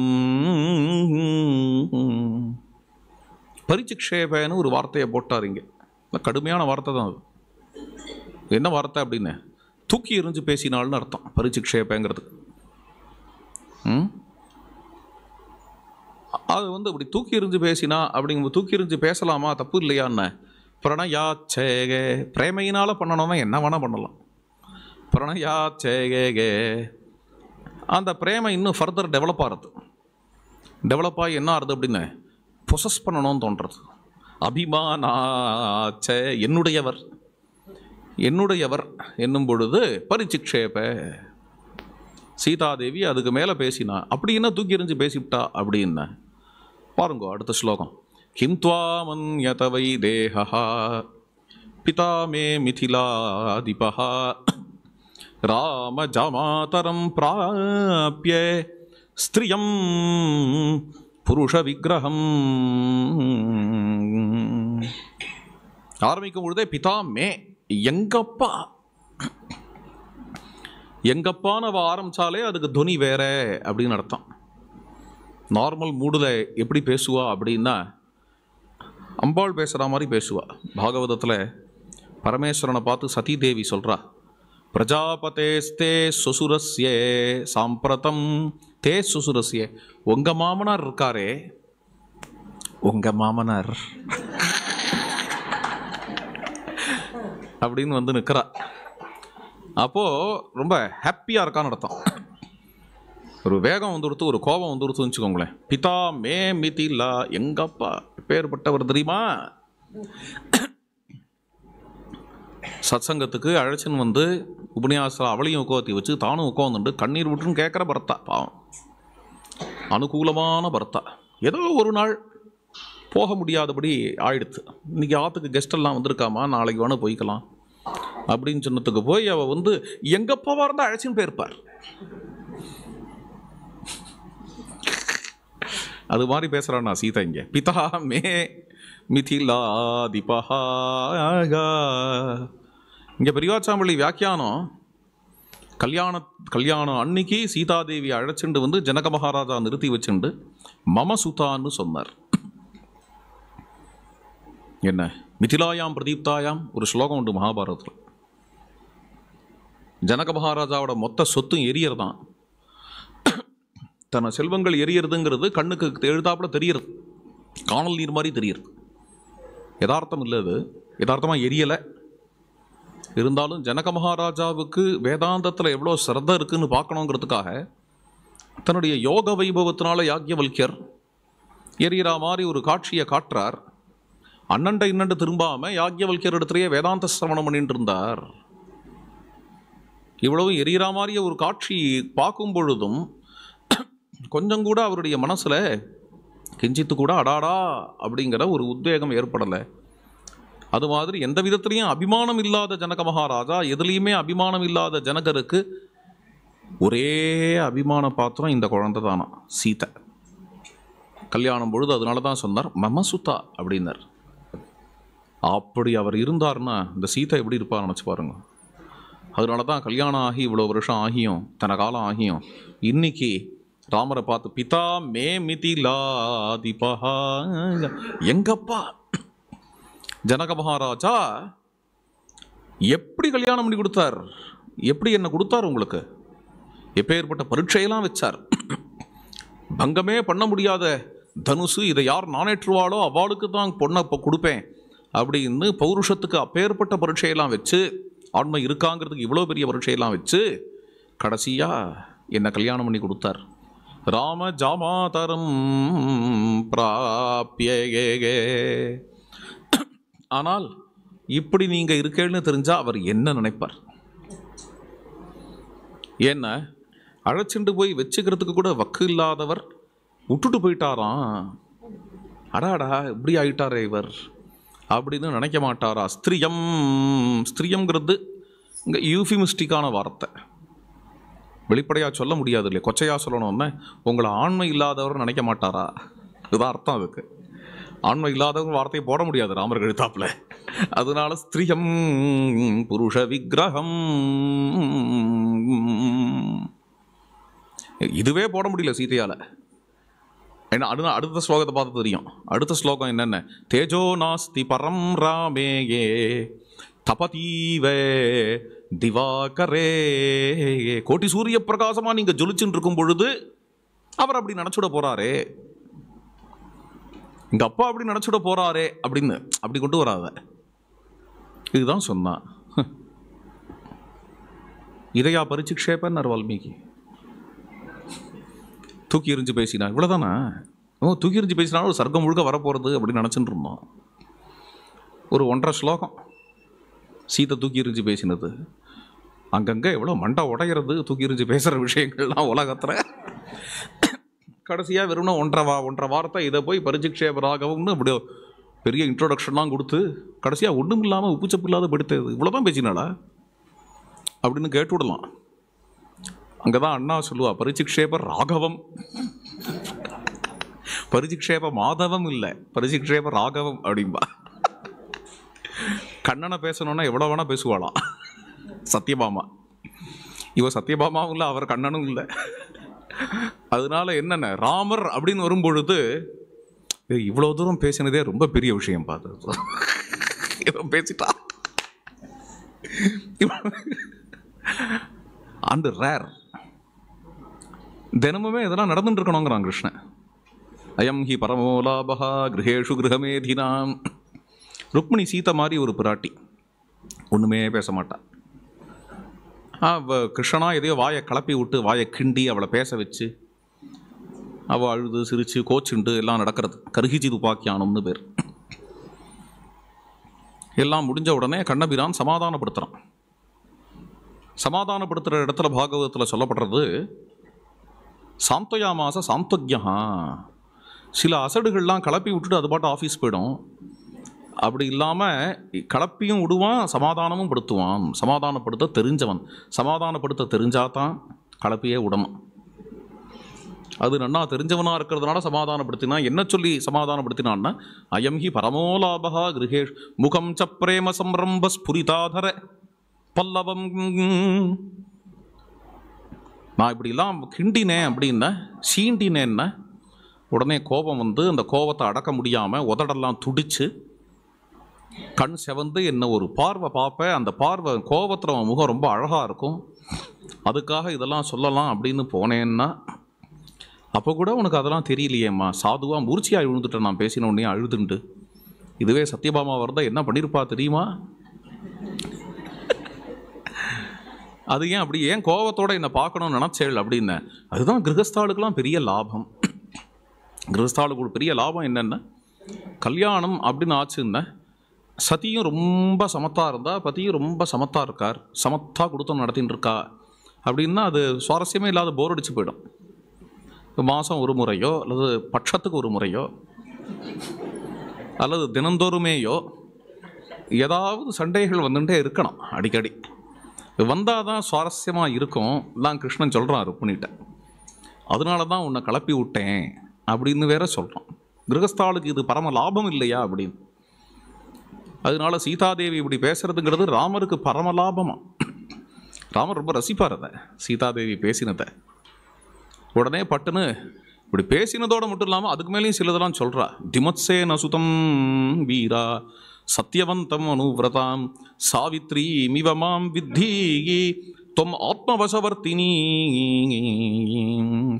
பரிச்சிக்ஷேபன்னு ஒரு வார்த்தையை போட்டார் இங்கே கடுமையான வார்த்தை தான் அது என்ன வார்த்தை அப்படின்னு தூக்கி எறிஞ்சு பேசினாள்னு அர்த்தம் பரிசிக்ஷேபங்கிறது அது வந்து அப்படி தூக்கி எறிஞ்சு பேசினா அப்படிங்க தூக்கி எறிஞ்சு பேசலாமா தப்பு இல்லையான்னு பிரணயா சேகே பிரேமையினால் பண்ணணும்னா என்ன வேணால் பண்ணலாம் பிரணயா சேகேகே அந்த பிரேமை இன்னும் ஃபர்தர் டெவலப் ஆகிறது டெவலப் ஆகி என்ன ஆறுது அப்படின்னு ப்ரொசஸ் பண்ணணும்னு தோன்றது அபிமானாச்ச என்னுடையவர் என்னுடையவர் என்னும் பொழுது பரிச்சிக்ஷேப சீதாதேவி அதுக்கு மேலே பேசினா அப்படி என்ன தூக்கி எறிஞ்சு பேசிவிட்டா அப்படின்ன பாருங்கோ அடுத்த ஸ்லோகம் किं त्वामन्यत वै देहः மிதிலாதிபா ராம मिथिलाधिपः பிராபிய ஸ்திரியம் புருஷ விக்கிரகம் ஆரம்பிக்கும் பொழுதே பிதா மே எங்கப்பா எங்கப்பான்னு அவள் ஆரம்பித்தாலே அதுக்கு துனி வேற அப்படின்னு அர்த்தம் நார்மல் மூடில் எப்படி பேசுவா அப்படின்னா அம்பாள் பேசுகிற மாதிரி பேசுவா பாகவதத்தில் பரமேஸ்வரனை பார்த்து சதி தேவி சொல்கிறா பிரஜாபதேஸ்தே சுசுரஸ்யே சாம்பிரதம் தே சுசுரஸ்யே உங்கள் மாமனார் இருக்காரே உங்கள் மாமனார் அப்படின்னு வந்து நிற்கிறா அப்போது ரொம்ப ஹாப்பியாக இருக்கான்னு அர்த்தம் ஒரு வேகம் வந்துடுத்து ஒரு கோபம் வந்துடுத்துன்னு வச்சுக்கோங்களேன் பிதா மே மிதிலா எங்கப்பா எப்பேற்பட்டவர் தெரியுமா சத்சங்கத்துக்கு அழைச்சன் வந்து உபன்யாசம் அவளையும் உட்காத்தி வச்சு தானும் உட்காந்துட்டு கண்ணீர் விட்டுன்னு கேட்குற பர்த்தா பாவம் அனுகூலமான பர்த்தா ஏதோ ஒரு நாள் போக முடியாதபடி ஆயிடுத்து இன்றைக்கி ஆற்றுக்கு கெஸ்டெல்லாம் வந்திருக்காமா நாளைக்கு வேணும் போய்க்கலாம் அப்படின்னு சொன்னதுக்கு போய் அவள் வந்து எங்கப்பாவாக இருந்தால் அழைச்சின்னு போயிருப்பார் அது மாதிரி பேசுகிறான் நான் சீதா இங்கே பிதா மே மிதிலா திபா இங்கே பெரியாச்சாம்பள்ளி வியாக்கியானம் கல்யாண கல்யாணம் அன்னைக்கு சீதாதேவி அழைச்சிண்டு வந்து ஜனக மகாராஜா நிறுத்தி வச்சுண்டு மம சுத்தான்னு சொன்னார் என்ன மிதிலாயாம் பிரதீப்தாயாம் ஒரு ஸ்லோகம் உண்டு மகாபாரதத்தில் ஜனக மகாராஜாவோட மொத்த சொத்தும் தான் தன செல்வங்கள் எரியறதுங்கிறது கண்ணுக்கு எழுதாப்புல தெரியறது காணல் நீர் மாதிரி தெரியுது யதார்த்தம் இல்லை அது யதார்த்தமாக எரியலை இருந்தாலும் ஜனக மகாராஜாவுக்கு வேதாந்தத்தில் எவ்வளோ சிரத இருக்குதுன்னு பார்க்கணுங்கிறதுக்காக தன்னுடைய யோக வைபவத்தினால யாக்கியவல்யர் எரியற மாதிரி ஒரு காட்சியை காட்டுறார் அண்ணண்டை இன்னண்டு திரும்பாமல் யாக்கியவல்யர் இடத்துலையே வேதாந்த சிரவணம் பண்ணிட்டு இருந்தார் இவ்வளவு எரியற மாதிரிய ஒரு காட்சி பார்க்கும் பொழுதும் கொஞ்சம் கூட அவருடைய மனசில் கிஞ்சித்து கூட அடாடா அப்படிங்கிற ஒரு உத்வேகம் ஏற்படலை அது மாதிரி எந்த விதத்துலேயும் அபிமானம் இல்லாத ஜனக மகாராஜா எதுலேயுமே அபிமானம் இல்லாத ஜனகருக்கு ஒரே அபிமான பாத்திரம் இந்த குழந்தை தானா சீதை கல்யாணம் பொழுது அதனால தான் சொன்னார் மமசுதா அப்படின்னார் அப்படி அவர் இருந்தார்னா இந்த சீதை எப்படி இருப்பார் நினச்சி பாருங்க அதனால தான் கல்யாணம் ஆகி இவ்வளோ வருஷம் ஆகியும் தன காலம் ஆகியும் இன்றைக்கி ராமரை பார்த்து பிதா மே மிதிலாதிபா எங்கப்பா ஜனக மகாராஜா எப்படி கல்யாணம் பண்ணி கொடுத்தார் எப்படி என்ன கொடுத்தார் உங்களுக்கு எப்பேற்பட்ட பரீட்சையெல்லாம் வச்சார் பங்கமே பண்ண முடியாத தனுசு இதை யார் நானேற்றுவாளோ அவளுக்கு தான் பொண்ணை இப்போ கொடுப்பேன் அப்படின்னு பௌருஷத்துக்கு அப்பேற்பட்ட பரீட்சையெல்லாம் வச்சு ஆண்மை இருக்காங்கிறதுக்கு இவ்வளோ பெரிய பரீட்சையெல்லாம் வச்சு கடைசியாக என்னை கல்யாணம் பண்ணி கொடுத்தார் ராமஜமாதரம் பிராபியே ஆனால் இப்படி நீங்கள் இருக்கேன்னு தெரிஞ்சால் அவர் என்ன நினைப்பார் ஏன்னா அழைச்சிட்டு போய் வச்சுக்கிறதுக்கு கூட வக்கு இல்லாதவர் விட்டுட்டு போயிட்டாராம் அடாடா இப்படி ஆயிட்டாரே இவர் அப்படின்னு நினைக்க மாட்டாரா ஸ்திரியம் ஸ்திரியம்ங்கிறது இங்கே யூஃபிமிஸ்டிக்கான வார்த்தை வெளிப்படையாக சொல்ல முடியாது இல்லையா கொச்சையாக சொல்லணும்னா உங்களை ஆண்மை இல்லாதவர் நினைக்க மாட்டாரா இதுதான் அர்த்தம் அதுக்கு ஆண்மை இல்லாதவங்க வார்த்தையை போட முடியாது ராமர் எழுத்தாப்புல அதனால ஸ்திரீயம் புருஷ விக்கிரகம் இதுவே போட முடியல சீதையால் ஏன்னா அடுத்த அடுத்த ஸ்லோகத்தை பார்த்து தெரியும் அடுத்த ஸ்லோகம் என்னென்ன தேஜோ நாஸ்தி பரம் ராமேயே தபதீவே திவாகரே கோட்டி சூரிய பிரகாசமாக நீங்கள் ஜொலிச்சுட்டு இருக்கும் பொழுது அவர் அப்படி நினச்சுட போகிறாரே எங்கள் அப்பா அப்படி நினச்சுட போகிறாரே அப்படின்னு அப்படி கொண்டு வராத இதுதான் சொன்னான் இதையா பரிச்சுக்ஷேபன்னார் வால்மீகி தூக்கி எறிஞ்சு பேசினா இவ்வளோதானா ஓ தூக்கி எறிஞ்சு பேசினா ஒரு சர்க்கம் முழுக்க வரப்போகிறது அப்படின்னு நினச்சிட்டு இருந்தோம் ஒரு ஒன்றரை ஸ்லோகம் சீத்தை தூக்கி எறிஞ்சு பேசினது அங்கங்கே எவ்வளோ மண்டை உடையிறது தூக்கி எரிஞ்சு பேசுகிற விஷயங்கள்லாம் உலகத்தில் கடைசியாக வெறும்னா ஒன்றரை வா ஒன்றரை வாரத்தை இதை போய் ராகவம்னு இப்படி பெரிய இன்ட்ரோடக்ஷன்லாம் கொடுத்து கடைசியாக ஒன்றும் இல்லாமல் உப்புச்சப்பு இல்லாத படுத்தது இவ்வளோ தான் பேசினாடா அப்படின்னு கேட்டு விடலாம் அங்கே தான் அண்ணா சொல்லுவா பரிச்சுக்ஷேபர் ராகவம் பரிச்சுக்ஷேப மாதவம் இல்லை பரிச்சுக்ஷேப ராகவம் அப்படிம்பா கண்ணனை பேசணுன்னா எவ்வளோ வேணால் பேசுவாளாம் சத்யபாமா இவர் சத்யபாமாவும் இல்லை அவர் கண்ணனும் இல்லை அதனால என்னென்ன ராமர் அப்படின்னு வரும்பொழுது இவ்வளோ தூரம் பேசினதே ரொம்ப பெரிய விஷயம் பார்த்து இவன் பேசிட்டா அண்டு ரேர் தினமுமே இதெல்லாம் நடந்துட்டு இருக்கணுங்கிறான் கிருஷ்ணன் அயம் ஹி பரமோலாபகா கிரகேஷு கிரகமேதினாம் ருக்மிணி சீத மாதிரி ஒரு பிராட்டி ஒன்றுமே பேச மாட்டான் கிருஷ்ணனாக எதையோ வாயை கலப்பி விட்டு வாயை கிண்டி அவளை பேச வச்சு அவள் அழுது சிரித்து கோச்சுண்டு எல்லாம் நடக்கிறது கருகிஜி துப்பாக்கியானம்னு பேர் எல்லாம் முடிஞ்ச உடனே கண்ணபிரான் சமாதானப்படுத்துகிறான் சமாதானப்படுத்துகிற இடத்துல பாகவதத்தில் சொல்லப்படுறது சாந்தோயாமாச சாந்தோக்யா சில அசடுகள்லாம் கலப்பி விட்டுட்டு அது பாட்டு ஆஃபீஸ் போயிடும் அப்படி இல்லாமல் கலப்பியும் விடுவான் சமாதானமும் படுத்துவான் சமாதானப்படுத்த தெரிஞ்சவன் சமாதானப்படுத்த தெரிஞ்சாதான் கலப்பியே விடணும் அது நன்னா தெரிஞ்சவனாக இருக்கிறதுனால சமாதானப்படுத்தினா என்ன சொல்லி சமாதானப்படுத்தினான்னா அயம் ஹி பரமோலாபகா கிரகேஷ் முகம் ச பிரேம சம்ரம்ப ஸ்புரிதாதர பல்லவம் நான் இப்படிலாம் கிண்டினேன் அப்படின்னா சீண்டினேன்னா உடனே கோபம் வந்து அந்த கோபத்தை அடக்க முடியாமல் உதடெல்லாம் துடித்து கண் செவந்து என்ன ஒரு பார்வை பார்ப்பேன் அந்த பார்வை கோபத்தில் அவன் முகம் ரொம்ப அழகாக இருக்கும் அதுக்காக இதெல்லாம் சொல்லலாம் அப்படின்னு போனேன்னா அப்போ கூட உனக்கு அதெல்லாம் தெரியலையேம்மா சாதுவாக மூர்ச்சியாக விழுந்துட்டேன் நான் பேசின உடனே அழுதுண்டு இதுவே சத்யபாமா வரதா என்ன பண்ணியிருப்பா தெரியுமா அது ஏன் அப்படி ஏன் கோபத்தோடு என்னை பார்க்கணும்னு நினச்சேள் அப்படின்னேன் அதுதான் கிரகஸ்தாளுக்கெல்லாம் பெரிய லாபம் கிரகஸ்தாளுக்கு ஒரு பெரிய லாபம் என்னென்ன கல்யாணம் அப்படின்னு ஆச்சுன்னா சதியும் ரொம்ப சமத்தாக இருந்தால் பற்றியும் ரொம்ப சமத்தாக இருக்கார் சமத்தாக கொடுத்தம் நடத்தின்னு இருக்கா அப்படின்னா அது சுவாரஸ்யமே இல்லாத போர் அடித்து போயிடும் மாதம் ஒரு முறையோ அல்லது பட்சத்துக்கு ஒரு முறையோ அல்லது தினந்தோறுமேயோ ஏதாவது சண்டைகள் வந்துட்டே இருக்கணும் அடிக்கடி வந்தால் தான் சுவாரஸ்யமாக இருக்கும் தான் கிருஷ்ணன் சொல்கிறான் ருக்மிணிகிட்ட அதனால தான் உன்னை கலப்பி விட்டேன் அப்படின்னு வேற சொல்கிறான் கிரகஸ்தாளுக்கு இது பரம லாபம் இல்லையா அப்படின்னு அதனால சீதாதேவி இப்படி பேசுறதுங்கிறது ராமருக்கு பரமலாபமா ராமர் ரொம்ப ரசிப்பார் அதை சீதாதேவி பேசினதை உடனே பட்டுன்னு இப்படி பேசினதோடு மட்டும் இல்லாமல் அதுக்கு மேலேயும் சிலதெல்லாம் சொல்கிறா திமத்சே நசுதம் வீரா சத்தியவந்தம் அனுவிரதாம் சாவித்ரி மிவமாம் வித்தி தொம் ஆத்மவசவர்த்தினி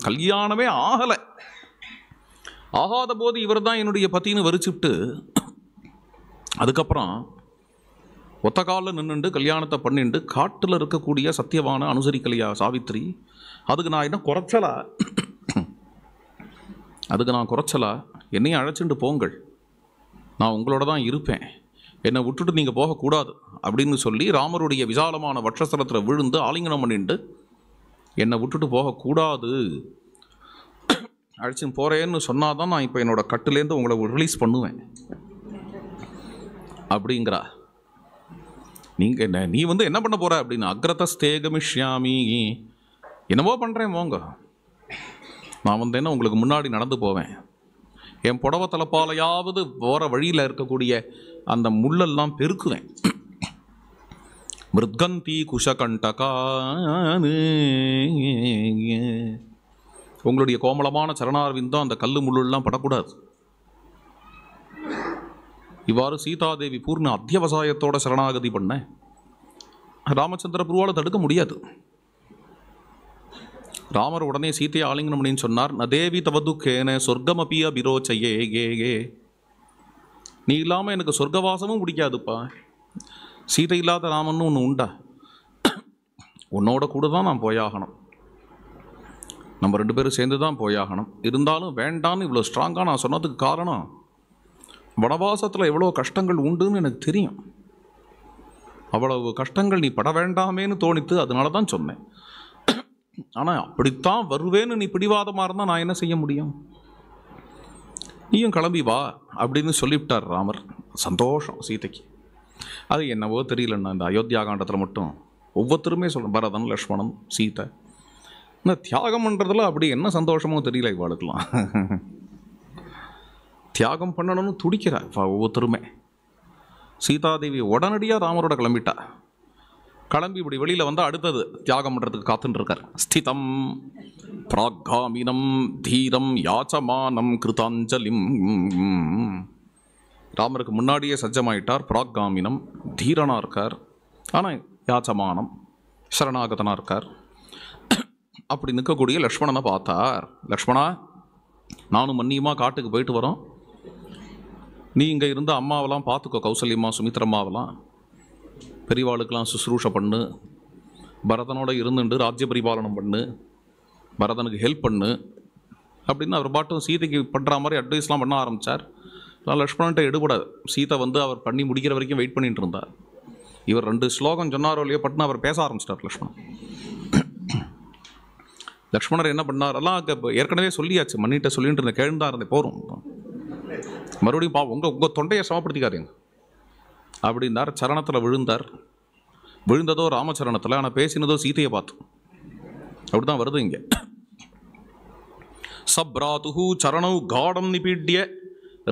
கல்யாணமே ஆகலை ஆகாத போது இவர் தான் என்னுடைய பத்தின்னு வரிச்சுட்டு அதுக்கப்புறம் ஒத்த காலில் நின்றுண்டு கல்யாணத்தை பண்ணிண்டு காட்டில் இருக்கக்கூடிய சத்தியவான அனுசரிக்கலையா சாவித்ரி அதுக்கு நான் என்ன குறைச்சலா அதுக்கு நான் குறைச்சலா என்னையும் அழைச்சிட்டு போங்கள் நான் உங்களோட தான் இருப்பேன் என்னை விட்டுட்டு நீங்கள் போகக்கூடாது அப்படின்னு சொல்லி ராமருடைய விசாலமான வட்சஸ்தலத்தில் விழுந்து ஆலிங்கனம் பண்ணிட்டு என்னை விட்டுட்டு போகக்கூடாது அழைச்சின்னு போகிறேன்னு சொன்னால் தான் நான் இப்போ என்னோடய கட்டுலேருந்து உங்களை ரிலீஸ் பண்ணுவேன் அப்படிங்கிறா நீங்கள் நீ வந்து என்ன பண்ண போற அப்படின்னு அக்ரத ஸ்தேகமிஷ்யாமி என்னவோ பண்ணுறேன் போங்க நான் வந்து என்ன உங்களுக்கு முன்னாடி நடந்து போவேன் என் புடவை தலைப்பாலையாவது போகிற வழியில் இருக்கக்கூடிய அந்த முள்ளெல்லாம் பெருக்குவேன் மிருத்கந்தி குஷகண்டகானு உங்களுடைய கோமலமான சரணார்விந்தம் அந்த கல் முள்ளெல்லாம் படக்கூடாது இவ்வாறு சீதாதேவி பூர்ண அத்தியவசாயத்தோட சரணாகதி பண்ண ராமச்சந்திர புருவால் தடுக்க முடியாது ராமர் உடனே சீத்தையை ஆலிங்கனம் அப்படின்னு சொன்னார் ந தேவி தவதுக்கேன சொர்க்கமபிய பிரோச்சையே கே ஏ நீ இல்லாமல் எனக்கு சொர்க்கவாசமும் பிடிக்காதுப்பா சீதை இல்லாத ராமன்னு ஒன்று உண்டா உன்னோட கூட தான் நான் போயாகணும் நம்ம ரெண்டு பேரும் சேர்ந்து தான் போயாகணும் இருந்தாலும் வேண்டான்னு இவ்வளோ ஸ்ட்ராங்காக நான் சொன்னதுக்கு காரணம் வனவாசத்தில் எவ்வளோ கஷ்டங்கள் உண்டுன்னு எனக்கு தெரியும் அவ்வளவு கஷ்டங்கள் நீ பட வேண்டாமேன்னு தோணித்து அதனால தான் சொன்னேன் ஆனால் அப்படித்தான் வருவேன்னு நீ பிடிவாதமாக இருந்தால் நான் என்ன செய்ய முடியும் நீயும் கிளம்பி வா அப்படின்னு சொல்லிவிட்டார் ராமர் சந்தோஷம் சீதைக்கு அது என்னவோ தெரியலண்ணா இந்த அயோத்தியா காண்டத்தில் மட்டும் ஒவ்வொருத்தருமே சொல்ல பரதன் லக்ஷ்மணன் சீதை இந்த தியாகம் பண்ணுறதுல அப்படி என்ன சந்தோஷமோ தெரியல இவாளுக்கெல்லாம் தியாகம் பண்ணணும்னு துடிக்கிறா ஒவ்வொருத்தருமே சீதாதேவி உடனடியாக ராமரோட கிளம்பிட்டா கிளம்பி இப்படி வெளியில் வந்தால் அடுத்தது தியாகம் பண்ணுறதுக்கு காத்துட்டுருக்கார் ஸ்திதம் பிராகாமினம் தீரம் யாச்சமானம் கிருதாஞ்சலிம் ராமருக்கு முன்னாடியே சஜ்ஜமாயிட்டார் பிராகாமினம் தீரனாக இருக்கார் ஆனால் யாச்சமானம் சரணாகதனாக இருக்கார் அப்படி நிற்கக்கூடிய லக்ஷ்மணனை பார்த்தார் லக்ஷ்மணா நானும் மன்னியுமா காட்டுக்கு போயிட்டு வரோம் நீ இங்கே இருந்து அம்மாவெல்லாம் பார்த்துக்கோ கௌசல்யம்மா சுமித்ரம்மாவெல்லாம் பெரியவாளுக்கெல்லாம் சுசுரூஷை பண்ணு பரதனோடு இருந்துட்டு ராஜ்ய பரிபாலனம் பண்ணு பரதனுக்கு ஹெல்ப் பண்ணு அப்படின்னு அவர் பாட்டும் சீதைக்கு பண்ணுற மாதிரி அட்வைஸ்லாம் பண்ண ஆரம்பித்தார் நான் லக்ஷ்மணன்ட்ட எடுபடாது சீதை வந்து அவர் பண்ணி முடிக்கிற வரைக்கும் வெயிட் பண்ணிட்டு இருந்தார் இவர் ரெண்டு ஸ்லோகம் சொன்னாரோ இல்லையோ பட்டு அவர் பேச ஆரம்பிச்சிட்டார் லக்ஷ்மணன் லக்ஷ்மணர் என்ன பண்ணார் எல்லாம் ஏற்கனவே சொல்லியாச்சு மண்ணிட்ட சொல்லிட்டு இருந்தேன் கேள்ந்தா இருந்தேன் போகிறோம் மறுபடியும் பா உங்கள் உங்கள் தொண்டையை சமப்படுத்திக்காதீங்க அப்படின்னார் சரணத்தில் விழுந்தார் விழுந்ததோ ராமச்சரணத்தில் ஆனால் பேசினதோ சீதையை பார்த்தோம் அப்படி தான் வருது இங்கே சப்ராதுஹு சரணவு காடம் நிபீட்ய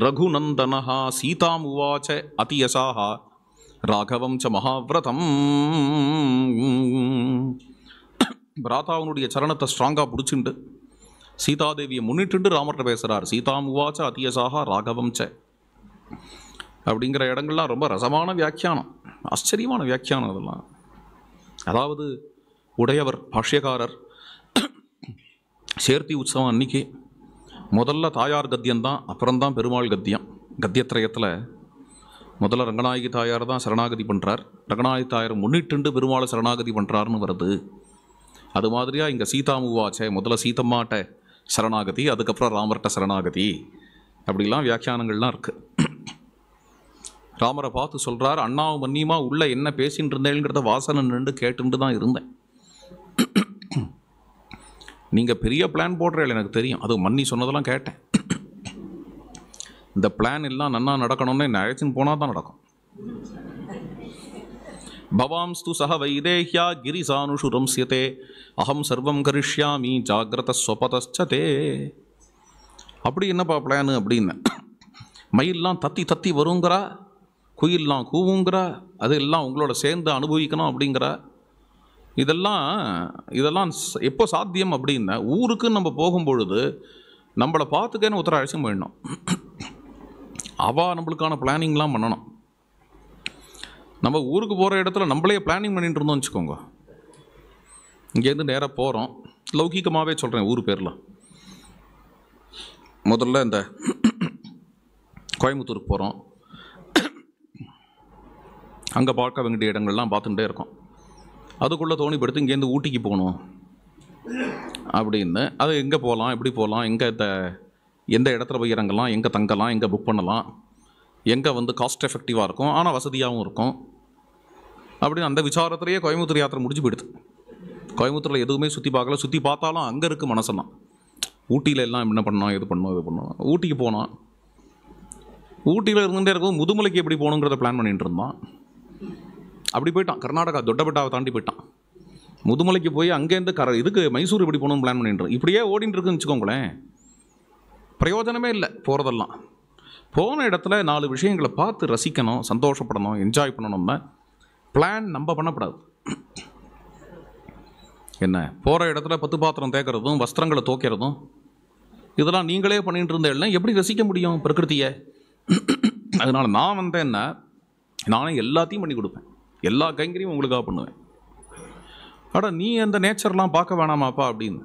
ரகுநந்தனஹா சீதாம் உவாச்ச அதியசாஹா ராகவம் ச மகாவிரதம் பிராதாவனுடைய சரணத்தை ஸ்ட்ராங்காக பிடிச்சிண்டு சீதாதேவியை முன்னிட்டு ராமர்கிட்ட பேசுகிறார் சீதாமுவாச்ச அத்தியசாக ராகவம் ச அப்படிங்கிற இடங்கள்லாம் ரொம்ப ரசமான வியாக்கியானம் ஆச்சரியமான வியாக்கியானம் அதெல்லாம் அதாவது உடையவர் பாஷ்யக்காரர் சேர்த்தி உற்சவம் அன்னைக்கு முதல்ல தாயார் கத்தியம்தான் அப்புறம்தான் பெருமாள் கத்தியம் கத்தியத்திரயத்தில் முதல்ல ரங்கநாயகி தாயார் தான் சரணாகதி பண்ணுறார் ரங்கநாயகி தாயார் முன்னிட்டுண்டு பெருமாளை சரணாகதி பண்ணுறாருன்னு வருது அது மாதிரியாக இங்கே சீதாமுவாச்சே முதல்ல சீதம்மாட்டை சரணாகதி அதுக்கப்புறம் ராமர்கிட்ட சரணாகதி அப்படிலாம் வியாக்கியானங்கள்லாம் இருக்குது ராமரை பார்த்து சொல்கிறார் அண்ணாவும் மன்னியுமா உள்ளே என்ன பேசின்னு இருந்தேங்கிறத வாசனை நின்று கேட்டுட்டு தான் இருந்தேன் நீங்கள் பெரிய பிளான் போடுறீங்க எனக்கு தெரியும் அது மன்னி சொன்னதெல்லாம் கேட்டேன் இந்த பிளான் எல்லாம் நன்னா நடக்கணும்னு நான் அழைச்சின்னு போனால் தான் நடக்கும் பவாம்ஸ்து சக வைதேஹ்யா கிரிசானுஷுரம்சியதே அகம் சர்வம் கரிஷ்யாமி ஜாகிரத ஸ்வபதச்சதே அப்படி என்னப்பா பிளான் அப்படின்னு மயிலெலாம் தத்தி தத்தி வருங்கிறா குயிலெலாம் கூவுங்கிறா அது எல்லாம் உங்களோட சேர்ந்து அனுபவிக்கணும் அப்படிங்கிறா இதெல்லாம் இதெல்லாம் எப்போ சாத்தியம் அப்படின்னா ஊருக்கு நம்ம போகும்பொழுது நம்மளை பார்த்துக்கேன்னு ஒருத்தர் போயிடணும் அவள் நம்மளுக்கான பிளானிங்லாம் பண்ணணும் நம்ம ஊருக்கு போகிற இடத்துல நம்மளே பிளானிங் பண்ணிட்டு இருந்தோம் வச்சுக்கோங்க இங்கேருந்து நேராக போகிறோம் லௌகிகமாகவே சொல்கிறேன் ஊர் பேரில் முதல்ல இந்த கோயம்புத்தூருக்கு போகிறோம் அங்கே பார்க்க வேண்டிய இடங்கள்லாம் பார்த்துட்டே இருக்கோம் அதுக்குள்ளே தோணிப்படுத்து இங்கேருந்து ஊட்டிக்கு போகணும் அப்படின்னு அது எங்கே போகலாம் எப்படி போகலாம் எங்கே இந்த எந்த இடத்துல போய் இறங்கலாம் எங்கே தங்கலாம் எங்கே புக் பண்ணலாம் எங்கே வந்து காஸ்ட் எஃபெக்டிவாக இருக்கும் ஆனால் வசதியாகவும் இருக்கும் அப்படின்னு அந்த விசாரத்திலேயே கோயம்புத்தூர் யாத்திரை முடிஞ்சு போயிடுது கோயம்புத்தூரில் எதுவுமே சுற்றி பார்க்கல சுற்றி பார்த்தாலும் அங்கே இருக்க மனசெல்லாம் ஊட்டியில் எல்லாம் என்ன பண்ணோம் எது பண்ணோம் இது பண்ணோம் ஊட்டிக்கு போனோம் ஊட்டியில் இருந்துகிட்டே இருக்கும் முதுமலைக்கு எப்படி போகணுங்கிறத பிளான் பண்ணிகிட்டு இருந்தான் அப்படி போயிட்டான் கர்நாடகா தொட்டபெட்டாவை தாண்டி போயிட்டான் முதுமலைக்கு போய் அங்கேருந்து கர இதுக்கு மைசூர் இப்படி போகணும்னு பிளான் பண்ணிட்டு இப்படியே ஓடிட்டு இருக்குன்னு வச்சுக்கோங்களேன் பிரயோஜனமே இல்லை போகிறதெல்லாம் போன இடத்துல நாலு விஷயங்களை பார்த்து ரசிக்கணும் சந்தோஷப்படணும் என்ஜாய் பண்ணணும்னா பிளான் நம்ம பண்ணக்கூடாது என்ன போகிற இடத்துல பத்து பாத்திரம் தேக்கிறதும் வஸ்திரங்களை தோக்கிறதும் இதெல்லாம் நீங்களே பண்ணிட்டு இருந்தேன் எப்படி ரசிக்க முடியும் பிரகிருத்தியை அதனால் நான் வந்தேன்னா நானே எல்லாத்தையும் பண்ணி கொடுப்பேன் எல்லா கைங்கரியும் உங்களுக்காக பண்ணுவேன் ஆடா நீ அந்த நேச்சர்லாம் பார்க்க வேணாமாப்பா அப்படின்னு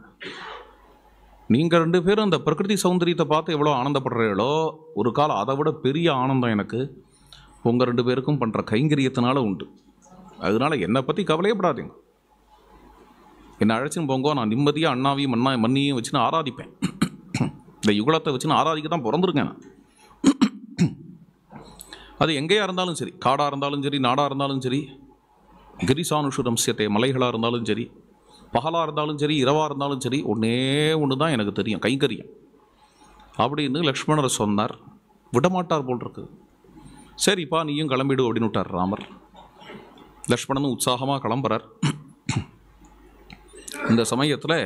நீங்கள் ரெண்டு பேரும் அந்த பிரகிருதி சௌந்தரியத்தை பார்த்து எவ்வளோ ஆனந்தப்படுறீர்களோ ஒரு காலம் அதை விட பெரிய ஆனந்தம் எனக்கு உங்கள் ரெண்டு பேருக்கும் பண்ணுற கைங்கரியத்தினால உண்டு அதனால் என்னை பற்றி கவலையப்படாதீங்க என்னை அழைச்சின்னு போங்கோ நான் நிம்மதியாக அண்ணாவையும் மண்ணா மண்ணியும் வச்சுன்னு ஆராதிப்பேன் இந்த வச்சு வச்சுன்னு ஆராதிக்க தான் பிறந்திருக்கேன் அது எங்கேயா இருந்தாலும் சரி காடாக இருந்தாலும் சரி நாடாக இருந்தாலும் சரி கிரிசானுஷுரம் ரம்சியத்தை மலைகளாக இருந்தாலும் சரி பகலாக இருந்தாலும் சரி இரவாக இருந்தாலும் சரி ஒன்றே ஒன்று தான் எனக்கு தெரியும் கைங்கரியம் அப்படின்னு லக்ஷ்மணர் சொன்னார் விடமாட்டார் போல் இருக்குது சரிப்பா நீயும் கிளம்பிடு அப்படின்னு விட்டார் ராமர் லக்ஷ்மணன் உற்சாகமாக கிளம்புறார் இந்த சமயத்தில்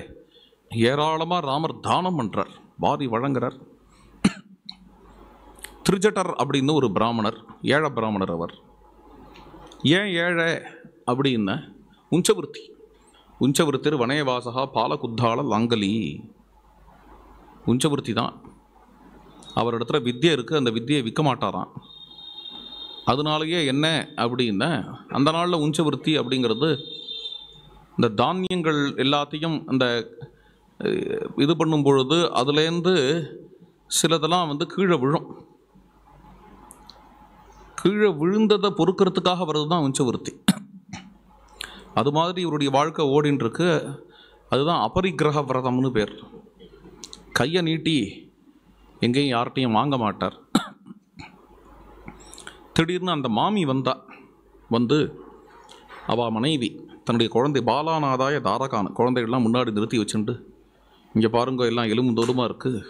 ஏராளமாக ராமர் தானம் பண்ணுறார் வாரி வழங்குறார் திருஜட்டர் அப்படின்னு ஒரு பிராமணர் ஏழை பிராமணர் அவர் ஏன் ஏழை அப்படின்னா உஞ்சவருத்தி உஞ்சவருத்தர் வனயவாசகா பாலகுத்தாள லங்கலி உஞ்சவருத்தி தான் அவரிடத்துல வித்தியை இருக்குது அந்த வித்தியை விற்க மாட்டாரான் அதனாலேயே என்ன அப்படின்னா அந்த நாளில் உஞ்சவருத்தி அப்படிங்கிறது இந்த தானியங்கள் எல்லாத்தையும் அந்த இது பண்ணும் பொழுது அதுலேருந்து சிலதெல்லாம் வந்து கீழே விழும் கீழே விழுந்ததை பொறுக்கிறதுக்காக வர்றது தான் உஞ்சவருத்தி அது மாதிரி இவருடைய வாழ்க்கை ஓடின்ட்டுருக்கு அதுதான் அபரிக்கிரக விரதம்னு பேர் கையை நீட்டி எங்கேயும் யார்கிட்டையும் வாங்க மாட்டார் திடீர்னு அந்த மாமி வந்தா வந்து அவ மனைவி தன்னுடைய குழந்தை பாலானாதாய தாரகான குழந்தைகள்லாம் முன்னாடி நிறுத்தி வச்சுட்டு இங்கே பாருங்க எல்லாம் எலும்பு தோலுமாக இருக்குது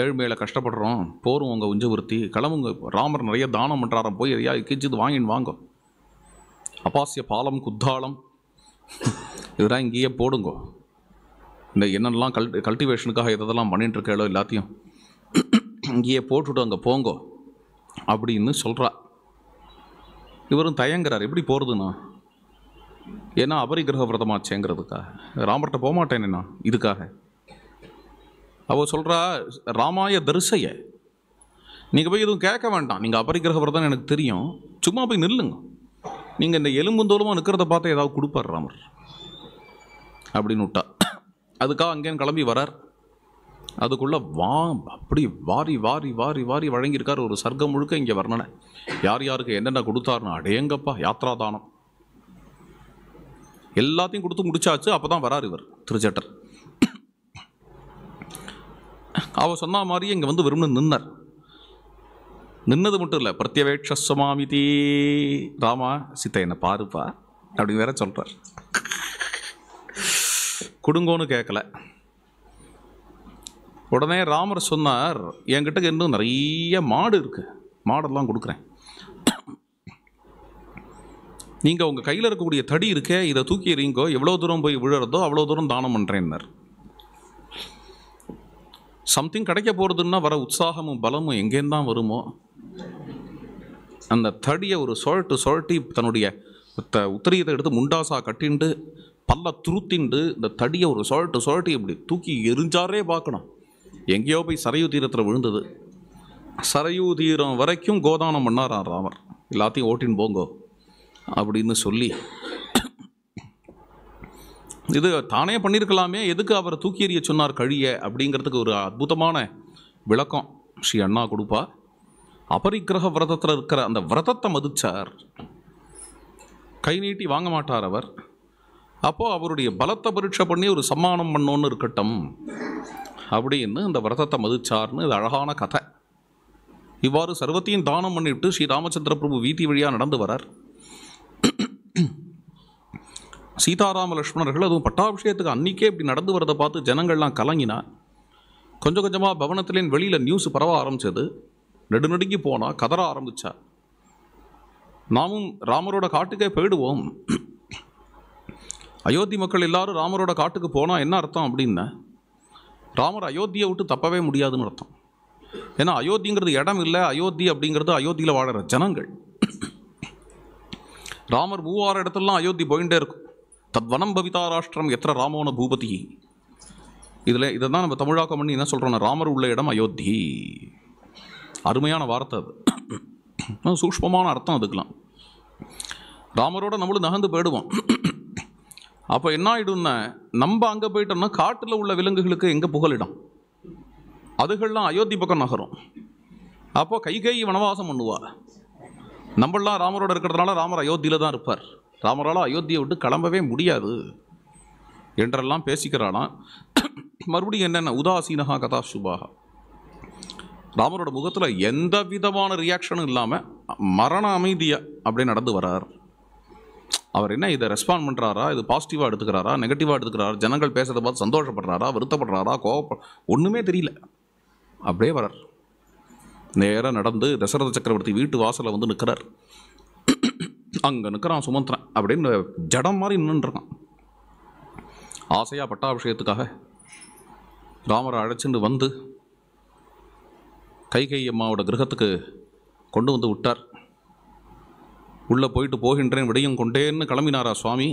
ஏழ்மையில் கஷ்டப்படுறோம் போரும் உங்கள் உருத்தி கிளம்புங்க ராமர் நிறைய தானம் பண்ணுறாரம் போய் எதையா கிச்சிது வாங்கின்னு வாங்க அப்பாசிய பாலம் குத்தாலம் இதெல்லாம் இங்கேயே போடுங்க இந்த என்னென்னலாம் கல் கல்டிவேஷனுக்காக எதெல்லாம் பண்ணிகிட்டு எல்லாத்தையும் இங்கேயே போட்டுவிட்டு அங்கே போங்கோ அப்படின்னு சொல்கிறா இவரும் தயங்குறார் எப்படி போகிறதுண்ணா ஏன்னா அபரிகிரக விரதமாச்சேங்கிறதுக்காக ராமர்கிட்ட போகமாட்டேனேண்ணா இதுக்காக அவள் சொல்கிறா ராமாய தரிசைய நீங்கள் போய் எதுவும் கேட்க வேண்டாம் நீங்கள் அபரிகிரக விரதம் எனக்கு தெரியும் சும்மா போய் நில்லுங்க நீங்கள் இந்த எலும்புந்தோலுமாக நிற்கிறத பார்த்து ஏதாவது கொடுப்பார் ராமர் அப்படின்னு விட்டா அதுக்காக அங்கேயும் கிளம்பி வரார் அதுக்குள்ளே வா அப்படி வாரி வாரி வாரி வாரி வழங்கியிருக்கார் ஒரு சர்க்கம் முழுக்க இங்கே வர்ணனை யார் யாருக்கு என்னென்ன கொடுத்தாருன்னு அடையங்கப்பா யாத்ரா தானம் எல்லாத்தையும் கொடுத்து முடிச்சாச்சு அப்போ தான் வரார் இவர் திருச்சட்டர் அவர் சொன்ன மாதிரி இங்கே வந்து வெறும்னு நின்னர் நின்னது மட்டும் இல்லை பிரத்யவேட்ச சுவாமிதி ராமா சித்த என்னை பாருப்பா அப்படின்னு வேற சொல்கிறார் கொடுங்கோன்னு கேட்கல உடனே ராமர் சொன்னார் என்கிட்ட இன்னும் நிறைய மாடு இருக்குது மாடெல்லாம் கொடுக்குறேன் நீங்கள் உங்கள் கையில் இருக்கக்கூடிய தடி இருக்கே இதை தூக்கி எறிங்கோ எவ்வளோ தூரம் போய் விழுறதோ அவ்வளோ தூரம் தானம் பண்ணுறேன்னார் சம்திங் கிடைக்க போகிறதுன்னா வர உற்சாகமும் பலமும் எங்கேருந்து தான் வருமோ அந்த தடியை ஒரு சொல்ட்டு சொல்ட்டி தன்னுடைய உத்தரியத்தை எடுத்து முண்டாசா கட்டிண்டு பல்ல துருத்திண்டு இந்த தடியை ஒரு சொல்ட்டு சொல்ட்டி இப்படி தூக்கி எரிஞ்சாரே பார்க்கணும் எங்கேயோ போய் சரையு தீரத்தில் விழுந்தது சரையு தீரம் வரைக்கும் கோதானம் பண்ணாரான் ராமர் எல்லாத்தையும் ஓட்டின்னு போங்கோ அப்படின்னு சொல்லி இது தானே பண்ணியிருக்கலாமே எதுக்கு அவரை தூக்கி எறிய சொன்னார் கழிய அப்படிங்கிறதுக்கு ஒரு அற்புதமான விளக்கம் ஸ்ரீ அண்ணா கொடுப்பா அபரிக்கிரக விரதத்தில் இருக்கிற அந்த விரதத்தை மதிச்சார் கை நீட்டி வாங்க மாட்டார் அவர் அப்போது அவருடைய பலத்தை பரீட்சை பண்ணி ஒரு சம்மானம் பண்ணோன்னு இருக்கட்டும் அப்படின்னு இந்த விரதத்தை மதிச்சார்னு இது அழகான கதை இவ்வாறு சர்வத்தையும் தானம் பண்ணிவிட்டு ஸ்ரீ ராமச்சந்திர பிரபு வீதி வழியாக நடந்து வரார் சீதாராம லக்ஷ்மணர்கள் அதுவும் பட்டாபிஷேகத்துக்கு அன்றைக்கே இப்படி நடந்து வரதை பார்த்து ஜனங்கள்லாம் கலங்கினார் கொஞ்சம் கொஞ்சமாக பவனத்திலேன் வெளியில் நியூஸ் பரவ ஆரம்பித்தது நெடுநடுங்கி போனால் கதற ஆரம்பித்தார் நாமும் ராமரோட காட்டுக்கே போயிடுவோம் அயோத்தி மக்கள் எல்லாரும் ராமரோட காட்டுக்கு போனால் என்ன அர்த்தம் அப்படின்னா ராமர் அயோத்தியை விட்டு தப்பவே முடியாதுன்னு அர்த்தம் ஏன்னா அயோத்திங்கிறது இடம் இல்லை அயோத்தி அப்படிங்கிறது அயோத்தியில் வாழற ஜனங்கள் ராமர் பூவார இடத்துலலாம் அயோத்தி போயிட்டே இருக்கும் தத்வனம் பவிதா ராஷ்டிரம் எத்தனை ராமோன பூபதி இதில் இதை தான் நம்ம தமிழாக்கம் பண்ணி என்ன சொல்கிறோன்னா ராமர் உள்ள இடம் அயோத்தி அருமையான வார்த்தை அது சூக்மமான அர்த்தம் அதுக்கெலாம் ராமரோட நம்மளும் நகர்ந்து போயிடுவோம் அப்போ என்ன ஆகிடும்னா நம்ம அங்கே போயிட்டோம்னா காட்டில் உள்ள விலங்குகளுக்கு எங்கே புகலிடம் அதுகள்லாம் அயோத்தி பக்கம் நகரும் அப்போ கை வனவாசம் பண்ணுவா நம்மளாம் ராமரோட இருக்கிறதுனால ராமர் அயோத்தியில் தான் இருப்பார் ராமரால் அயோத்தியை விட்டு கிளம்பவே முடியாது என்றெல்லாம் பேசிக்கிறானா மறுபடியும் என்னென்ன உதாசீனகா கதா சுபாகா ராமரோட முகத்தில் எந்த விதமான ரியாக்ஷனும் இல்லாமல் மரண அமைதியாக அப்படியே நடந்து வரார் அவர் என்ன இதை ரெஸ்பாண்ட் பண்ணுறாரா இது பாசிட்டிவாக எடுத்துக்கிறாரா நெகட்டிவாக எடுத்துக்கிறாரா ஜனங்கள் பேசுகிறத பார்த்து சந்தோஷப்படுறாரா வருத்தப்படுறாரா கோவப்ப ஒன்றுமே தெரியல அப்படியே வரார் நேராக நடந்து தசரத சக்கரவர்த்தி வீட்டு வாசலில் வந்து நிற்கிறார் அங்கே நிற்கிறான் சுமந்திரன் அப்படின்னு ஜடம் மாதிரி நின்றுருக்கான் ஆசையாக பட்டாபிஷேகத்துக்காக ராமரை அழைச்சிட்டு வந்து கைகை அம்மாவோட கிரகத்துக்கு கொண்டு வந்து விட்டார் உள்ளே போயிட்டு போகின்றேன் விடையும் கொண்டேன்னு கிளம்பினாரா சுவாமி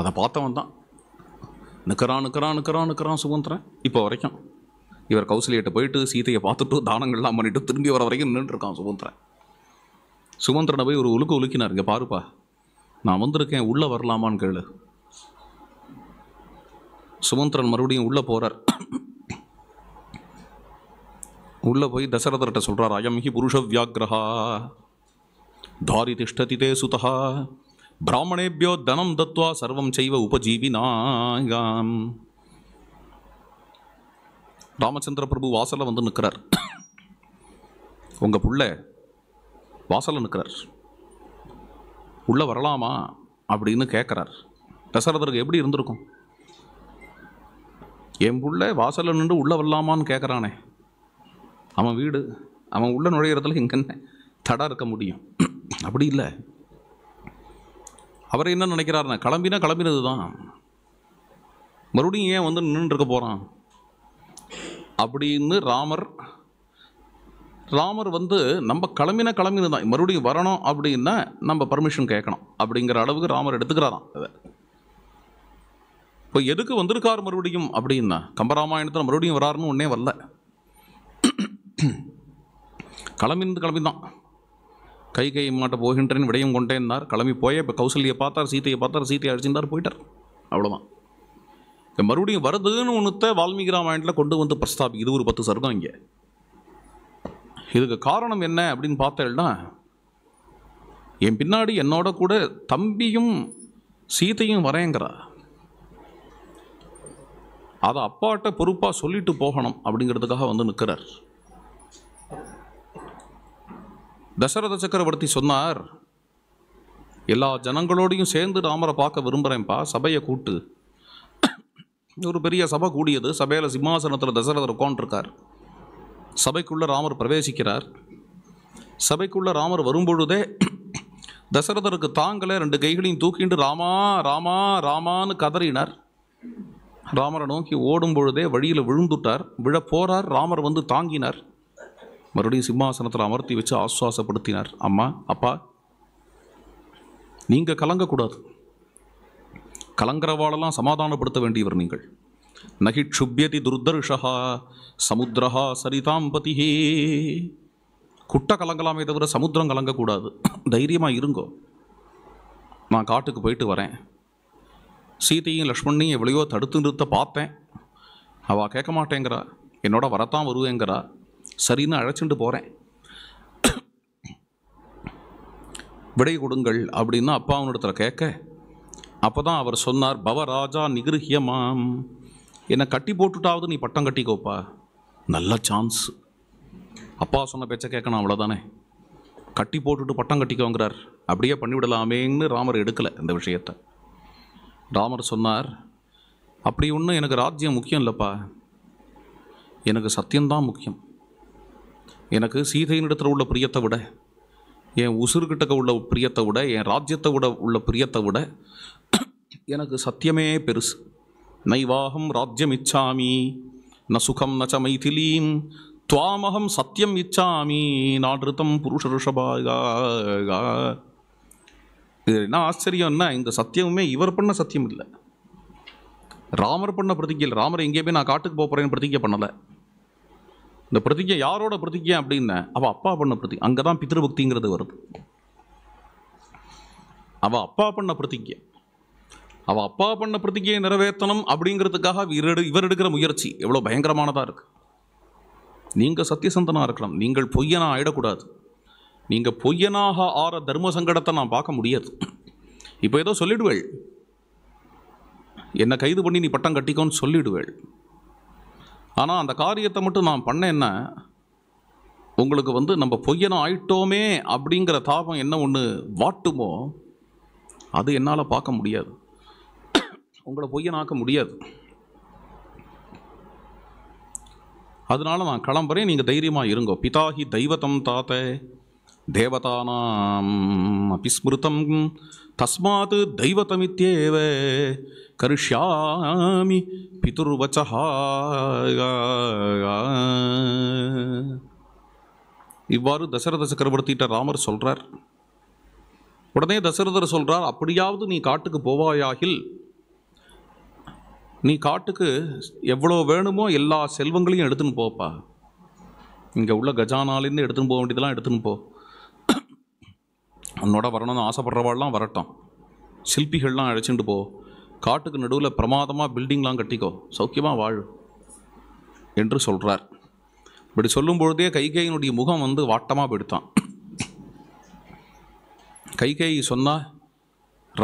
அதை பார்த்தவன் தான் நிற்கிறான் நிற்கிறான் நிற்கிறான் நிற்கிறான் சுதந்திரன் இப்போ வரைக்கும் இவர் கௌசல்யிட்ட போயிட்டு சீதையை பார்த்துட்டு தானங்கள்லாம் பண்ணிவிட்டு திரும்பி வர வரைக்கும் நின்றுருக்கான் சுதந்திரன் சுமந்திரனை போய் ஒரு உழுக்க உழுக்கினார் இங்கே பாருப்பா நான் வந்திருக்கேன் உள்ளே வரலாமான்னு கேளு சுமந்திரன் மறுபடியும் உள்ளே போகிறார் உள்ளே போய் தசரதர்கிட்ட சொல்கிறார் அயம்ஹி புருஷ வியாகிரகா தாரி திஷ்டதி தே சுதா பிராமணேபியோ தனம் தத்துவா சர்வம் செய்வ உபஜீவினாயாம் ராமச்சந்திர பிரபு வாசலில் வந்து நிற்கிறார் உங்கள் புள்ள வாசலில் நிற்கிறார் உள்ளே வரலாமா அப்படின்னு கேட்குறார் தசரதருக்கு எப்படி இருந்திருக்கும் என் புள்ள வாசலில் நின்று உள்ளே வரலாமான்னு கேட்குறானே அவன் வீடு அவன் உள்ளே நுழையிறதுல இங்கே தடை இருக்க முடியும் அப்படி இல்லை அவர் என்ன நினைக்கிறாருன்னா கிளம்பினா கிளம்பினது தான் மறுபடியும் ஏன் வந்து நின்றுருக்க போகிறான் அப்படின்னு ராமர் ராமர் வந்து நம்ம கிளம்பினா கிளம்பினு தான் மறுபடியும் வரணும் அப்படின்னா நம்ம பர்மிஷன் கேட்கணும் அப்படிங்கிற அளவுக்கு ராமர் எடுத்துக்கிறாரான் அதை இப்போ எதுக்கு வந்திருக்கார் மறுபடியும் அப்படின்னா கம்பராமாயணத்தில் மறுபடியும் வராருன்னு ஒன்றே வரல கிளம்பினது கிளம்பி தான் கை கை மாட்ட போகின்றேன் விடையும் கொண்டேன்னார் கிளம்பி போய் இப்போ கௌசல்யை பார்த்தார் சீத்தையை பார்த்தார் சீத்தையை அழிச்சிருந்தார் போயிட்டார் அவ்வளோதான் இப்போ மறுபடியும் வருதுன்னு ஒன்றுத்தை வால்மீகி ராமாயணத்தில் கொண்டு வந்து பிரஸ்தாபி இது ஒரு பத்து சர்க்கம் இங்கே இதுக்கு காரணம் என்ன அப்படின்னு பார்த்தேன்னா என் பின்னாடி என்னோட கூட தம்பியும் சீத்தையும் வரேங்கிறா அதை அப்பாட்ட பொறுப்பாக சொல்லிட்டு போகணும் அப்படிங்கிறதுக்காக வந்து நிற்கிறார் தசரத சக்கரவர்த்தி சொன்னார் எல்லா ஜனங்களோடையும் சேர்ந்து ராமரை பார்க்க விரும்புகிறேன்ப்பா சபையை கூட்டு ஒரு பெரிய சபை கூடியது சபையில் சிம்மாசனத்தில் தசரதர் உட்காண்ட்ருக்கார் சபைக்குள்ளே ராமர் பிரவேசிக்கிறார் சபைக்குள்ளே ராமர் வரும்பொழுதே தசரதருக்கு தாங்களே ரெண்டு கைகளையும் தூக்கிண்டு ராமா ராமா ராமான்னு கதறினார் ராமரை நோக்கி ஓடும் பொழுதே வழியில் விழுந்துட்டார் விழ போகிறார் ராமர் வந்து தாங்கினார் மறுபடியும் சிம்மாசனத்தில் அமர்த்தி வச்சு ஆஸ்வாசப்படுத்தினார் அம்மா அப்பா நீங்கள் கலங்கக்கூடாது கலங்கிறவாளெல்லாம் சமாதானப்படுத்த வேண்டியவர் நீங்கள் நகிட்சுபியதி துர்தர்ஷா சமுத்திரஹா சரிதாம்பதிஹே குட்டை கலங்கலாமே தவிர சமுத்திரம் கலங்கக்கூடாது தைரியமாக இருங்கோ நான் காட்டுக்கு போயிட்டு வரேன் சீதையும் லக்ஷ்மணையும் எவ்வளையோ தடுத்து நிறுத்த பார்த்தேன் அவள் கேட்க மாட்டேங்கிறா என்னோட வரத்தான் வருவேங்கிறா சரின்னு அழைச்சிட்டு போகிறேன் விடை கொடுங்கள் அப்படின்னு அப்பா அவனிடத்தில் கேட்க அப்போ தான் அவர் சொன்னார் பவராஜா நிகிருஹியமாம் என்னை கட்டி போட்டுட்டாவது நீ பட்டம் கட்டிக்கோப்பா நல்ல சான்ஸ் அப்பா சொன்ன பேச்சை கேட்கணும் அவ்வளோதானே கட்டி போட்டுட்டு பட்டம் கட்டிக்கோங்கிறார் அப்படியே பண்ணிவிடலாமேன்னு ராமர் எடுக்கலை இந்த விஷயத்தை ராமர் சொன்னார் அப்படி ஒன்றும் எனக்கு ராஜ்யம் முக்கியம் இல்லைப்பா எனக்கு சத்தியம்தான் முக்கியம் எனக்கு சீதையினிடத்தில் உள்ள பிரியத்தை விட என் உசுர்கிட்டக்க உள்ள பிரியத்தை விட என் ராஜ்யத்தை விட உள்ள பிரியத்தை விட எனக்கு சத்தியமே பெருசு நைவாகம் ராஜ்யம் இச்சாமி ந சுகம் நச்ச மைதிலீம் துவாமகம் சத்தியம் இச்சாமி நாடுத்தம் புருஷ ரிஷபாகா இது என்ன ஆச்சரியம் என்ன இந்த சத்தியமுமே இவர் பண்ண சத்தியம் இல்லை ராமர் பண்ண பிரதிஜை ராமர் எங்கேயுமே நான் காட்டுக்கு போகிறேன்னு பிரதிஜை பண்ணலை இந்த பிரதிஜை யாரோட பிரதிஜை அப்படின்னு அவள் அப்பா பண்ண பிரதி அங்கே தான் பித்திருபக்திங்கிறது வருது அவள் அப்பா பண்ண பிரதிஜை அவள் அப்பா பண்ண பிரதிஜையை நிறைவேற்றணும் அப்படிங்கிறதுக்காக இவர் இவர் எடுக்கிற முயற்சி எவ்வளோ பயங்கரமானதாக இருக்குது நீங்கள் சத்தியசந்தனாக இருக்கலாம் நீங்கள் பொய்யனா ஆயிடக்கூடாது நீங்கள் பொய்யனாக ஆற தர்ம சங்கடத்தை நான் பார்க்க முடியாது இப்போ ஏதோ சொல்லிடுவேள் என்னை கைது பண்ணி நீ பட்டம் கட்டிக்கோன்னு சொல்லிடுவேள் ஆனால் அந்த காரியத்தை மட்டும் நான் பண்ணேன் என்ன உங்களுக்கு வந்து நம்ம பொய்யனம் ஆயிட்டோமே அப்படிங்கிற தாபம் என்ன ஒன்று வாட்டுமோ அது என்னால் பார்க்க முடியாது உங்களை பொய்யனாக்க முடியாது அதனால நான் கிளம்புறேன் நீங்கள் தைரியமாக இருங்கோ பிதாகி தெய்வத்தம் தாத்த தேவதானாம் அபிஸ்மிருதம் தஸ்மாத் தெய்வத்தமித்தேவ கருஷ்யாமி பிதுர்வச்சஹா இவ்வாறு தசரத சக்கரவர்த்திகிட்ட ராமர் சொல்கிறார் உடனே தசரதர் சொல்கிறார் அப்படியாவது நீ காட்டுக்கு போவாயாகில் நீ காட்டுக்கு எவ்வளோ வேணுமோ எல்லா செல்வங்களையும் எடுத்துன்னு போப்பா இங்கே உள்ள கஜானாலேருந்து எடுத்துன்னு போக வேண்டியதெல்லாம் எடுத்துன்னு போ உன்னோட வரணும்னு ஆசைப்படுறவாள்லாம் வரட்டும் சில்பிகள்லாம் அழைச்சிட்டு போ காட்டுக்கு நடுவில் பிரமாதமாக பில்டிங்லாம் கட்டிக்கோ சௌக்கியமாக வாழ் என்று சொல்கிறார் இப்படி சொல்லும் பொழுதே கைகேயினுடைய முகம் வந்து வாட்டமாக போயிடுத்தான் கைகை சொன்னால்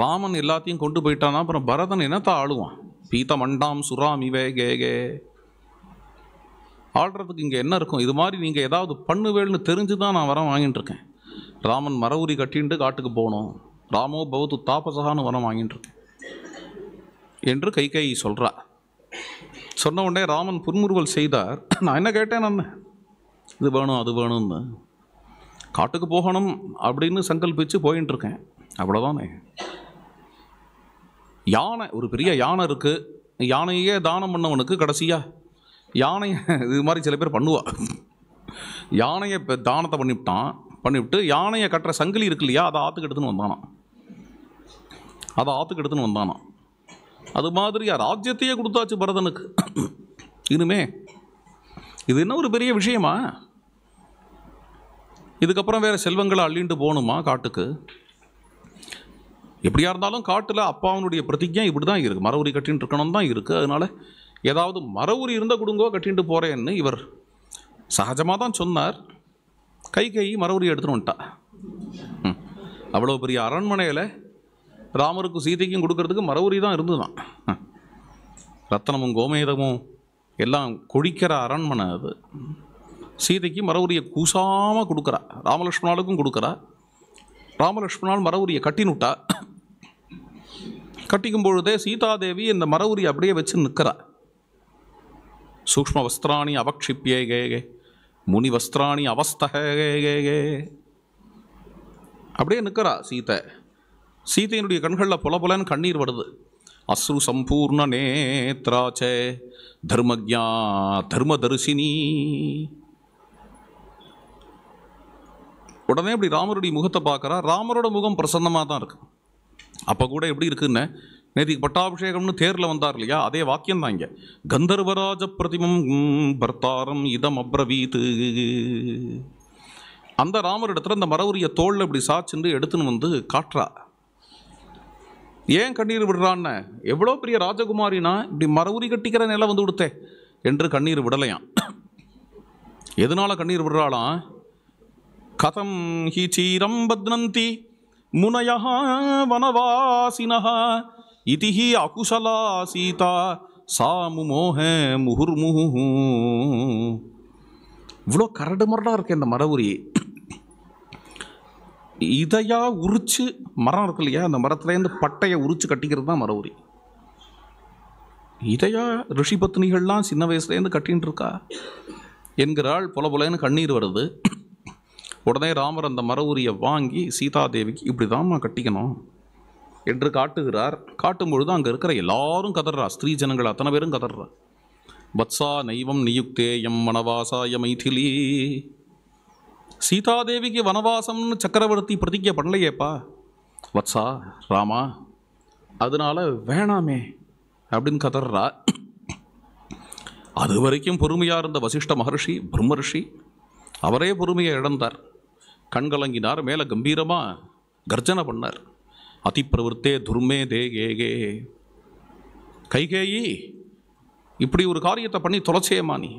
ராமன் எல்லாத்தையும் கொண்டு போயிட்டானா அப்புறம் பரதன் என்னத்தான் ஆளுவான் பீத்த மண்டாம் சுறாம் இவே கே கே ஆடுறதுக்கு இங்கே என்ன இருக்கும் இது மாதிரி நீங்கள் ஏதாவது பண்ணுவேல்னு தெரிஞ்சு தான் நான் வர வாங்கிட்டுருக்கேன் இருக்கேன் ராமன் மர உரி கட்டின்ட்டு காட்டுக்கு போகணும் ராமோ பௌத்து தாபசகான்னு வரம் வாங்கிட்டு என்று கை சொல்கிறா சொன்ன உடனே ராமன் புன்முறுவல் செய்தார் நான் என்ன கேட்டேன் நான் இது வேணும் அது வேணும்னு காட்டுக்கு போகணும் அப்படின்னு சங்கல்பித்து போயின்ட்டுருக்கேன் அவ்வளோதானே யானை ஒரு பெரிய யானை இருக்குது யானையே தானம் பண்ணவனுக்கு கடைசியாக யானையை இது மாதிரி சில பேர் பண்ணுவாள் யானையை இப்போ தானத்தை பண்ணிவிட்டான் பண்ணிவிட்டு யானையை கட்டுற சங்கிலி இருக்கு இல்லையா அதை ஆற்றுக்கு எடுத்துன்னு வந்தானா அதை ஆற்றுக்கு எடுத்துன்னு வந்தானா அது மாதிரி ராஜ்யத்தையே கொடுத்தாச்சு பரதனுக்கு இனிமே இது என்ன ஒரு பெரிய விஷயமா இதுக்கப்புறம் வேறு செல்வங்களை அள்ளிண்டு போகணுமா காட்டுக்கு எப்படியா இருந்தாலும் காட்டில் அப்பாவுனுடைய பிரதிஜை இப்படி தான் இருக்குது மரவுரி கட்டின்னு இருக்கணும் தான் இருக்குது அதனால் ஏதாவது உரி இருந்தால் கொடுங்கோ கட்டின்ட்டு போகிறேன்னு இவர் சகஜமாக தான் சொன்னார் கை கை மறுபடியும் எடுத்துன்னு வந்துட்டா அவ்வளோ பெரிய அரண்மனையில் ராமருக்கும் சீதைக்கும் கொடுக்கறதுக்கு மறுபடி தான் இருந்துதான் ரத்தனமும் கோமேதமும் எல்லாம் கொழிக்கிற அரண்மனை அது சீதைக்கு மரவுரியை கூசாமல் கொடுக்குறா ராமலக்ஷ்மணாளுக்கும் கொடுக்குறா ராமலக்ஷ்மணால் மரவுரியை கட்டினுட்டா கட்டிக்கும் பொழுதே சீதாதேவி இந்த மரவுரி அப்படியே வச்சு நிற்கிறா சூக்ம வஸ்திராணி அவக்ஷிப்பியே கே முனி வஸ்திராணி அவஸ்தக அப்படியே நிற்கிறா சீத்தை சீதையினுடைய கண்களில் புல புலன்னு கண்ணீர் வருது அஸ்ரு சம்பூர்ண நேத்ராச்சே தர்மஜா தரிசினி உடனே இப்படி ராமருடைய முகத்தை பார்க்குறா ராமரோட முகம் பிரசன்னமாக தான் இருக்கு அப்போ கூட எப்படி இருக்குன்னு நேற்றுக்கு பட்டாபிஷேகம்னு தேரில் வந்தார் இல்லையா அதே வாக்கியம் தான் இங்கே கந்தர்வராஜ பிரதிமம் பர்த்தாரம் இதம் அப்ரவீத்து அந்த ராமர் இடத்துல அந்த மரவுரிய தோளில் இப்படி சாச்சுன்னு எடுத்துன்னு வந்து காட்டுறா ஏன் கண்ணீர் விடுறான்னு எவ்வளோ பெரிய ராஜகுமாரினா இப்படி மரவுரி கட்டிக்கிற நில வந்து கொடுத்தே என்று கண்ணீர் விடலையாம் எதனால கண்ணீர் விடுறாளாம் கதம் ஹி சீரம் பத்னந்தி முனையா வனவாசினஹா இதிஹி அகுசலா சீதா சாமு முமோக முகுர்முகு இவ்வளோ கரடு மரடாக இருக்கு இந்த மரபுரி இதையா உரிச்சு மரம் இருக்கு இல்லையா அந்த மரத்துலேருந்து பட்டையை உரிச்சு கட்டிக்கிறது தான் மரவுரி இதையா ரிஷி பத்னிகள்லாம் சின்ன வயசுலேருந்து கட்டின்னு இருக்கா என்கிறாள் புல புலன்னு கண்ணீர் வருது உடனே ராமர் அந்த மரவுரியை வாங்கி சீதாதேவிக்கு இப்படி தான் கட்டிக்கணும் என்று காட்டுகிறார் காட்டும் பொழுது அங்கே இருக்கிற எல்லாரும் கதறா ஸ்திரீ ஜனங்கள் அத்தனை பேரும் கதறா பத்சா நைவம் நியுக்தேயம் வனவாசாய மைதிலி சீதாதேவிக்கு வனவாசம்னு சக்கரவர்த்தி பிரதிஜை பண்ணலையேப்பா வத்சா ராமா அதனால் வேணாமே அப்படின்னு கதறா அது வரைக்கும் பொறுமையாக இருந்த வசிஷ்ட மகர்ஷி பிரம்மர்ஷி அவரே பொறுமையை இழந்தார் கண்கலங்கினார் மேலே கம்பீரமாக கர்ஜனை பண்ணார் அதிப்பிரவருத்தே துர்மே தே கேகே கைகேயி இப்படி ஒரு காரியத்தை பண்ணி தொலைச்சேயமா நீ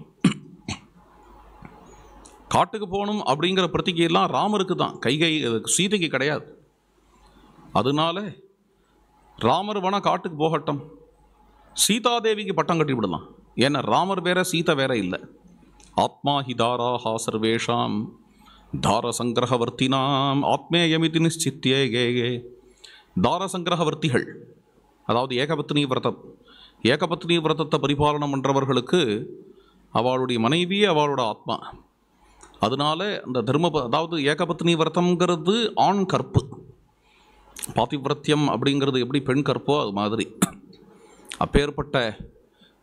காட்டுக்கு போகணும் அப்படிங்கிற பிரத்திகையெல்லாம் ராமருக்கு தான் கைகை சீதைக்கு கிடையாது அதனால ராமர் வேணால் காட்டுக்கு போகட்டும் சீதாதேவிக்கு பட்டம் கட்டி விடலாம் ஏன்னா ராமர் வேற சீதை வேற இல்லை ஆத்மா ஹி தாராஹா சர்வேஷாம் தார சங்கிரகவர்த்தினாம் ஆத்மேயமிதி நிச்சித்தியே கே கே தாரசங்கிரகவர்த்திகள் அதாவது ஏகபத்னி விரதம் ஏகபத்னி விரதத்தை பரிபாலனம் பண்ணுறவர்களுக்கு அவளுடைய மனைவி அவளோட ஆத்மா அதனால அந்த தர்ம அதாவது ஏகபத்னி விரதம்ங்கிறது ஆண் கற்பு பாத்திவிரத்தியம் அப்படிங்கிறது எப்படி பெண் கற்போ அது மாதிரி அப்பேற்பட்ட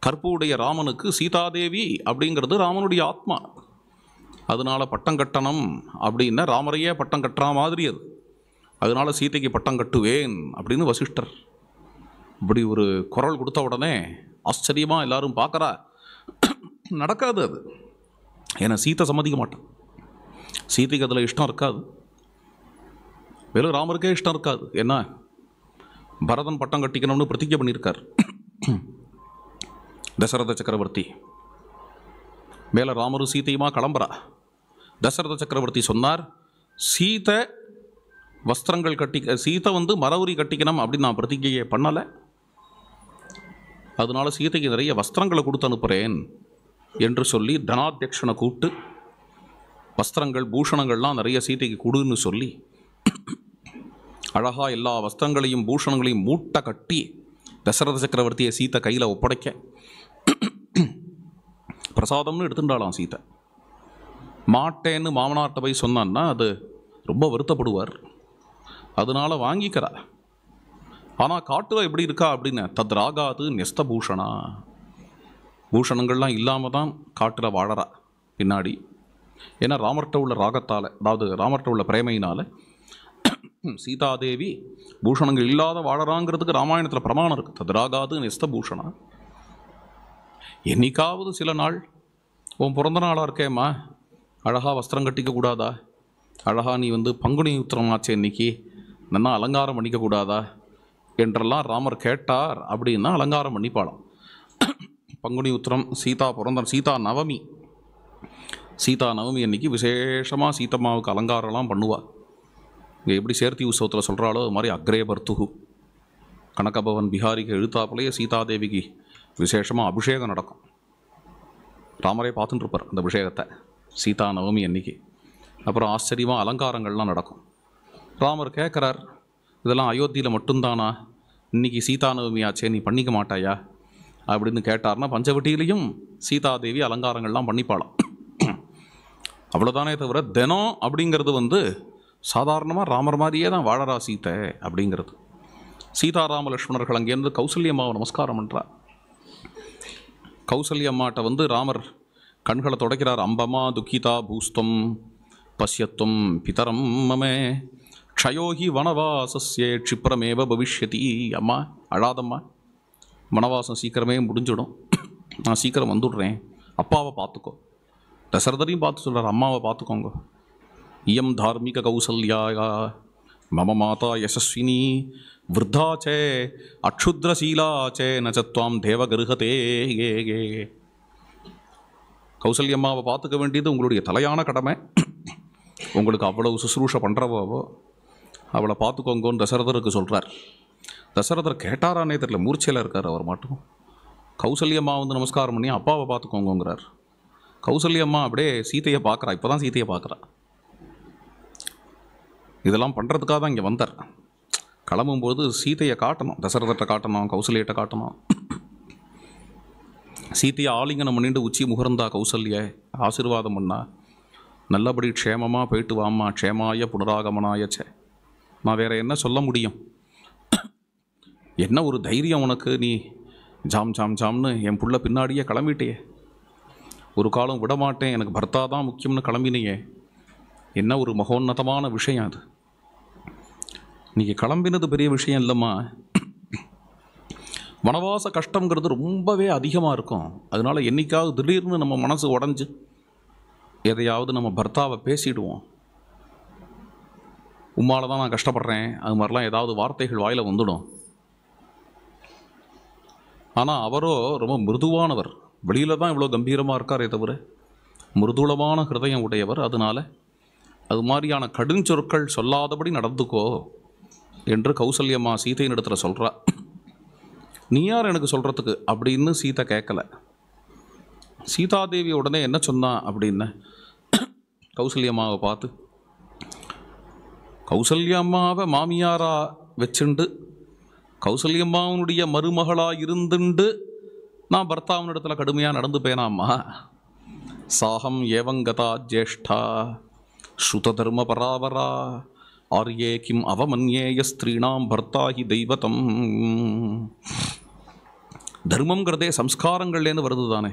கற்பு உடைய ராமனுக்கு சீதாதேவி அப்படிங்கிறது ராமனுடைய ஆத்மா அதனால் பட்டம் கட்டணம் அப்படின்னா ராமரையே பட்டம் கட்டுற மாதிரி அது அதனால் சீதைக்கு பட்டம் கட்டுவேன் அப்படின்னு வசிஷ்டர் இப்படி ஒரு குரல் கொடுத்த உடனே ஆச்சரியமாக எல்லாரும் பார்க்குறா நடக்காது அது ஏன்னா சீத்தை சம்மதிக்க மாட்டேன் சீதைக்கு அதில் இஷ்டம் இருக்காது வெறும் ராமருக்கே இஷ்டம் இருக்காது என்ன பரதன் பட்டம் கட்டிக்கணும்னு பிரதிஜை பண்ணியிருக்கார் தசரத சக்கரவர்த்தி மேலே ராமரும் சீதையுமா கிளம்புறா தசரத சக்கரவர்த்தி சொன்னார் சீதை வஸ்திரங்கள் கட்டி சீதை வந்து மரவுரி கட்டிக்கணும் அப்படின்னு நான் பிரதிஜையை பண்ணலை அதனால் சீதைக்கு நிறைய வஸ்திரங்களை கொடுத்து அனுப்புகிறேன் என்று சொல்லி தனாத்தியக்ஷனை கூப்பிட்டு வஸ்திரங்கள் பூஷணங்கள்லாம் நிறைய சீதைக்கு கொடுன்னு சொல்லி அழகாக எல்லா வஸ்திரங்களையும் பூஷணங்களையும் மூட்டை கட்டி தசரத சக்கரவர்த்தியை சீத்தை கையில் ஒப்படைக்க பிரசாதம்னு எடுத்துட்டாலாம் சீத்தை மாட்டேன்னு மாமனார்ட்ட போய் சொன்னான்னா அது ரொம்ப வருத்தப்படுவார் அதனால வாங்கிக்கிறா ஆனால் காட்டில் எப்படி இருக்கா அப்படின்னு தத் ராகாது நெஸ்த பூஷணா பூஷணங்கள்லாம் இல்லாமல் தான் காட்டில் வாழறா பின்னாடி ஏன்னா ராமர்கிட்ட உள்ள ராகத்தால் அதாவது ராமர்கிட்ட உள்ள பிரேமையினால் சீதாதேவி பூஷணங்கள் இல்லாத வாழறாங்கிறதுக்கு ராமாயணத்தில் பிரமாணம் இருக்குது தத் ராகாது நெஸ்த பூஷணா என்னைக்காவது சில நாள் உன் பிறந்த நாளாக இருக்கேம்மா அழகாக வஸ்திரம் கட்டிக்க கூடாதா அழகாக நீ வந்து பங்குனி உத்திரம் ஆச்சு இன்னைக்கு நான் அலங்காரம் பண்ணிக்கக்கூடாதா என்றெல்லாம் ராமர் கேட்டார் அப்படின்னா அலங்காரம் பண்ணிப்பாளாம் பங்குனி உத்திரம் சீதா பிறந்த சீதா நவமி சீதா நவமி அன்னைக்கு விசேஷமாக சீத்தம்மாவுக்கு அலங்காரம்லாம் பண்ணுவாள் இங்கே எப்படி சேர்த்தி உற்சவத்தில் சொல்கிறாளோ அது மாதிரி அக்ரே பர்த்துகு கனகபவன் பிஹாரிக்கு எழுத்தாப்புலேயே சீதாதேவிக்கு விசேஷமாக அபிஷேகம் நடக்கும் ராமரே பார்த்துட்டுருப்பார் அந்த அபிஷேகத்தை சீதா நவமி அன்னைக்கு அப்புறம் ஆச்சரியமாக அலங்காரங்கள்லாம் நடக்கும் ராமர் கேட்குறார் இதெல்லாம் அயோத்தியில் மட்டும்தானா இன்றைக்கி சீதாநவமி ஆச்சே நீ பண்ணிக்க மாட்டாயா அப்படின்னு கேட்டார்னா பஞ்சவட்டியிலையும் சீதாதேவி அலங்காரங்கள்லாம் பண்ணிப்பாளாம் அவ்வளோதானே தவிர தினம் அப்படிங்கிறது வந்து சாதாரணமாக ராமர் மாதிரியே தான் வாழறா சீத்தை அப்படிங்கிறது சீதாராம லட்சுமணர்கள் அங்கேருந்து கௌசல்யம்மாவை நமஸ்காரம் பண்ணுறார் கௌசல்யம்மாட்ட வந்து ராமர் கண்களை தொடக்கிறார் அம்பமா துக்கிதா பூஸ்தம் பசியத்தும் பிதரம் மமே க்ஷயோகி வனவாசஸ்ய க்ஷிப்ரமேவ பவிஷ்யதி அம்மா அழாதம்மா வனவாசம் சீக்கிரமே முடிஞ்சிடும் நான் சீக்கிரம் வந்துடுறேன் அப்பாவை பார்த்துக்கோ தசரதரையும் பார்த்து சொல்கிறார் அம்மாவை பார்த்துக்கோங்க இயம் தார்மிக கௌசல்யா மம மாதா யசஸ்வினி விருத்தாச்சே அக்ஷுத்ரசீலாச்சே நச்சத்வாம் தேவ கருகதே ஏ ஏ கௌசல்யம்மாவை பார்த்துக்க வேண்டியது உங்களுடைய தலையான கடமை உங்களுக்கு அவ்வளவு சுசுரூஷை பண்ணுறவாவோ அவளை பார்த்துக்கோங்கன்னு தசரதருக்கு சொல்கிறார் தசரதர் கேட்டாரானே தெரியல மூர்ச்சையில் இருக்கார் அவர் மட்டும் கௌசல்யம்மா வந்து நமஸ்காரம் பண்ணி அப்பாவை பார்த்துக்கோங்கிறார் கௌசல்யம்மா அப்படியே சீத்தையை பார்க்குறா இப்போ தான் சீத்தையை பார்க்குறா இதெல்லாம் பண்ணுறதுக்காக தான் இங்கே வந்தார் கிளம்பும்போது சீத்தையை காட்டணும் தசரதத்தை காட்டணும் கௌசல்யிட்ட காட்டணும் சீத்தையை ஆலிங்கனம் பண்ணிட்டு உச்சி முகர்ந்தா கௌசல்ய ஆசீர்வாதம் பண்ணா நல்லபடி க்ஷேமமாக போயிட்டு வாமா க்ஷேமாய புனராகமனாயச்சே நான் வேறு என்ன சொல்ல முடியும் என்ன ஒரு தைரியம் உனக்கு நீ ஜாம் ஜாம் ஜாம்னு என் புள்ள பின்னாடியே கிளம்பிட்டேயே ஒரு காலம் விடமாட்டேன் எனக்கு பர்த்தா தான் முக்கியம்னு கிளம்பினியே என்ன ஒரு மகோன்னதமான விஷயம் அது நீங்கள் கிளம்பினது பெரிய விஷயம் இல்லைம்மா வனவாச கஷ்டங்கிறது ரொம்பவே அதிகமாக இருக்கும் அதனால் என்றைக்காவது திடீர்னு நம்ம மனசு உடஞ்சி எதையாவது நம்ம பர்த்தாவை பேசிடுவோம் உம்மால் தான் நான் கஷ்டப்படுறேன் அது மாதிரிலாம் ஏதாவது வார்த்தைகள் வாயில் வந்துடும் ஆனால் அவரோ ரொம்ப மிருதுவானவர் வெளியில் தான் இவ்வளோ கம்பீரமாக இருக்காரே தவிர மிருதுளமான ஹிருதயம் உடையவர் அதனால் அது மாதிரியான கடுஞ்சொற்கள் சொல்லாதபடி நடந்துக்கோ என்று கௌசல்யம்மா சீதையின் இடத்துல சொல்கிறா நீ யார் எனக்கு சொல்கிறதுக்கு அப்படின்னு சீதை கேட்கல சீதாதேவி உடனே என்ன சொன்னா அப்படின்னு கௌசல்யம்மாவை பார்த்து கௌசல்யம்மாவை மாமியாராக வச்சுண்டு கௌசல்யம்மாவனுடைய மருமகளாக இருந்துண்டு நான் பர்த்தாவனிடத்தில் கடுமையாக நடந்து போயினாம்மா சாகம் ஏவங்கதா ஜேஷ்டா ஸ்ருத தர்ம பராபரா ஆர்யே கிம் அவமன்யேய ஸ்திரீனாம் பர்த்தாகி தெய்வதம் தர்மங்கிறதே சம்ஸ்காரங்கள்லேருந்து வருது தானே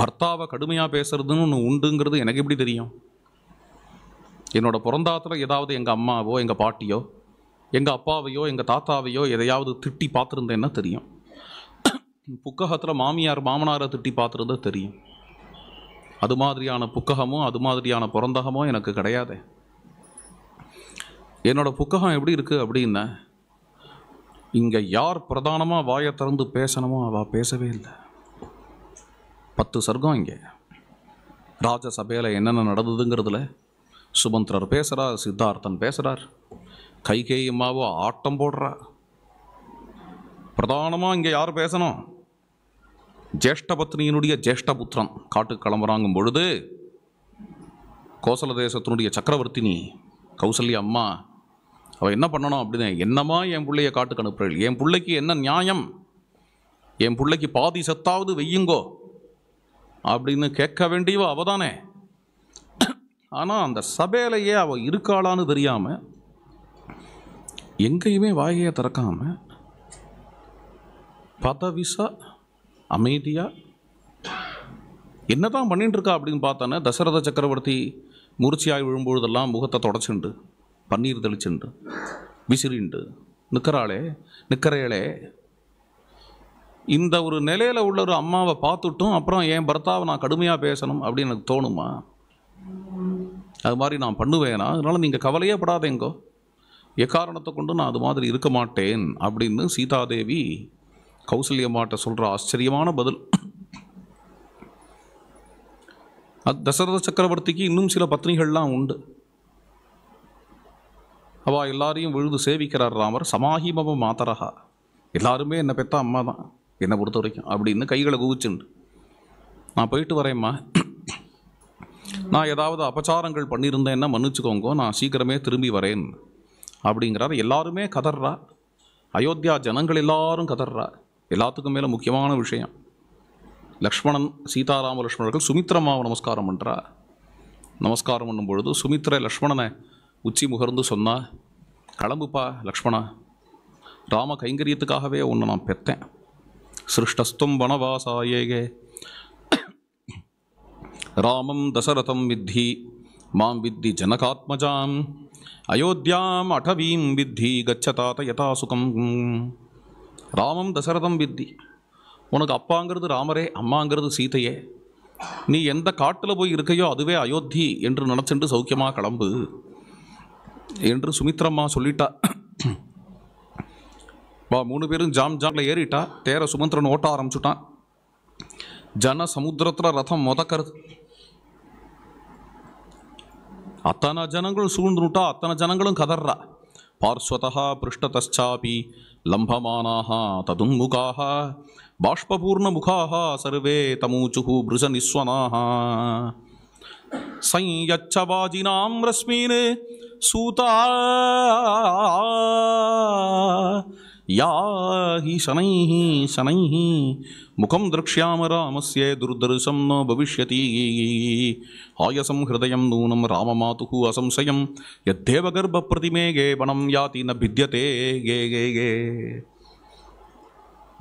பர்த்தாவை கடுமையாக பேசுறதுன்னு ஒன்று உண்டுங்கிறது எனக்கு எப்படி தெரியும் என்னோடய பிறந்தாத்தில் ஏதாவது எங்கள் அம்மாவோ எங்கள் பாட்டியோ எங்கள் அப்பாவையோ எங்கள் தாத்தாவையோ எதையாவது திட்டி பார்த்துருந்தேன்னா தெரியும் புக்ககத்தில் மாமியார் மாமனாரை திட்டி பார்த்துருந்தா தெரியும் அது மாதிரியான புக்ககமோ அது மாதிரியான பிறந்தகமோ எனக்கு கிடையாது என்னோடய புக்ககம் எப்படி இருக்குது அப்படின்னா இங்கே யார் பிரதானமாக வாயை திறந்து பேசணுமோ அவள் பேசவே இல்லை பத்து சர்க்கம் இங்கே ராஜசபையில் என்னென்ன நடந்ததுங்கிறதுல சுமந்திரர் பேசுகிறார் சித்தார்த்தன் பேசுகிறார் கைகேயம்மாவோ ஆட்டம் போடுறா பிரதானமாக இங்கே யார் பேசணும் ஜேஷ்டபத்னியினுடைய ஜேஷ்டபுத்திரன் காட்டுக்கு கிளம்புறாங்கும் பொழுது கோசல தேசத்தினுடைய சக்கரவர்த்தினி கௌசல்யா அம்மா அவள் என்ன பண்ணணும் அப்படின்னு என்னமா என் பிள்ளைய காட்டுக்கு அனுப்புறீள் என் பிள்ளைக்கு என்ன நியாயம் என் பிள்ளைக்கு பாதி சத்தாவது வெய்யுங்கோ அப்படின்னு கேட்க வேண்டியவோ அவதானே ஆனால் அந்த சபையிலையே அவள் இருக்காளான்னு தெரியாமல் எங்கேயுமே வாயையை திறக்காமல் பதவிசா அமைதியாக என்ன தான் பண்ணிட்டுருக்கா அப்படின்னு பார்த்தோன்னா தசரத சக்கரவர்த்தி முறிச்சியாய் விழும்பொழுதெல்லாம் முகத்தை தொடச்சுண்டு பன்னீர் தெளிச்சுண்டு விசிறிண்டு நிற்கிறாளே நிற்கிறேளே இந்த ஒரு நிலையில் உள்ள ஒரு அம்மாவை பார்த்துட்டும் அப்புறம் என் பர்த்தாவை நான் கடுமையாக பேசணும் அப்படின்னு எனக்கு தோணுமா அது மாதிரி நான் பண்ணுவேனா அதனால் நீங்கள் கவலையே படாதேங்கோ எக்காரணத்தை கொண்டு நான் அது மாதிரி இருக்க மாட்டேன் அப்படின்னு சீதாதேவி கௌசல்யமாட்ட சொல்கிற ஆச்சரியமான பதில் அது தசரத சக்கரவர்த்திக்கு இன்னும் சில பத்னிகள்லாம் உண்டு அவா எல்லாரையும் விழுந்து சேவிக்கிறார் ராமர் சமாஹிமப மாத்தரகா எல்லாருமே என்னை பெற்ற அம்மா தான் என்னை பொறுத்த வரைக்கும் அப்படின்னு கைகளை குவிச்சுண்டு நான் போயிட்டு வரேம்மா நான் ஏதாவது அபச்சாரங்கள் பண்ணியிருந்தேன்னா மன்னிச்சுக்கோங்கோ நான் சீக்கிரமே திரும்பி வரேன் அப்படிங்கிறார் எல்லாருமே கதறா அயோத்தியா ஜனங்கள் எல்லாரும் கதறா எல்லாத்துக்கும் மேலே முக்கியமான விஷயம் லக்ஷ்மணன் சீதாராம லக்ஷ்மணர்கள் சுமித்ரமாவை நமஸ்காரம் பண்ணுறா நமஸ்காரம் பண்ணும் பொழுது சுமித்ரை லக்ஷ்மணனை உச்சி முகர்ந்து சொன்னா கிளம்புப்பா லக்ஷ்மணா ராம கைங்கரியத்துக்காகவே உன்னை நான் பெத்தேன் சிருஷ்டஸ்தும் வனவாசாயேகே ராமம் தசரதம் வித்தி மாம் வித்தி ஜனகாத்மஜாம் அயோத்தியாம் அடவீம் வித்தி கச்சதாத்த யதா சுகம் ராமம் தசரதம் வித்தி உனக்கு அப்பாங்கிறது ராமரே அம்மாங்கிறது சீதையே நீ எந்த காட்டில் போய் இருக்கையோ அதுவே அயோத்தி என்று நினச்சிண்டு சௌக்கியமாக கிளம்பு என்று சுமித்ரம்மா சொல்லிட்டா வா மூணு பேரும் ஜாம் ஜாமில் ஏறிட்டா தேர சுமந்திரன் ஓட்ட ஆரம்பிச்சுட்டான் ஜன சமுத்திரத்தில் ரதம் முதக்கிறது அத்தனை ஜனங்களும் சூழ்ந்துட்டா அத்தனை ஜனங்களும் கதர்றா பார்ஸ்வதா பிருஷ்டதாபி லம்பமானாக ததுங்முகாக பாஷ்பூர்ண முகாக சர்வே தமூச்சு பிருஷ நிஸ்வனாக संयच्छवाजिनां रश्मीन् सूता याहि शनैः शनैः முகம் திரக்ஷாம ராமஸ்ய துர்தர்சம் நோ பவிஷ்யதி ஆயசம் ஹிருதயம் நூனம் ராமமாது அசம்சயம் யத்தேவகர்ப பிரதிமே கேபனம் யாதி ந பித்தியதே கே கே கே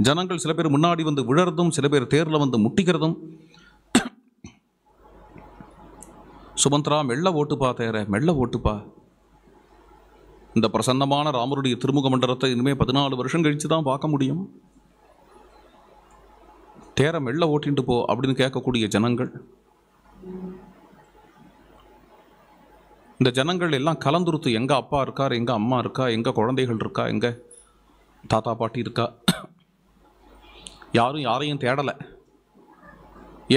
ஜனங்கள் சில பேர் முன்னாடி வந்து விழறதும் சில பேர் தேரில் வந்து முட்டிக்கிறதும் சுமந்திரா மெல்ல ஓட்டுப்பா தேர மெல்ல ஓட்டுப்பா இந்த பிரசன்னமான ராமருடைய திருமுக மண்டலத்தை இனிமேல் பதினாலு வருஷம் கழித்து தான் பார்க்க முடியும் தேர மெல்ல ஓட்டிட்டு போ அப்படின்னு கேட்கக்கூடிய ஜனங்கள் இந்த ஜனங்கள் எல்லாம் கலந்துருத்து எங்கள் அப்பா இருக்கார் எங்கள் அம்மா இருக்கா எங்கள் குழந்தைகள் இருக்கா எங்கள் தாத்தா பாட்டி இருக்கா யாரும் யாரையும் தேடலை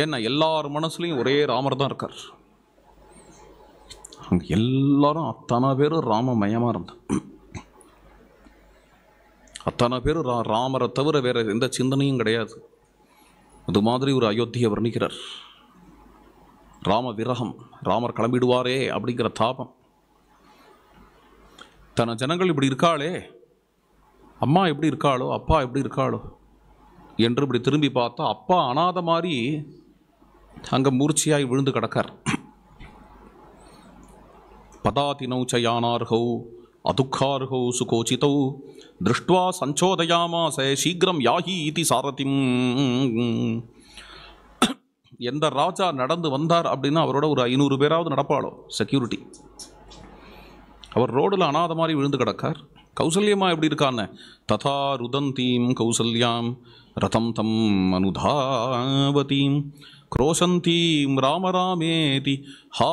ஏன்னா எல்லார் மனசுலையும் ஒரே ராமர் தான் இருக்கார் அங்கே எல்லாரும் அத்தனை பேரும் ராம மயமாக இருந்தான் அத்தனை பேரும் ரா ராமரை தவிர வேறு எந்த சிந்தனையும் கிடையாது அது மாதிரி ஒரு அயோத்திய வர்ணிக்கிறார் ராம விரகம் ராமர் கிளம்பிடுவாரே அப்படிங்கிற தாபம் தன ஜனங்கள் இப்படி இருக்காளே அம்மா எப்படி இருக்காளோ அப்பா எப்படி இருக்காளோ என்று இப்படி திரும்பி பார்த்தா அப்பா அனாத மாதிரி அங்கே மூர்ச்சியாய் விழுந்து கிடக்கார் பதாதினௌ சயானார்கௌ அதுக்கார்கௌ சுகோச்சிதௌ திருஷ்டுவா சஞ்சோதயாமாச சீக்கிரம் யாகி இதி சாரதிம் எந்த ராஜா நடந்து வந்தார் அப்படின்னா அவரோட ஒரு ஐநூறு பேராவது நடப்பாளோ செக்யூரிட்டி அவர் ரோடில் அனாத மாதிரி விழுந்து கிடக்கார் கௌசல்யமா எப்படி இருக்கான்னு ததா ருதந்தீம் கௌசல்யாம் ரதம் தம் அனுதாவதீம் क्रोशन्तीं ராமராமேதி हा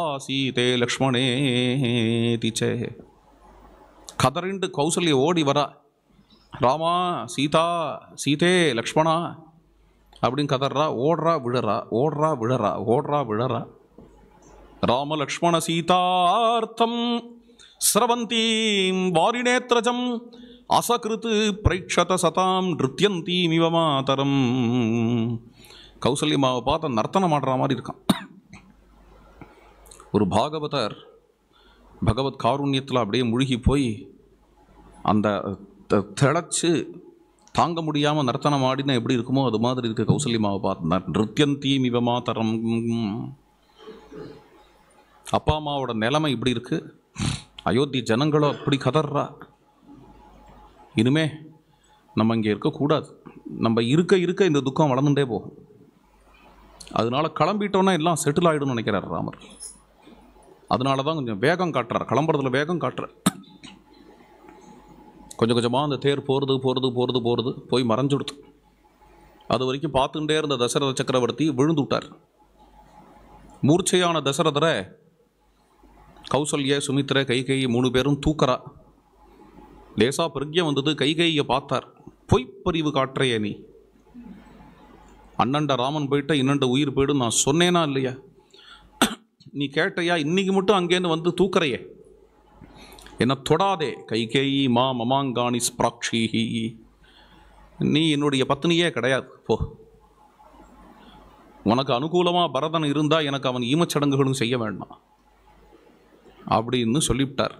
லக்ஷ்மணே தி चे கதறிண்டு கௌசல்ய ஓடி வரா ராமா சீதா சீதே லக்ஷ்மணா அப்படின்னு கதறா ஓடுறா விழறா ஓடுறா விழறா ஓடுறா விழறா ராம லக்ஷ்மண சீதார்த்தம் சிரவந்தீம் வாரிநேத்ரஜம் அசகிருத்து பிரைக்ஷத சதாம் நிருத்தியந்தீம் இவ மாதரம் கௌசல்யமாவை பார்த்து நர்த்தனம் ஆடுற மாதிரி இருக்கான் ஒரு பாகவதர் பகவத் காருண்யத்தில் அப்படியே முழுகி போய் அந்த திளச்சு தாங்க முடியாமல் நர்த்தனம் ஆடினா எப்படி இருக்குமோ அது மாதிரி இருக்க கௌசல்யமாவை பார்த்தார் நிருத்தியந்தி மிவமா தரம் அப்பா அம்மாவோட நிலைமை இப்படி இருக்கு அயோத்தி ஜனங்களோ அப்படி கதறா இனிமே நம்ம இங்கே இருக்கக்கூடாது நம்ம இருக்க இருக்க இந்த துக்கம் வளர்ந்துட்டே போகும் அதனால கிளம்பிட்டோன்னா எல்லாம் செட்டில் ஆகிடும்னு நினைக்கிறார் ராமர் அதனால தான் கொஞ்சம் வேகம் காட்டுறார் கிளம்புறதுல வேகம் காட்டுறார் கொஞ்சம் கொஞ்சமாக அந்த தேர் போகிறது போகிறது போகிறது போகிறது போய் மறைஞ்சுடுது அது வரைக்கும் பார்த்துட்டே இருந்த தசரத சக்கரவர்த்தி விழுந்து விட்டார் மூர்ச்சையான தசரதரை கௌசல்ய சுமித்ர கைகையை மூணு பேரும் தூக்கறா லேசாக பிரக்யம் வந்தது கைகையை பார்த்தார் பொய்ப்பறிவு காட்டுறையே நீ அண்ணண்ட ராமன் போயிட்ட இன்னண்ட உயிர் போய்டும் நான் சொன்னேனா இல்லையா நீ கேட்டையா இன்னைக்கு மட்டும் அங்கேருந்து வந்து தூக்குறையே என்ன தொடாதே கைகேயி மா மமாங்காணி ஸ்பிராட்சிஹி நீ என்னுடைய பத்னியே கிடையாது போ உனக்கு அனுகூலமாக பரதன் இருந்தால் எனக்கு அவன் ஈமச்சடங்குகளும் செய்ய வேண்டாம் அப்படின்னு சொல்லிவிட்டார்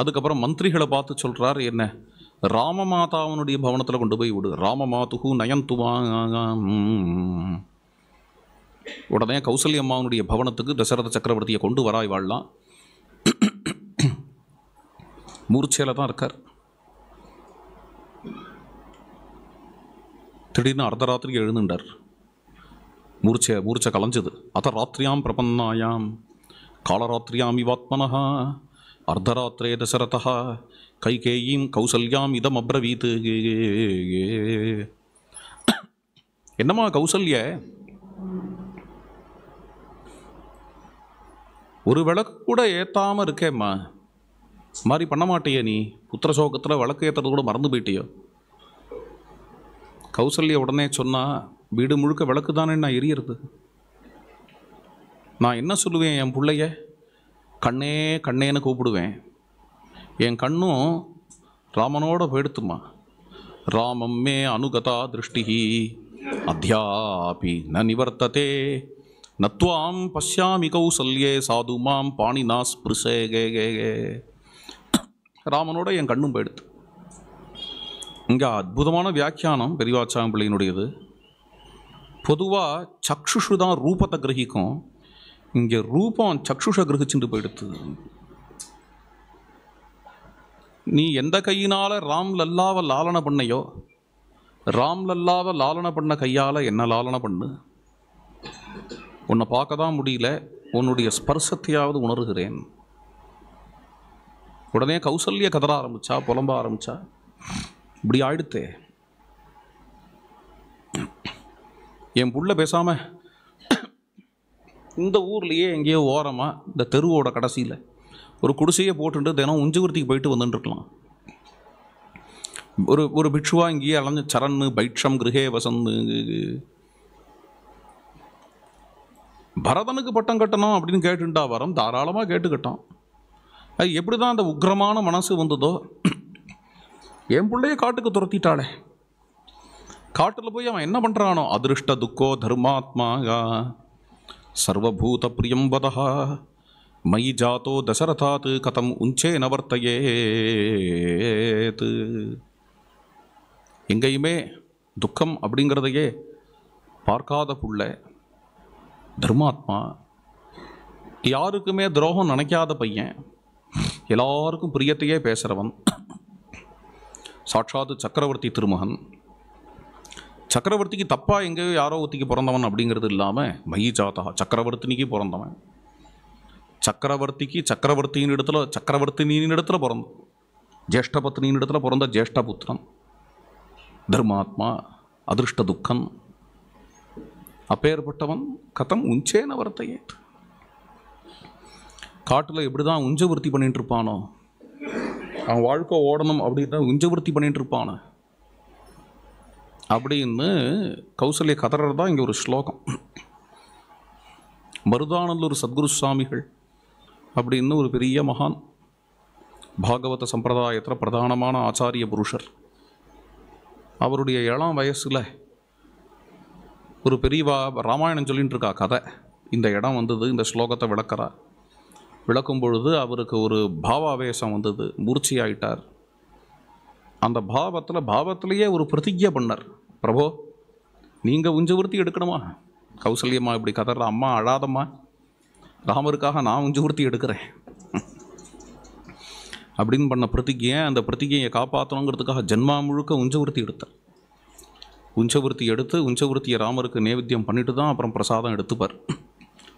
அதுக்கப்புறம் மந்திரிகளை பார்த்து சொல்கிறார் என்ன மாதாவனுடைய பவனத்தில் கொண்டு போய் விடு ராமமாதுகு நயன்துவா உடனே கௌசல்யம்மாவனுடைய பவனத்துக்கு தசரத சக்கரவர்த்தியை கொண்டு வராய் வாழலாம் மூர்ச்சையில் தான் இருக்கார் திடீர்னு அர்த்தராத்திரிக்கு எழுந்துட்டார் மூர்ச்சை மூர்ச்சை கலைஞ்சது அத்த ராத்திரியாம் பிரபன்னாயாம் காலராத்திரியாம் இவாத்மனஹா அர்த்தராத்திரே தசரதா கேயும் கௌசல்யாம் இதம் அப்ரவீத்து என்னம்மா கௌசல்ய ஒரு விளக்கு கூட ஏற்றாமல் இருக்கேம்மா மாதிரி பண்ண மாட்டியே நீ புத்திர சோகத்தில் வழக்கு ஏற்றுறது கூட மறந்து போயிட்டியோ கௌசல்ய உடனே சொன்னால் வீடு முழுக்க விளக்கு தானே நான் எரியிறது நான் என்ன சொல்லுவேன் என் பிள்ளைய கண்ணே கண்ணேன்னு கூப்பிடுவேன் என் கண்ணும் ராமனோட போயிடுத்துமா ராமம் மே அனுகதா திருஷ்டிஹி அத்தியாபி ந நிவர்த்ததே நத்வாம் பசியாமி கௌசல்யே சாது மாம் பாணினா ஸ்பிருஷே கே கே கே ராமனோட என் கண்ணும் போயிடுது இங்கே அற்புதமான வியாக்கியானம் பெரியவாச்சாம் பிள்ளையினுடையது பொதுவாக சக்ஷுஷு தான் ரூபத்தை கிரகிக்கும் இங்கே ரூபம் சக்ஷுஷை கிரகிச்சுட்டு போயிடுது நீ எந்த கையினால் ராம் லல்லாவை லாலன பண்ணையோ ராம் லல்லாவை லாலன பண்ண கையால் என்ன லாலனை பண்ணு உன்னை பார்க்க தான் முடியல உன்னுடைய ஸ்பர்சத்தையாவது உணர்கிறேன் உடனே கௌசல்ய கதற ஆரம்பித்தா புலம்ப ஆரம்பித்தா இப்படி ஆயிடுத்தே என் புள்ள பேசாமல் இந்த ஊர்லேயே எங்கேயோ ஓரமாக இந்த தெருவோட கடைசியில் ஒரு குடிசையை போட்டுட்டு தினம் உஞ்சிகுரத்துக்கு போயிட்டு வந்துட்டுருக்கலாம் ஒரு ஒரு பிக்ஷுவா இங்கேயே அலைஞ்ச சரண் பைட்ஷம் கிருஹே வசந்து பரதனுக்கு பட்டம் கட்டணும் அப்படின்னு கேட்டுட்டா வரம் தாராளமாக கேட்டுக்கிட்டான் அது எப்படி தான் அந்த உக்ரமான மனசு வந்ததோ என் பிள்ளைய காட்டுக்கு துரத்திட்டாளே காட்டில் போய் அவன் என்ன பண்ணுறானோ அதிருஷ்ட துக்கோ தர்மாத்மாகா சர்வபூத பிரியம்பதா மயி ஜாத்தோ தசரதாத்து கதம் உஞ்சே நவர்த்தையே எங்கேயுமே துக்கம் அப்படிங்கிறதையே பார்க்காத புள்ள தர்மாத்மா யாருக்குமே துரோகம் நினைக்காத பையன் எல்லாருக்கும் பிரியத்தையே பேசுகிறவன் சாட்சாத்து சக்கரவர்த்தி திருமகன் சக்கரவர்த்திக்கு தப்பாக எங்கேயோ யாரோ ஒத்திக்கு பிறந்தவன் அப்படிங்கிறது இல்லாமல் மயி ஜாதா சக்கரவர்த்தினிக்கு பிறந்தவன் சக்கரவர்த்திக்கு சக்கரவர்த்தியின் இடத்துல சக்கரவர்த்தினியின் இடத்துல பிறந்த ஜேஷ்ட பத்னியின் இடத்துல பிறந்த ஜேஷ்ட புத்திரன் தர்மாத்மா அதிருஷ்ட துக்கம் அப்பேற்பட்டவன் கதம் உஞ்சேன வர்த்தையேத்து காட்டில் இப்படி தான் உஞ்சவருத்தி பண்ணிகிட்டு இருப்பானோ அவன் வாழ்க்கை ஓடணும் அப்படின்னு உஞ்சவருத்தி பண்ணிகிட்டு இருப்பானோ அப்படின்னு கௌசல்ய கதறது தான் இங்கே ஒரு ஸ்லோகம் மருதானந்தூர் சத்குரு சுவாமிகள் அப்படின்னு ஒரு பெரிய மகான் பாகவத சம்பிரதாயத்தில் பிரதானமான ஆச்சாரிய புருஷர் அவருடைய ஏழாம் வயசில் ஒரு பெரியவா ராமாயணம் சொல்லிகிட்டு இருக்கா கதை இந்த இடம் வந்தது இந்த ஸ்லோகத்தை விளக்கிறார் விளக்கும் பொழுது அவருக்கு ஒரு பாவாவேசம் வந்தது மூர்ச்சி ஆயிட்டார் அந்த பாவத்தில் பாவத்திலேயே ஒரு பிரதிஜை பண்ணார் பிரபோ நீங்கள் உஞ்சவர்த்தி எடுக்கணுமா கௌசல்யம்மா இப்படி கதற அம்மா அழாதம்மா ராமருக்காக நான் உஞ்சவர்த்தி எடுக்கிறேன் அப்படின்னு பண்ண பிரதிஜையை அந்த பிரதிஜையை காப்பாற்றணுங்கிறதுக்காக ஜென்மா முழுக்க உஞ்சவர்த்தி எடுத்தார் உஞ்சவர்த்தி எடுத்து உஞ்சவர்த்தியை ராமருக்கு நேவேத்தியம் பண்ணிட்டு தான் அப்புறம் பிரசாதம் எடுத்துப்பார்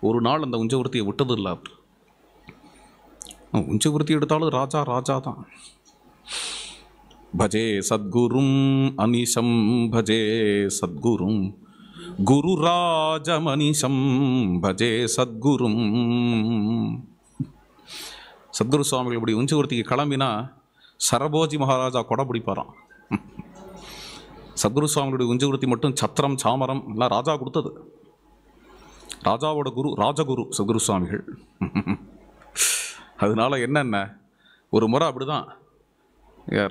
ஒரு நாள் அந்த உஞ்சவர்த்தியை விட்டது இல்லாது உஞ்சவிருத்தி எடுத்தாலும் ராஜா ராஜா தான் பஜே சத்குரும் அனிஷம் பஜே சத்குரும் குரு ராஜமனிஷம் பஜே சத்குரும் சத்குரு சுவாமிகள் இப்படி உஞ்சகுருத்திக்கு கிளம்பினா சரபோஜி மகாராஜா கொடை பிடிப்பாராம் சத்குரு சுவாமிகளுடைய உஞ்சகுருத்தி மட்டும் சத்திரம் சாமரம் எல்லாம் ராஜா கொடுத்தது ராஜாவோட குரு ராஜகுரு சத்குரு சுவாமிகள் அதனால என்னென்ன ஒரு முறை அப்படி தான்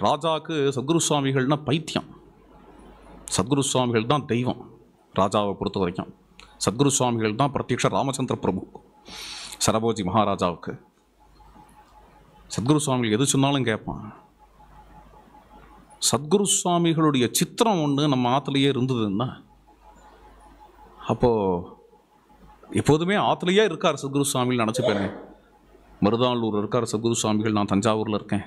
ராஜாவுக்கு சத்குரு சுவாமிகள்னால் பைத்தியம் சத்குரு சுவாமிகள் தான் தெய்வம் ராஜாவை பொறுத்த வரைக்கும் சத்குரு சுவாமிகள் தான் பிரத்யக்ஷ ராமச்சந்திர பிரபு சரபோஜி மகாராஜாவுக்கு சத்குரு சுவாமிகள் எது சொன்னாலும் கேட்பான் சத்குரு சுவாமிகளுடைய சித்திரம் ஒன்று நம்ம ஆற்றுலையே இருந்ததுன்னா அப்போது எப்போதுமே ஆற்றுலையே இருக்கார் சத்குரு சுவாமிகள் நினச்சிப்பேனே மருதாளூர் இருக்கார் சத்குரு சுவாமிகள் நான் தஞ்சாவூரில் இருக்கேன்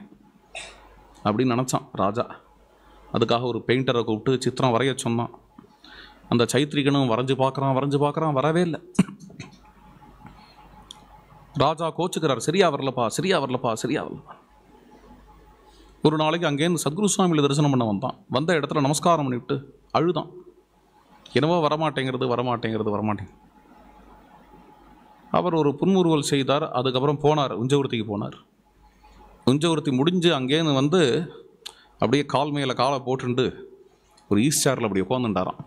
அப்படின்னு நினச்சான் ராஜா அதுக்காக ஒரு பெயிண்டரை கூப்பிட்டு சித்திரம் வரைய சொன்னான் அந்த சைத்ரிகனும் வரைஞ்சு பார்க்குறான் வரைஞ்சு பார்க்குறான் வரவே இல்லை ராஜா கோச்சுக்கிறார் சரியா வரலப்பா சரியா வரலப்பா சரியா வரலப்பா ஒரு நாளைக்கு அங்கேருந்து சத்குரு சுவாமியில் தரிசனம் பண்ண வந்தான் வந்த இடத்துல நமஸ்காரம் பண்ணிவிட்டு அழுதான் என்னவோ வரமாட்டேங்கிறது வரமாட்டேங்கிறது வரமாட்டேங்கிறது அவர் ஒரு புன்முறுவல் செய்தார் அதுக்கப்புறம் போனார் உஞ்சவூர்த்திக்கு போனார் உஞ்சவூர்த்தி முடிஞ்சு அங்கேருந்து வந்து அப்படியே கால் மேலே காலை போட்டுண்டு ஒரு ஈஸ்ட் சேரில் அப்படி உட்காந்துட்டாராம்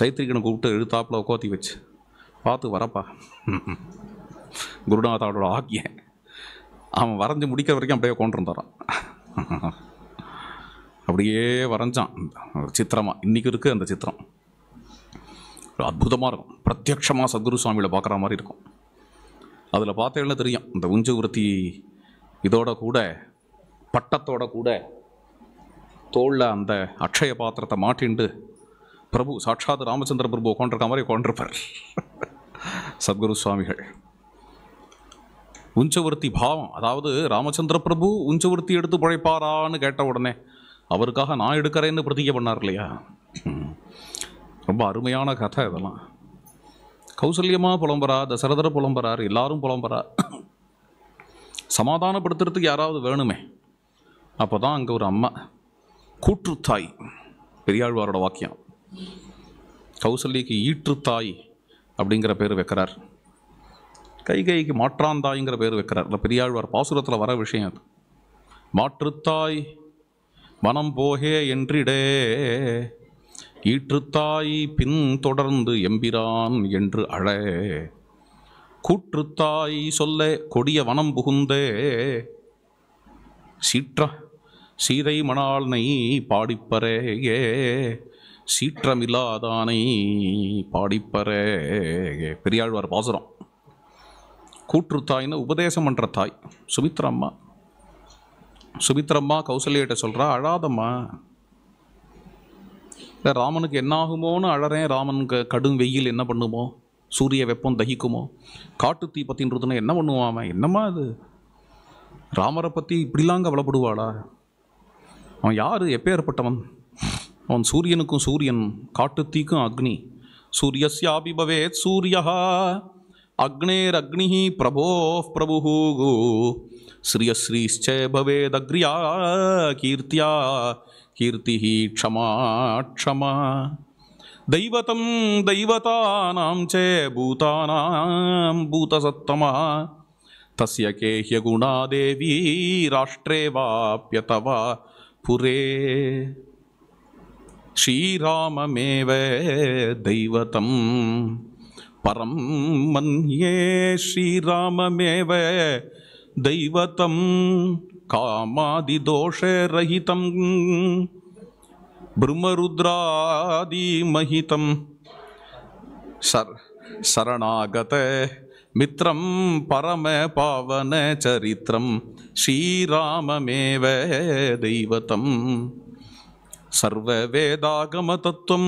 சைத்திரிக்கனை கூப்பிட்டு எழுத்தாப்பில் உட்காத்தி வச்சு பார்த்து வரப்பா குருநாதாவோட ஆக்கிய அவன் வரைஞ்சி முடிக்கிற வரைக்கும் அப்படியே கொண்டிருந்தாரான் அப்படியே வரைஞ்சான் சித்திரமாக இன்றைக்கும் இருக்குது அந்த சித்திரம் ஒரு அற்புதமாக இருக்கும் பிரத்யக்ஷமாக சத்குரு சுவாமியில் பார்க்குற மாதிரி இருக்கும் அதில் பார்த்தேன்னா தெரியும் இந்த உஞ்சு இதோட கூட பட்டத்தோட கூட தோளில் அந்த அக்ஷய பாத்திரத்தை மாட்டிண்டு பிரபு சாட்சாத் ராமச்சந்திர பிரபு உட்காண்டிருக்க மாதிரி உட்காண்டிருப்பார் சத்குரு சுவாமிகள் உஞ்சவர்த்தி பாவம் அதாவது ராமச்சந்திர பிரபு உஞ்சவர்த்தி எடுத்து பிழைப்பாரான்னு கேட்ட உடனே அவருக்காக நான் எடுக்கிறேன்னு பிரதிஜை பண்ணார் இல்லையா ரொம்ப அருமையான கதை இதெல்லாம் கௌசல்யமாக புலம்புறா தசரதர புலம்புறார் எல்லாரும் புலம்புறா சமாதானப்படுத்துறதுக்கு யாராவது வேணுமே அப்போ தான் அங்கே ஒரு அம்மா கூற்றுத்தாய் பெரியாழ்வாரோட வாக்கியம் கௌசல்யக்கு ஈற்றுத்தாய் அப்படிங்கிற பேர் வைக்கிறார் கை மாற்றான் மாற்றாந்தாய்ங்கிற பேர் வைக்கிறார் இல்லை பெரியாழ்வார் பாசுரத்தில் வர விஷயம் அது மாற்றுத்தாய் மனம் போகே என்றிடே ஈற்றுத்தாய் பின்தொடர்ந்து எம்பிரான் என்று அழ கூற்றுத்தாய் சொல்ல கொடிய வனம் புகுந்தே சீற்ற சீதை மணாளனை ஏ சீற்றமில்லாதானை பாடிப்பரே பெரியாழ்வார் பாசுரம் கூற்றுத்தாய்னு உபதேசம் பண்ணுற தாய் சுமித்ரம்மா சுமித்ரம்மா கௌசல்யிட்ட சொல்கிறா அழாதம்மா இல்லை ராமனுக்கு என்ன ஆகுமோன்னு அழறேன் ராமனுக்கு கடும் வெயில் என்ன பண்ணுமோ சூரிய வெப்பம் தகிக்குமோ காட்டு தீ பற்றின்றதுன்னா என்ன பண்ணுவான் அவன் என்னம்மா அது ராமரை பற்றி இப்படிலாம் கவலைப்படுவாளா அவன் யார் எப்பேற்பட்டவன் அவன் சூரியனுக்கும் சூரியன் காட்டு தீக்கும் அக்னி சூரியஸ்யாபிபவே சூரியா அக்னேர் அக்னி பிரபோ பிரபு ஸ்ரீயஸ்ரீஷ்ச பவேத் அக்ரியா கீர்த்தியா कीर्तिः क्षमा क्षमा दैवतं दैवतानां च भूतानां भूतसत्तमः तस्य देवी राष्ट्रे वाप्य पुरे श्रीराममेव दैवतं परं मन्ये श्रीराममेव दैवतं कामादिदोषरहितं ब्रह्मरुद्रादिमहितं शर शरणागत मित्रं परमपावनचरित्रं श्रीराममेव दैवतं सर्ववेदागमतत्त्वं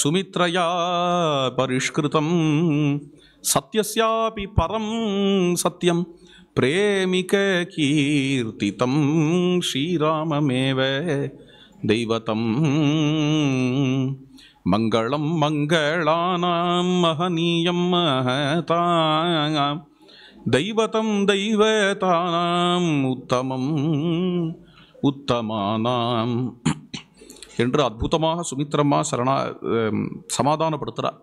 सुमित्रया परिष्कृतं सत्यस्यापि परं सत्यं பிரேமிக கீர்த்திதம் ஸ்ரீராமமேவ தெய்வதம் மங்களம் மங்களானாம் மகனீயம் மகதாம் தெய்வதம் தெய்வதானாம் உத்தமம் உத்தமானாம் என்று அற்புதமாக சுமித்ரம்மா சரணா சமாதானப்படுத்துகிறார்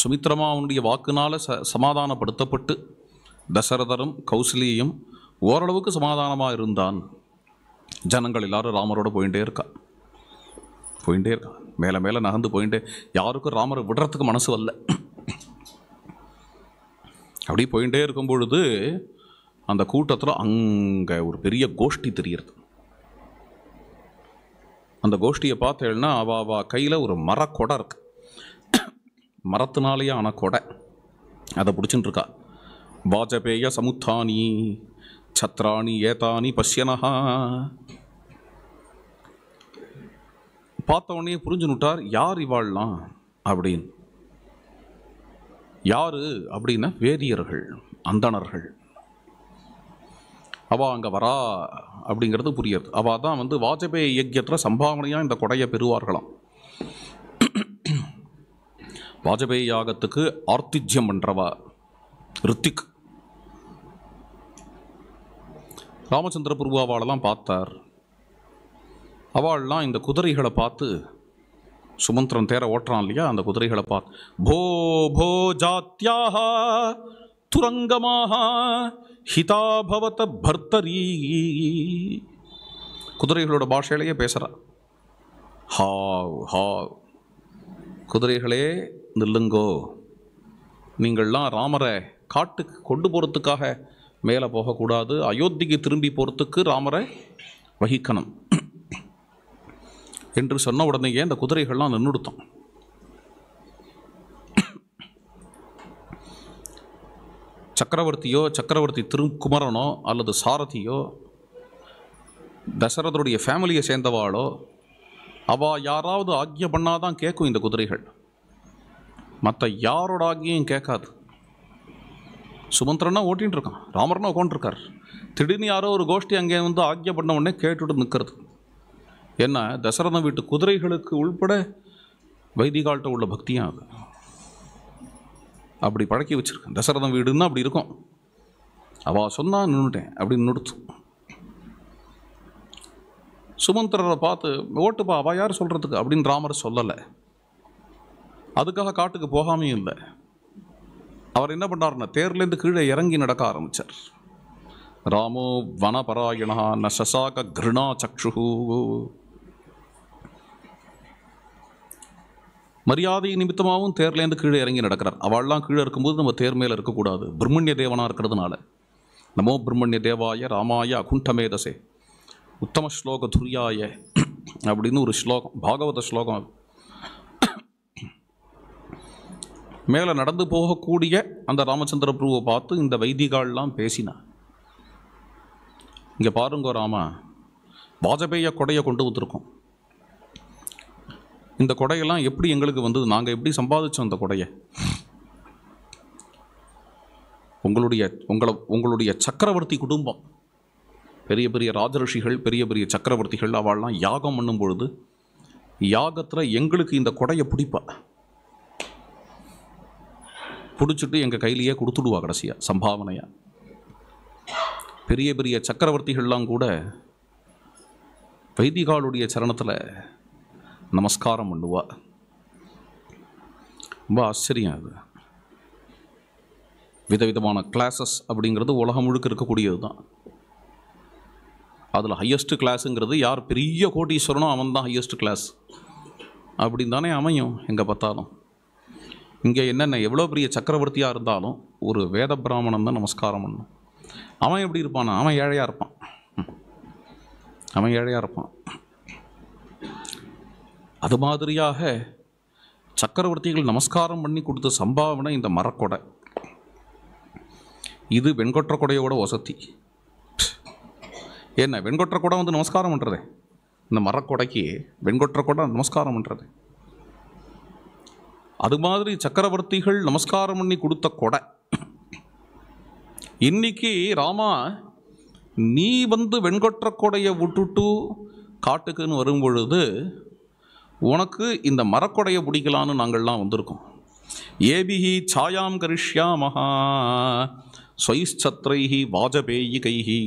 சுமித்ரம்மாவுடைய வாக்குனால் ச சமாதானப்படுத்தப்பட்டு தசரதரும் கௌசலியும் ஓரளவுக்கு சமாதானமாக இருந்தான் ஜனங்கள் எல்லாரும் ராமரோட போயிட்டே இருக்கா போயிட்டே இருக்கா மேலே மேலே நகர்ந்து போயிட்டு யாருக்கும் ராமரை விடுறதுக்கு மனசு வரல அப்படி போயிட்டே இருக்கும் பொழுது அந்த கூட்டத்தில் அங்கே ஒரு பெரிய கோஷ்டி தெரியுது அந்த கோஷ்டியை பார்த்தேன்னா அவ அவ கையில் ஒரு மரக்கொடை இருக்கு மரத்தினாலேயே ஆன கொடை அதை பிடிச்சின்னு இருக்கா வாஜபேய சமுத்தானி சத்ராணி ஏதானி பஷ்யனஹா பார்த்தவொடனே புரிஞ்சுனுட்டார் யார் இவாள்லாம் அப்படின்னு யார் அப்படின்னா வேதியர்கள் அந்தணர்கள் அவா அங்கே வரா அப்படிங்கிறது புரியுது அவள் தான் வந்து வாஜபேய யஜ்யற்ற சம்பாவனையாக இந்த கொடையை பெறுவார்களாம் வாஜபேய யாகத்துக்கு ஆர்த்திஜ்யம் பண்ணுறவா ரித்திக் ராமச்சந்திர பூர்வாவாலெல்லாம் பார்த்தார் அவள்லாம் இந்த குதிரைகளை பார்த்து சுமந்திரன் தேர ஓட்டுறான் இல்லையா அந்த குதிரைகளை பார்த்து போ போ ஜாத்தியாக துரங்கமாக ஹிதாபவத பர்த்தரி குதிரைகளோட பாஷையிலேயே பேசுகிறா ஹாவ் ஹாவ் குதிரைகளே நில்லுங்கோ நீங்கள்லாம் ராமரை காட்டுக்கு கொண்டு போகிறதுக்காக மேலே போகக்கூடாது அயோத்திக்கு திரும்பி போகிறதுக்கு ராமரை வகிக்கணும் என்று சொன்ன உடனேயே இந்த குதிரைகள்லாம் நின்றுடுத்தோம் சக்கரவர்த்தியோ சக்கரவர்த்தி திருக்குமரனோ அல்லது சாரதியோ தசரதருடைய ஃபேமிலியை சேர்ந்தவாளோ அவா யாராவது ஆக்கியம் பண்ணாதான் கேட்கும் இந்த குதிரைகள் மற்ற யாரோட ஆக்யும் கேட்காது சுமந்திரனா ஓட்டின்னு இருக்கான் ராமர்னா உட்காண்ட்ருக்கார் திடீர்னு யாரோ ஒரு கோஷ்டி அங்கே வந்து ஆக்கிய பண்ண உடனே கேட்டுட்டு நிற்கிறது என்ன தசரதம் வீட்டு குதிரைகளுக்கு உள்பட வைதிகால்கிட்ட உள்ள பக்தியும் அது அப்படி பழக்கி வச்சுருக்கேன் தசரதம் வீடுன்னா அப்படி இருக்கும் அவள் சொன்னால் நின்றுட்டேன் அப்படின்னு நிறுத்தும் சுமந்திரரை பார்த்து ஓட்டுப்பா அவள் யார் சொல்கிறதுக்கு அப்படின்னு ராமர் சொல்லலை அதுக்காக காட்டுக்கு போகாமையும் இல்லை அவர் என்ன பண்ணார்னா தேர்லேருந்து கீழே இறங்கி நடக்க ஆரம்பித்தார் ராமோ வனபராயணா ந சசாக கிருணா சக்ஷு மரியாதை நிமித்தமாகவும் தேர்லேருந்து கீழே இறங்கி நடக்கிறார் அவள்லாம் கீழே இருக்கும்போது நம்ம தேர் மேலே இருக்கக்கூடாது பிரம்மண்ய தேவனாக இருக்கிறதுனால நமோ பிரம்மண்ய தேவாய ராமாய அகுண்டமேதசே உத்தம ஸ்லோக துரியாய அப்படின்னு ஒரு ஸ்லோகம் பாகவத ஸ்லோகம் மேலே நடந்து போகக்கூடிய அந்த ராமச்சந்திர பிரபுவை பார்த்து இந்த வைதிகால்லாம் பேசினார் இங்கே பாருங்க ராமா வாஜபேயை கொடையை கொண்டு வந்திருக்கோம் இந்த கொடையெல்லாம் எப்படி எங்களுக்கு வந்தது நாங்கள் எப்படி சம்பாதிச்சோம் அந்த கொடையை உங்களுடைய உங்களை உங்களுடைய சக்கரவர்த்தி குடும்பம் பெரிய பெரிய ராஜரிஷிகள் பெரிய பெரிய சக்கரவர்த்திகள் அவள்லாம் யாகம் பண்ணும் பொழுது யாகத்தில் எங்களுக்கு இந்த கொடையை பிடிப்பா பிடிச்சிட்டு எங்கள் கையிலேயே கொடுத்துடுவா கடைசியாக சம்பாவனையாக பெரிய பெரிய சக்கரவர்த்திகள்லாம் கூட வைதிகாலுடைய சரணத்தில் நமஸ்காரம் பண்ணுவா ரொம்ப ஆச்சரியம் அது விதவிதமான கிளாஸஸ் அப்படிங்கிறது உலகம் முழுக்க இருக்கக்கூடியது தான் அதில் ஹையஸ்ட் கிளாஸுங்கிறது யார் பெரிய கோட்டீஸ்வரனோ அவன் தான் ஹையஸ்ட் கிளாஸ் அப்படின்னு தானே அமையும் எங்கே பார்த்தாலும் இங்கே என்னென்ன எவ்வளோ பெரிய சக்கரவர்த்தியாக இருந்தாலும் ஒரு வேத பிராமணன் தான் நமஸ்காரம் பண்ணும் அவன் எப்படி இருப்பானா அவன் ஏழையாக இருப்பான் அவன் ஏழையாக இருப்பான் அது மாதிரியாக சக்கரவர்த்திகள் நமஸ்காரம் பண்ணி கொடுத்த சம்பாவனை இந்த மரக்கொடை இது வெண்கொற்ற கொடையோட வசதி என்ன வெண்கொற்ற கொடை வந்து நமஸ்காரம் பண்ணுறது இந்த மரக்கொடைக்கு வெண்கொற்ற கொடை நமஸ்காரம் பண்ணுறது அது மாதிரி சக்கரவர்த்திகள் நமஸ்காரம் பண்ணி கொடுத்த கொடை இன்னைக்கு ராமா நீ வந்து வெண்கொற்ற கொடையை விட்டுட்டு காட்டுக்குன்னு வரும்பொழுது உனக்கு இந்த மரக்கொடையை பிடிக்கலான்னு நாங்கள்லாம் வந்திருக்கோம் ஏபிஹி சாயாம் கரிஷ்யா மகா ஸ்வைச்சத்ரைஹி வாஜபேயி கைஹி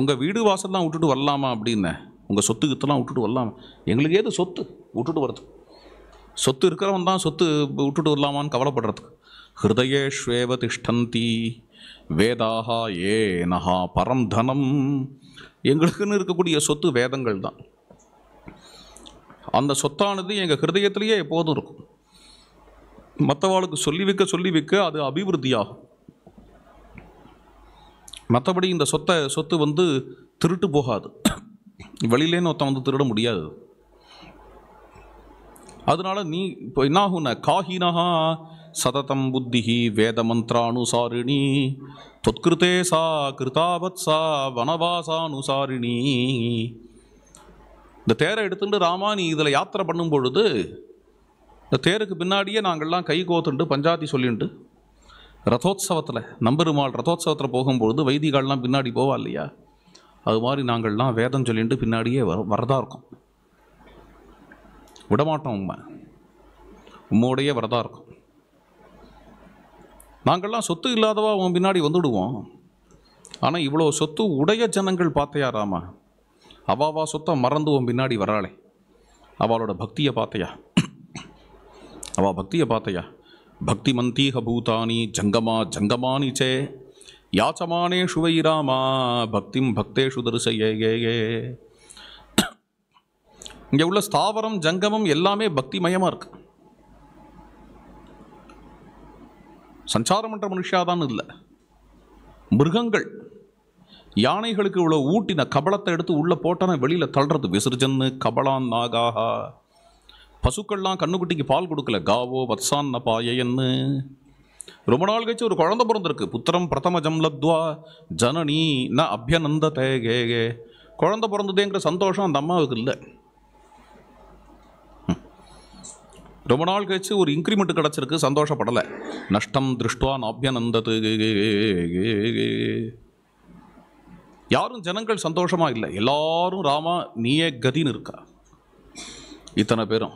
உங்கள் வீடு வாசல்லாம் விட்டுட்டு வரலாமா அப்படின்னு உங்கள் சொத்து கித்தெல்லாம் விட்டுட்டு வரலாம் எங்களுக்கு ஏது சொத்து விட்டுட்டு வரது சொத்து இருக்கிறவன் தான் சொத்து விட்டுட்டு வரலாமான்னு கவலைப்படுறதுக்கு ஹிருதயேஷ்வேவ திஷ்டந்தி வேதாகா ஏ நகா பரம் தனம் எங்களுக்குன்னு இருக்கக்கூடிய சொத்து வேதங்கள் தான் அந்த சொத்தானது எங்கள் ஹிருதயத்திலேயே எப்போதும் இருக்கும் மற்றவாளுக்கு சொல்லி வைக்க சொல்லி வைக்க அது அபிவிருத்தியாகும் மற்றபடி இந்த சொத்தை சொத்து வந்து திருட்டு போகாது வழியிலேன்னு ஒருத்தன் வந்து திருட முடியாது அதனால நீ இப்போ என்ன ஆகுன காஹினஹா சததம் புத்திஹி வேத மந்திரானுசாரிணி தொத்கிருத்தே சா கிருதாபத் சா வனவாசானுசாரிணி இந்த தேரை எடுத்துட்டு ராமா நீ இதில் யாத்திரை பண்ணும் பொழுது இந்த தேருக்கு பின்னாடியே நாங்கள்லாம் கை கோத்துண்டு பஞ்சாதி சொல்லிண்டு ரதோத்சவத்தில் நம்பெருமாள் ரதோத்சவத்தில் போகும்பொழுது வைதிகாலெலாம் பின்னாடி போவா இல்லையா அது மாதிரி நாங்கள்லாம் வேதம் சொல்லிட்டு பின்னாடியே வர வரதா இருக்கும் விடமாட்டோம் உண்மை உம்மோடையே வரதா இருக்கும் நாங்கள்லாம் சொத்து இல்லாதவா உன் பின்னாடி வந்துவிடுவோம் ஆனால் இவ்வளோ சொத்து உடைய ஜனங்கள் பார்த்தையாராமா அவாவா சொத்தை மறந்து உன் பின்னாடி வராளே அவளோட பக்தியை பார்த்தையா அவள் பக்தியை பார்த்தையா பக்தி மந்தீக பூதானி ஜங்கமா ஜங்கமானிச்சே யாச்சமானேஷு வை ராமா பக்திம் பக்தேஷு தரிசையே ஏ இங்கே உள்ள ஸ்தாவரம் ஜங்கமம் எல்லாமே பக்திமயமாக இருக்கு சஞ்சாரம் பண்ணுற மனுஷாதான் இல்லை மிருகங்கள் யானைகளுக்கு இவ்வளோ ஊட்டின கபளத்தை எடுத்து உள்ளே போட்டோன்னா வெளியில் தள்ளுறது விசர்ஜன்னு கபலான் நாகாகா பசுக்கள்லாம் கண்ணுக்குட்டிக்கு பால் கொடுக்கல காவோ வத்சான் நபாயன்னு ரொம்ப நாள் கழிச்சு ஒரு குழந்த பிறந்திருக்கு புத்திரம் பிரதம ஜம்லத்வா ஜனனி ந அபியநந்த தே கே கே குழந்த பிறந்ததுங்கிற சந்தோஷம் அந்த அம்மாவுக்கு இல்லை ரொம்ப நாள் கழிச்சு ஒரு இன்க்ரிமெண்ட் கிடச்சிருக்கு சந்தோஷப்படலை நஷ்டம் திருஷ்டுவா நாபியநந்தது யாரும் ஜனங்கள் சந்தோஷமாக இல்லை எல்லாரும் ராமா நீயே கதின்னு இருக்கா இத்தனை பேரும்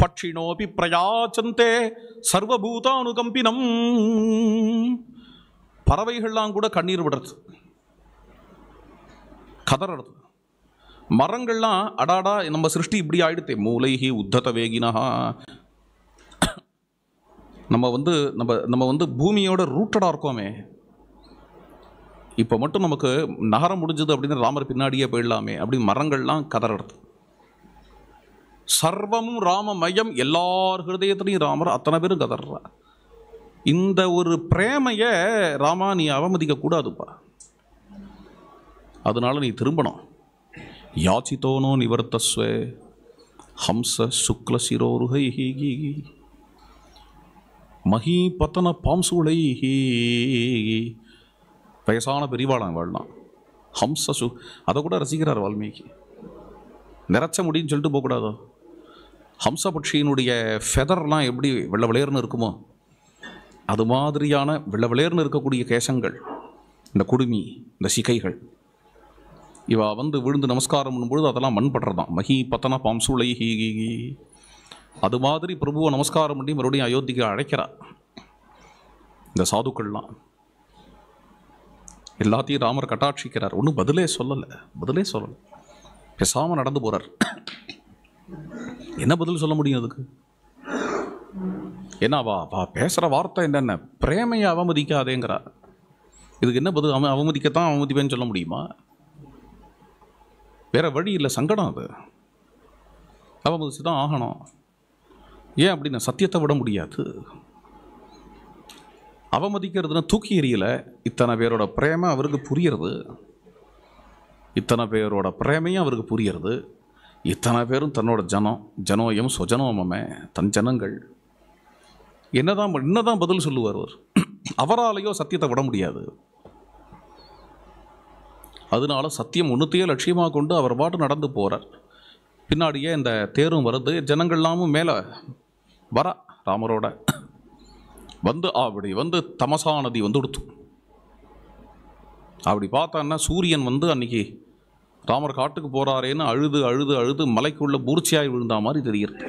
பட்சிணோபி பிரயாச்சந்தே சர்வபூதானுகம்பினம் பறவைகள்லாம் கூட கண்ணீர் விடுறது கதறது மரங்கள்லாம் அடாடா நம்ம சிருஷ்டி இப்படி ஆயிடுதே மூலைகி உத்தத வேகினஹா நம்ம வந்து நம்ம நம்ம வந்து பூமியோட ரூட்டடாக இருக்கோமே இப்போ மட்டும் நமக்கு நகரம் முடிஞ்சது அப்படின்னு ராமர் பின்னாடியே போயிடலாமே அப்படி மரங்கள்லாம் கதறது சர்வமும் ராமமயம் எல்லார் ஹிருதயத்துலையும் ராமர் அத்தனை பேரும் கதர்றா இந்த ஒரு பிரேமையை ராமா நீ அவமதிக்கக்கூடாதுப்பா அதனால நீ திரும்பணும் யாச்சித்தோனோ நிவர்த்தஸ்வே ஹம்ச சுக்ல சிரோருகை மகி பத்தன பாம்சூளை வயசான பெரிவாளன் வாழலாம் ஹம்ச சு அதை கூட ரசிக்கிறார் வால்மீகி நிறச்ச முடின்னு சொல்லிட்டு போகக்கூடாதோ ஹம்சபட்சியினுடைய ஃபெதர்லாம் எப்படி வெள்ள விளையர்னு இருக்குமோ அது மாதிரியான வெள்ள விளையர்னு இருக்கக்கூடிய கேசங்கள் இந்த குடுமி இந்த சிக்கைகள் இவா வந்து விழுந்து நமஸ்காரம் பண்ணும்பொழுது அதெல்லாம் மண் படுறதான் மகி பத்தனா பாம்சூளை ஹீ ஹீ அது மாதிரி பிரபுவை நமஸ்காரம் பண்ணி மறுபடியும் அயோத்திக்கு அழைக்கிறார் இந்த சாதுக்கள்லாம் எல்லாத்தையும் ராமர் கட்டாட்சிக்கிறார் ஒன்றும் பதிலே சொல்லலை பதிலே சொல்லலை பேசாமல் நடந்து போகிறார் என்ன பதில் சொல்ல முடியும் அதுக்கு என்ன வா அவா பேசுகிற வார்த்தை என்னென்ன பிரேமையை அவமதிக்காதேங்கிறா இதுக்கு என்ன பதில் அவன் அவமதிக்கத்தான் அவமதிப்பேன்னு சொல்ல முடியுமா வேற வழி இல்லை சங்கடம் அது அவமதிச்சு தான் ஆகணும் ஏன் அப்படின்னா சத்தியத்தை விட முடியாது அவமதிக்கிறதுனா தூக்கி எறியல இத்தனை பேரோட பிரேமை அவருக்கு புரியறது இத்தனை பேரோட பிரேமையும் அவருக்கு புரியறது இத்தனை பேரும் தன்னோட ஜனம் ஜனோயம் சுஜனோமே தன் ஜனங்கள் என்னதான் என்னதான் பதில் சொல்லுவார் அவர் அவராலையோ சத்தியத்தை விட முடியாது அதனால சத்தியம் ஒன்றுத்தையே லட்சியமாக கொண்டு அவர் பாட்டு நடந்து போகிறார் பின்னாடியே இந்த தேரும் வருது ஜனங்கள்லாமும் மேலே வர ராமரோட வந்து அப்படி வந்து தமசா நதி வந்து கொடுத்தும் அப்படி பார்த்தான்னா சூரியன் வந்து அன்னைக்கு தாமர் காட்டுக்கு போகிறாரேன்னு அழுது அழுது அழுது மலைக்குள்ளே பூர்ச்சியாக விழுந்தா மாதிரி தெரிகிறது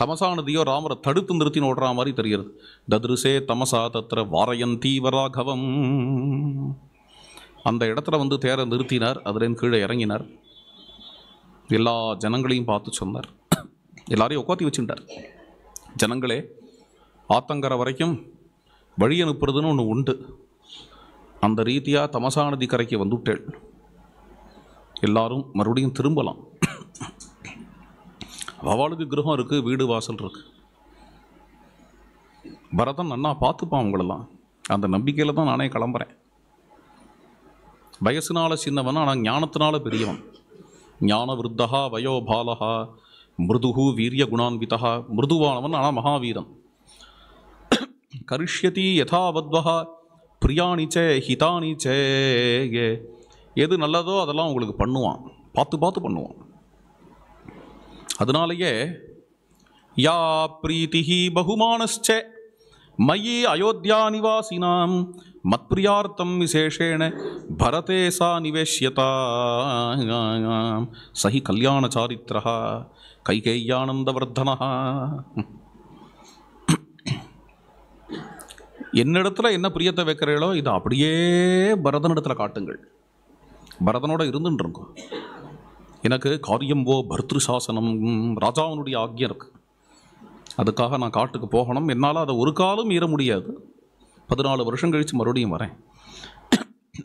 தமசா நதியோ ராமரை தடுத்து நிறுத்தி ஓடுற மாதிரி தெரிகிறது தத்ருசே தமசா தத்திர வாரயன் தீவராகவம் அந்த இடத்துல வந்து தேர நிறுத்தினார் அதுலேருந்து கீழே இறங்கினார் எல்லா ஜனங்களையும் பார்த்து சொன்னார் எல்லாரையும் உட்காத்தி வச்சுட்டார் ஜனங்களே ஆத்தங்கரை வரைக்கும் வழி அனுப்புறதுன்னு ஒன்று உண்டு அந்த ரீதியாக தமசா நதி கரைக்கு வந்துவிட்டேள் எல்லாரும் மறுபடியும் திரும்பலாம் அவளுக்கு கிரகம் இருக்குது வீடு வாசல் இருக்குது பரதன் நன்னா பார்த்துப்பான் அவங்களெல்லாம் அந்த நம்பிக்கையில் தான் நானே கிளம்புறேன் வயசுனால சின்னவன் ஆனால் ஞானத்தினால பெரியவன் ஞான விருத்தகா வயோபாலகா மிருதுகு வீரிய குணான்விதா மிருதுவானவன் ஆனால் மகாவீரன் கரிஷ்யதி யதாவத்வகா பிரியாணிச்சே ஹிதானிச்சே எது நல்லதோ அதெல்லாம் உங்களுக்கு பண்ணுவான் பார்த்து பார்த்து பண்ணுவான் அதனாலேயே யா பிரீத்திஹி பகுமானஸ்சே மயி அயோத்தியா நிவாசினாம் மத்பிரியார்த்தம் விசேஷேன பரதேசா நிவேஷியதா நிவேஷ்யதா சஹி கல்யாண கைகேயானந்த கைகேயானந்தவர்தனா என்னிடத்துல என்ன பிரியத்தை வைக்கிறீர்களோ இதை அப்படியே பரதனிடத்தில் காட்டுங்கள் பரதனோட இருந்துட்டு இருக்கும் எனக்கு காரியம் ஓ பர்திரு சாசனம் ராஜாவினுடைய ஆக்கியம் இருக்கு அதுக்காக நான் காட்டுக்கு போகணும் என்னால் அதை ஒரு காலம் ஈர முடியாது பதினாலு வருஷம் கழித்து மறுபடியும் வரேன்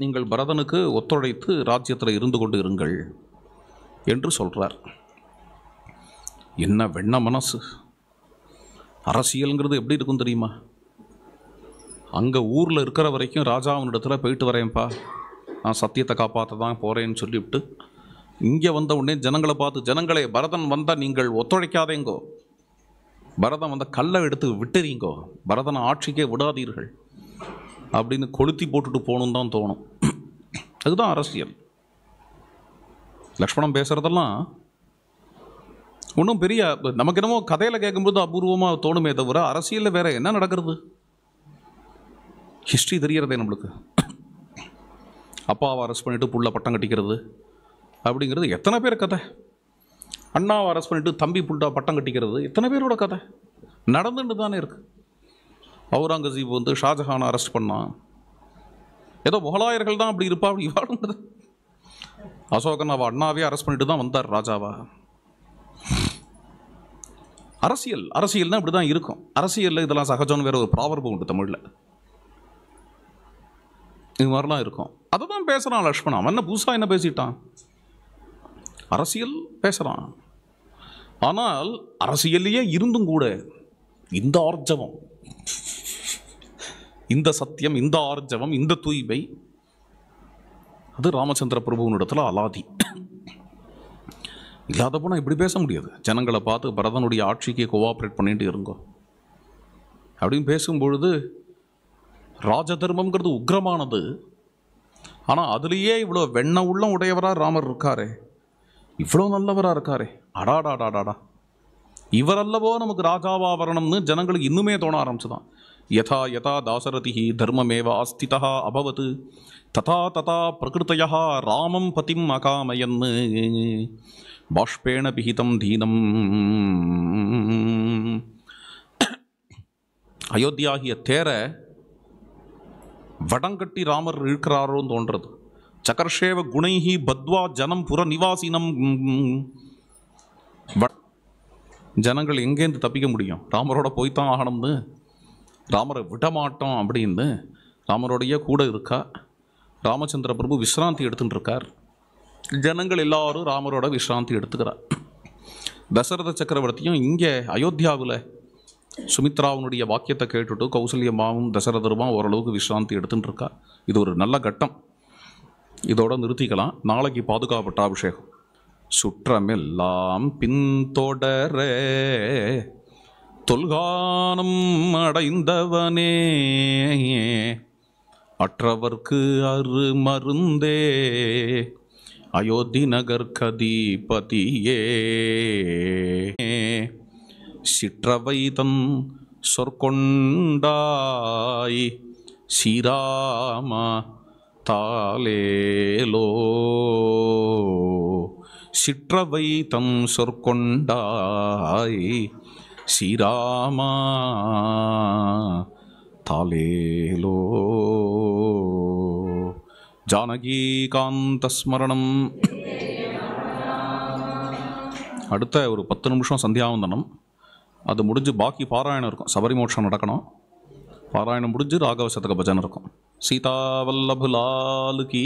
நீங்கள் பரதனுக்கு ஒத்துழைத்து ராஜ்யத்தில் இருந்து கொண்டு இருங்கள் என்று சொல்கிறார் என்ன வெண்ண மனசு அரசியலுங்கிறது எப்படி இருக்கும் தெரியுமா அங்கே ஊரில் இருக்கிற வரைக்கும் ராஜா அவனிடத்தில் போயிட்டு வரேன்ப்பா நான் சத்தியத்தை காப்பாற்ற தான் போகிறேன்னு சொல்லிவிட்டு இங்கே வந்த உடனே ஜனங்களை பார்த்து ஜனங்களே பரதன் வந்தால் நீங்கள் ஒத்துழைக்காதேங்கோ பரதன் வந்த கல்லை எடுத்து விட்டுறீங்கோ பரதனை ஆட்சிக்கே விடாதீர்கள் அப்படின்னு கொளுத்தி போட்டுட்டு போகணுன்னு தான் தோணும் அதுதான் அரசியல் லக்ஷ்மணம் பேசுகிறதெல்லாம் ஒன்றும் பெரிய நமக்கு என்னமோ கதையில் கேட்கும்போது அபூர்வமாக தோணுமே தவிர அரசியலில் வேறு என்ன நடக்கிறது ஹிஸ்ட்ரி தெரியறதே நம்மளுக்கு அப்பாவை அரெஸ்ட் பண்ணிவிட்டு புள்ள பட்டம் கட்டிக்கிறது அப்படிங்கிறது எத்தனை பேர் கதை அண்ணாவை அரெஸ்ட் பண்ணிவிட்டு தம்பி புள்ளா பட்டம் கட்டிக்கிறது எத்தனை பேரோட கதை நடந்துட்டு தானே இருக்குது அவுரங்கசீப் வந்து ஷாஜஹானை அரெஸ்ட் பண்ணான் ஏதோ முகலாயர்கள் தான் அப்படி இருப்பா அப்படி இவாடுங்கிறது அசோகன் அவள் அண்ணாவே அரெஸ்ட் பண்ணிட்டு தான் வந்தார் ராஜாவா அரசியல் அரசியல்னால் இப்படி தான் இருக்கும் அரசியலில் இதெல்லாம் சகஜம்னு வேறு ஒரு ப்ராபர்பு உண்டு தமிழில் இது மாதிரிலாம் இருக்கும் அதை தான் பேசுகிறான் லக்ஷ்மணன் அவன் என்ன புதுசாக என்ன பேசிட்டான் அரசியல் பேசுகிறான் ஆனால் அரசியல்லையே இருந்தும் கூட இந்த ஆர்ஜவம் இந்த சத்தியம் இந்த ஆர்ஜவம் இந்த தூய்மை அது ராமச்சந்திர பிரபுவனிடத்தில் அலாதி இல்லாத போனால் இப்படி பேச முடியாது ஜனங்களை பார்த்து பரதனுடைய ஆட்சிக்கு கோஆப்ரேட் பண்ணிட்டு இருங்கோ அப்படின்னு பேசும்பொழுது ராஜ தர்மம்ங்கிறது உக்ரமானது ஆனால் அதுலேயே இவ்வளோ வெண்ண உள்ளம் உடையவராக ராமர் இருக்காரே இவ்வளோ நல்லவராக இருக்காரே அடாடாடாடாடா இவரல்லவோ நமக்கு ராஜாவா வரணும்னு ஜனங்களுக்கு இன்னுமே தோண ஆரம்பிச்சுதான் யதா யதா தாசரதி தர்மமேவா அஸ்திதா அபவத் ததா ததா பிரகிருத்தையா ராமம் பதிம் அகாமயன்னு பாஷ்பேண பிஹிதம் தீனம் அயோத்தியாகிய தேரை வடங்கட்டி ராமர் இருக்கிறாரோன்னு தோன்றது சக்கரஷேவ குணைஹி பத்வா ஜனம் புற நிவாசினம் ஜனங்கள் எங்கேருந்து தப்பிக்க முடியும் ராமரோட போய்த்தான் ஆகணும்னு ராமரை விடமாட்டோம் அப்படின்னு ராமரோடைய கூட இருக்கா ராமச்சந்திர பிரபு விஸ்ராந்தி எடுத்துட்டு இருக்கார் ஜனங்கள் எல்லாரும் ராமரோட விஸ்ராந்தி எடுத்துக்கிறார் தசரத சக்கரவர்த்தியும் இங்கே அயோத்தியாவில் சுமித்ராவுனுடைய வாக்கியத்தை கேட்டுட்டு கௌசல்யமாவும் தசரதருமா ஓரளவுக்கு விசிராந்தி எடுத்துகிட்டு இருக்கா இது ஒரு நல்ல கட்டம் இதோட நிறுத்திக்கலாம் நாளைக்கு பாதுகாப்பட்ட அபிஷேகம் சுற்றமெல்லாம் பின்தொடர தொல்கானம் அடைந்தவனே அற்றவர்க்கு அரு மருந்தே அயோத்தி நகர் கதிபதியே சிற்றவைதன் சொற்கொண்டாய் ஸ்ரீராமா தாலேலோ சிற்றவை தம் சொற்கொண்டாய் ஸ்ரீராமா தாலேலோ ஜானகீகாந்தஸ்மரணம் அடுத்த ஒரு பத்து நிமிஷம் சந்தியாவந்தனம் அது முடிஞ்சு பாக்கி பாராயணம் இருக்கும் சபரிமோட்சம் நடக்கணும் பாராயணம் முடிஞ்சு ராகவசத்துக்கு பஜனை இருக்கும் சீதாவல்லபுலாலு கீ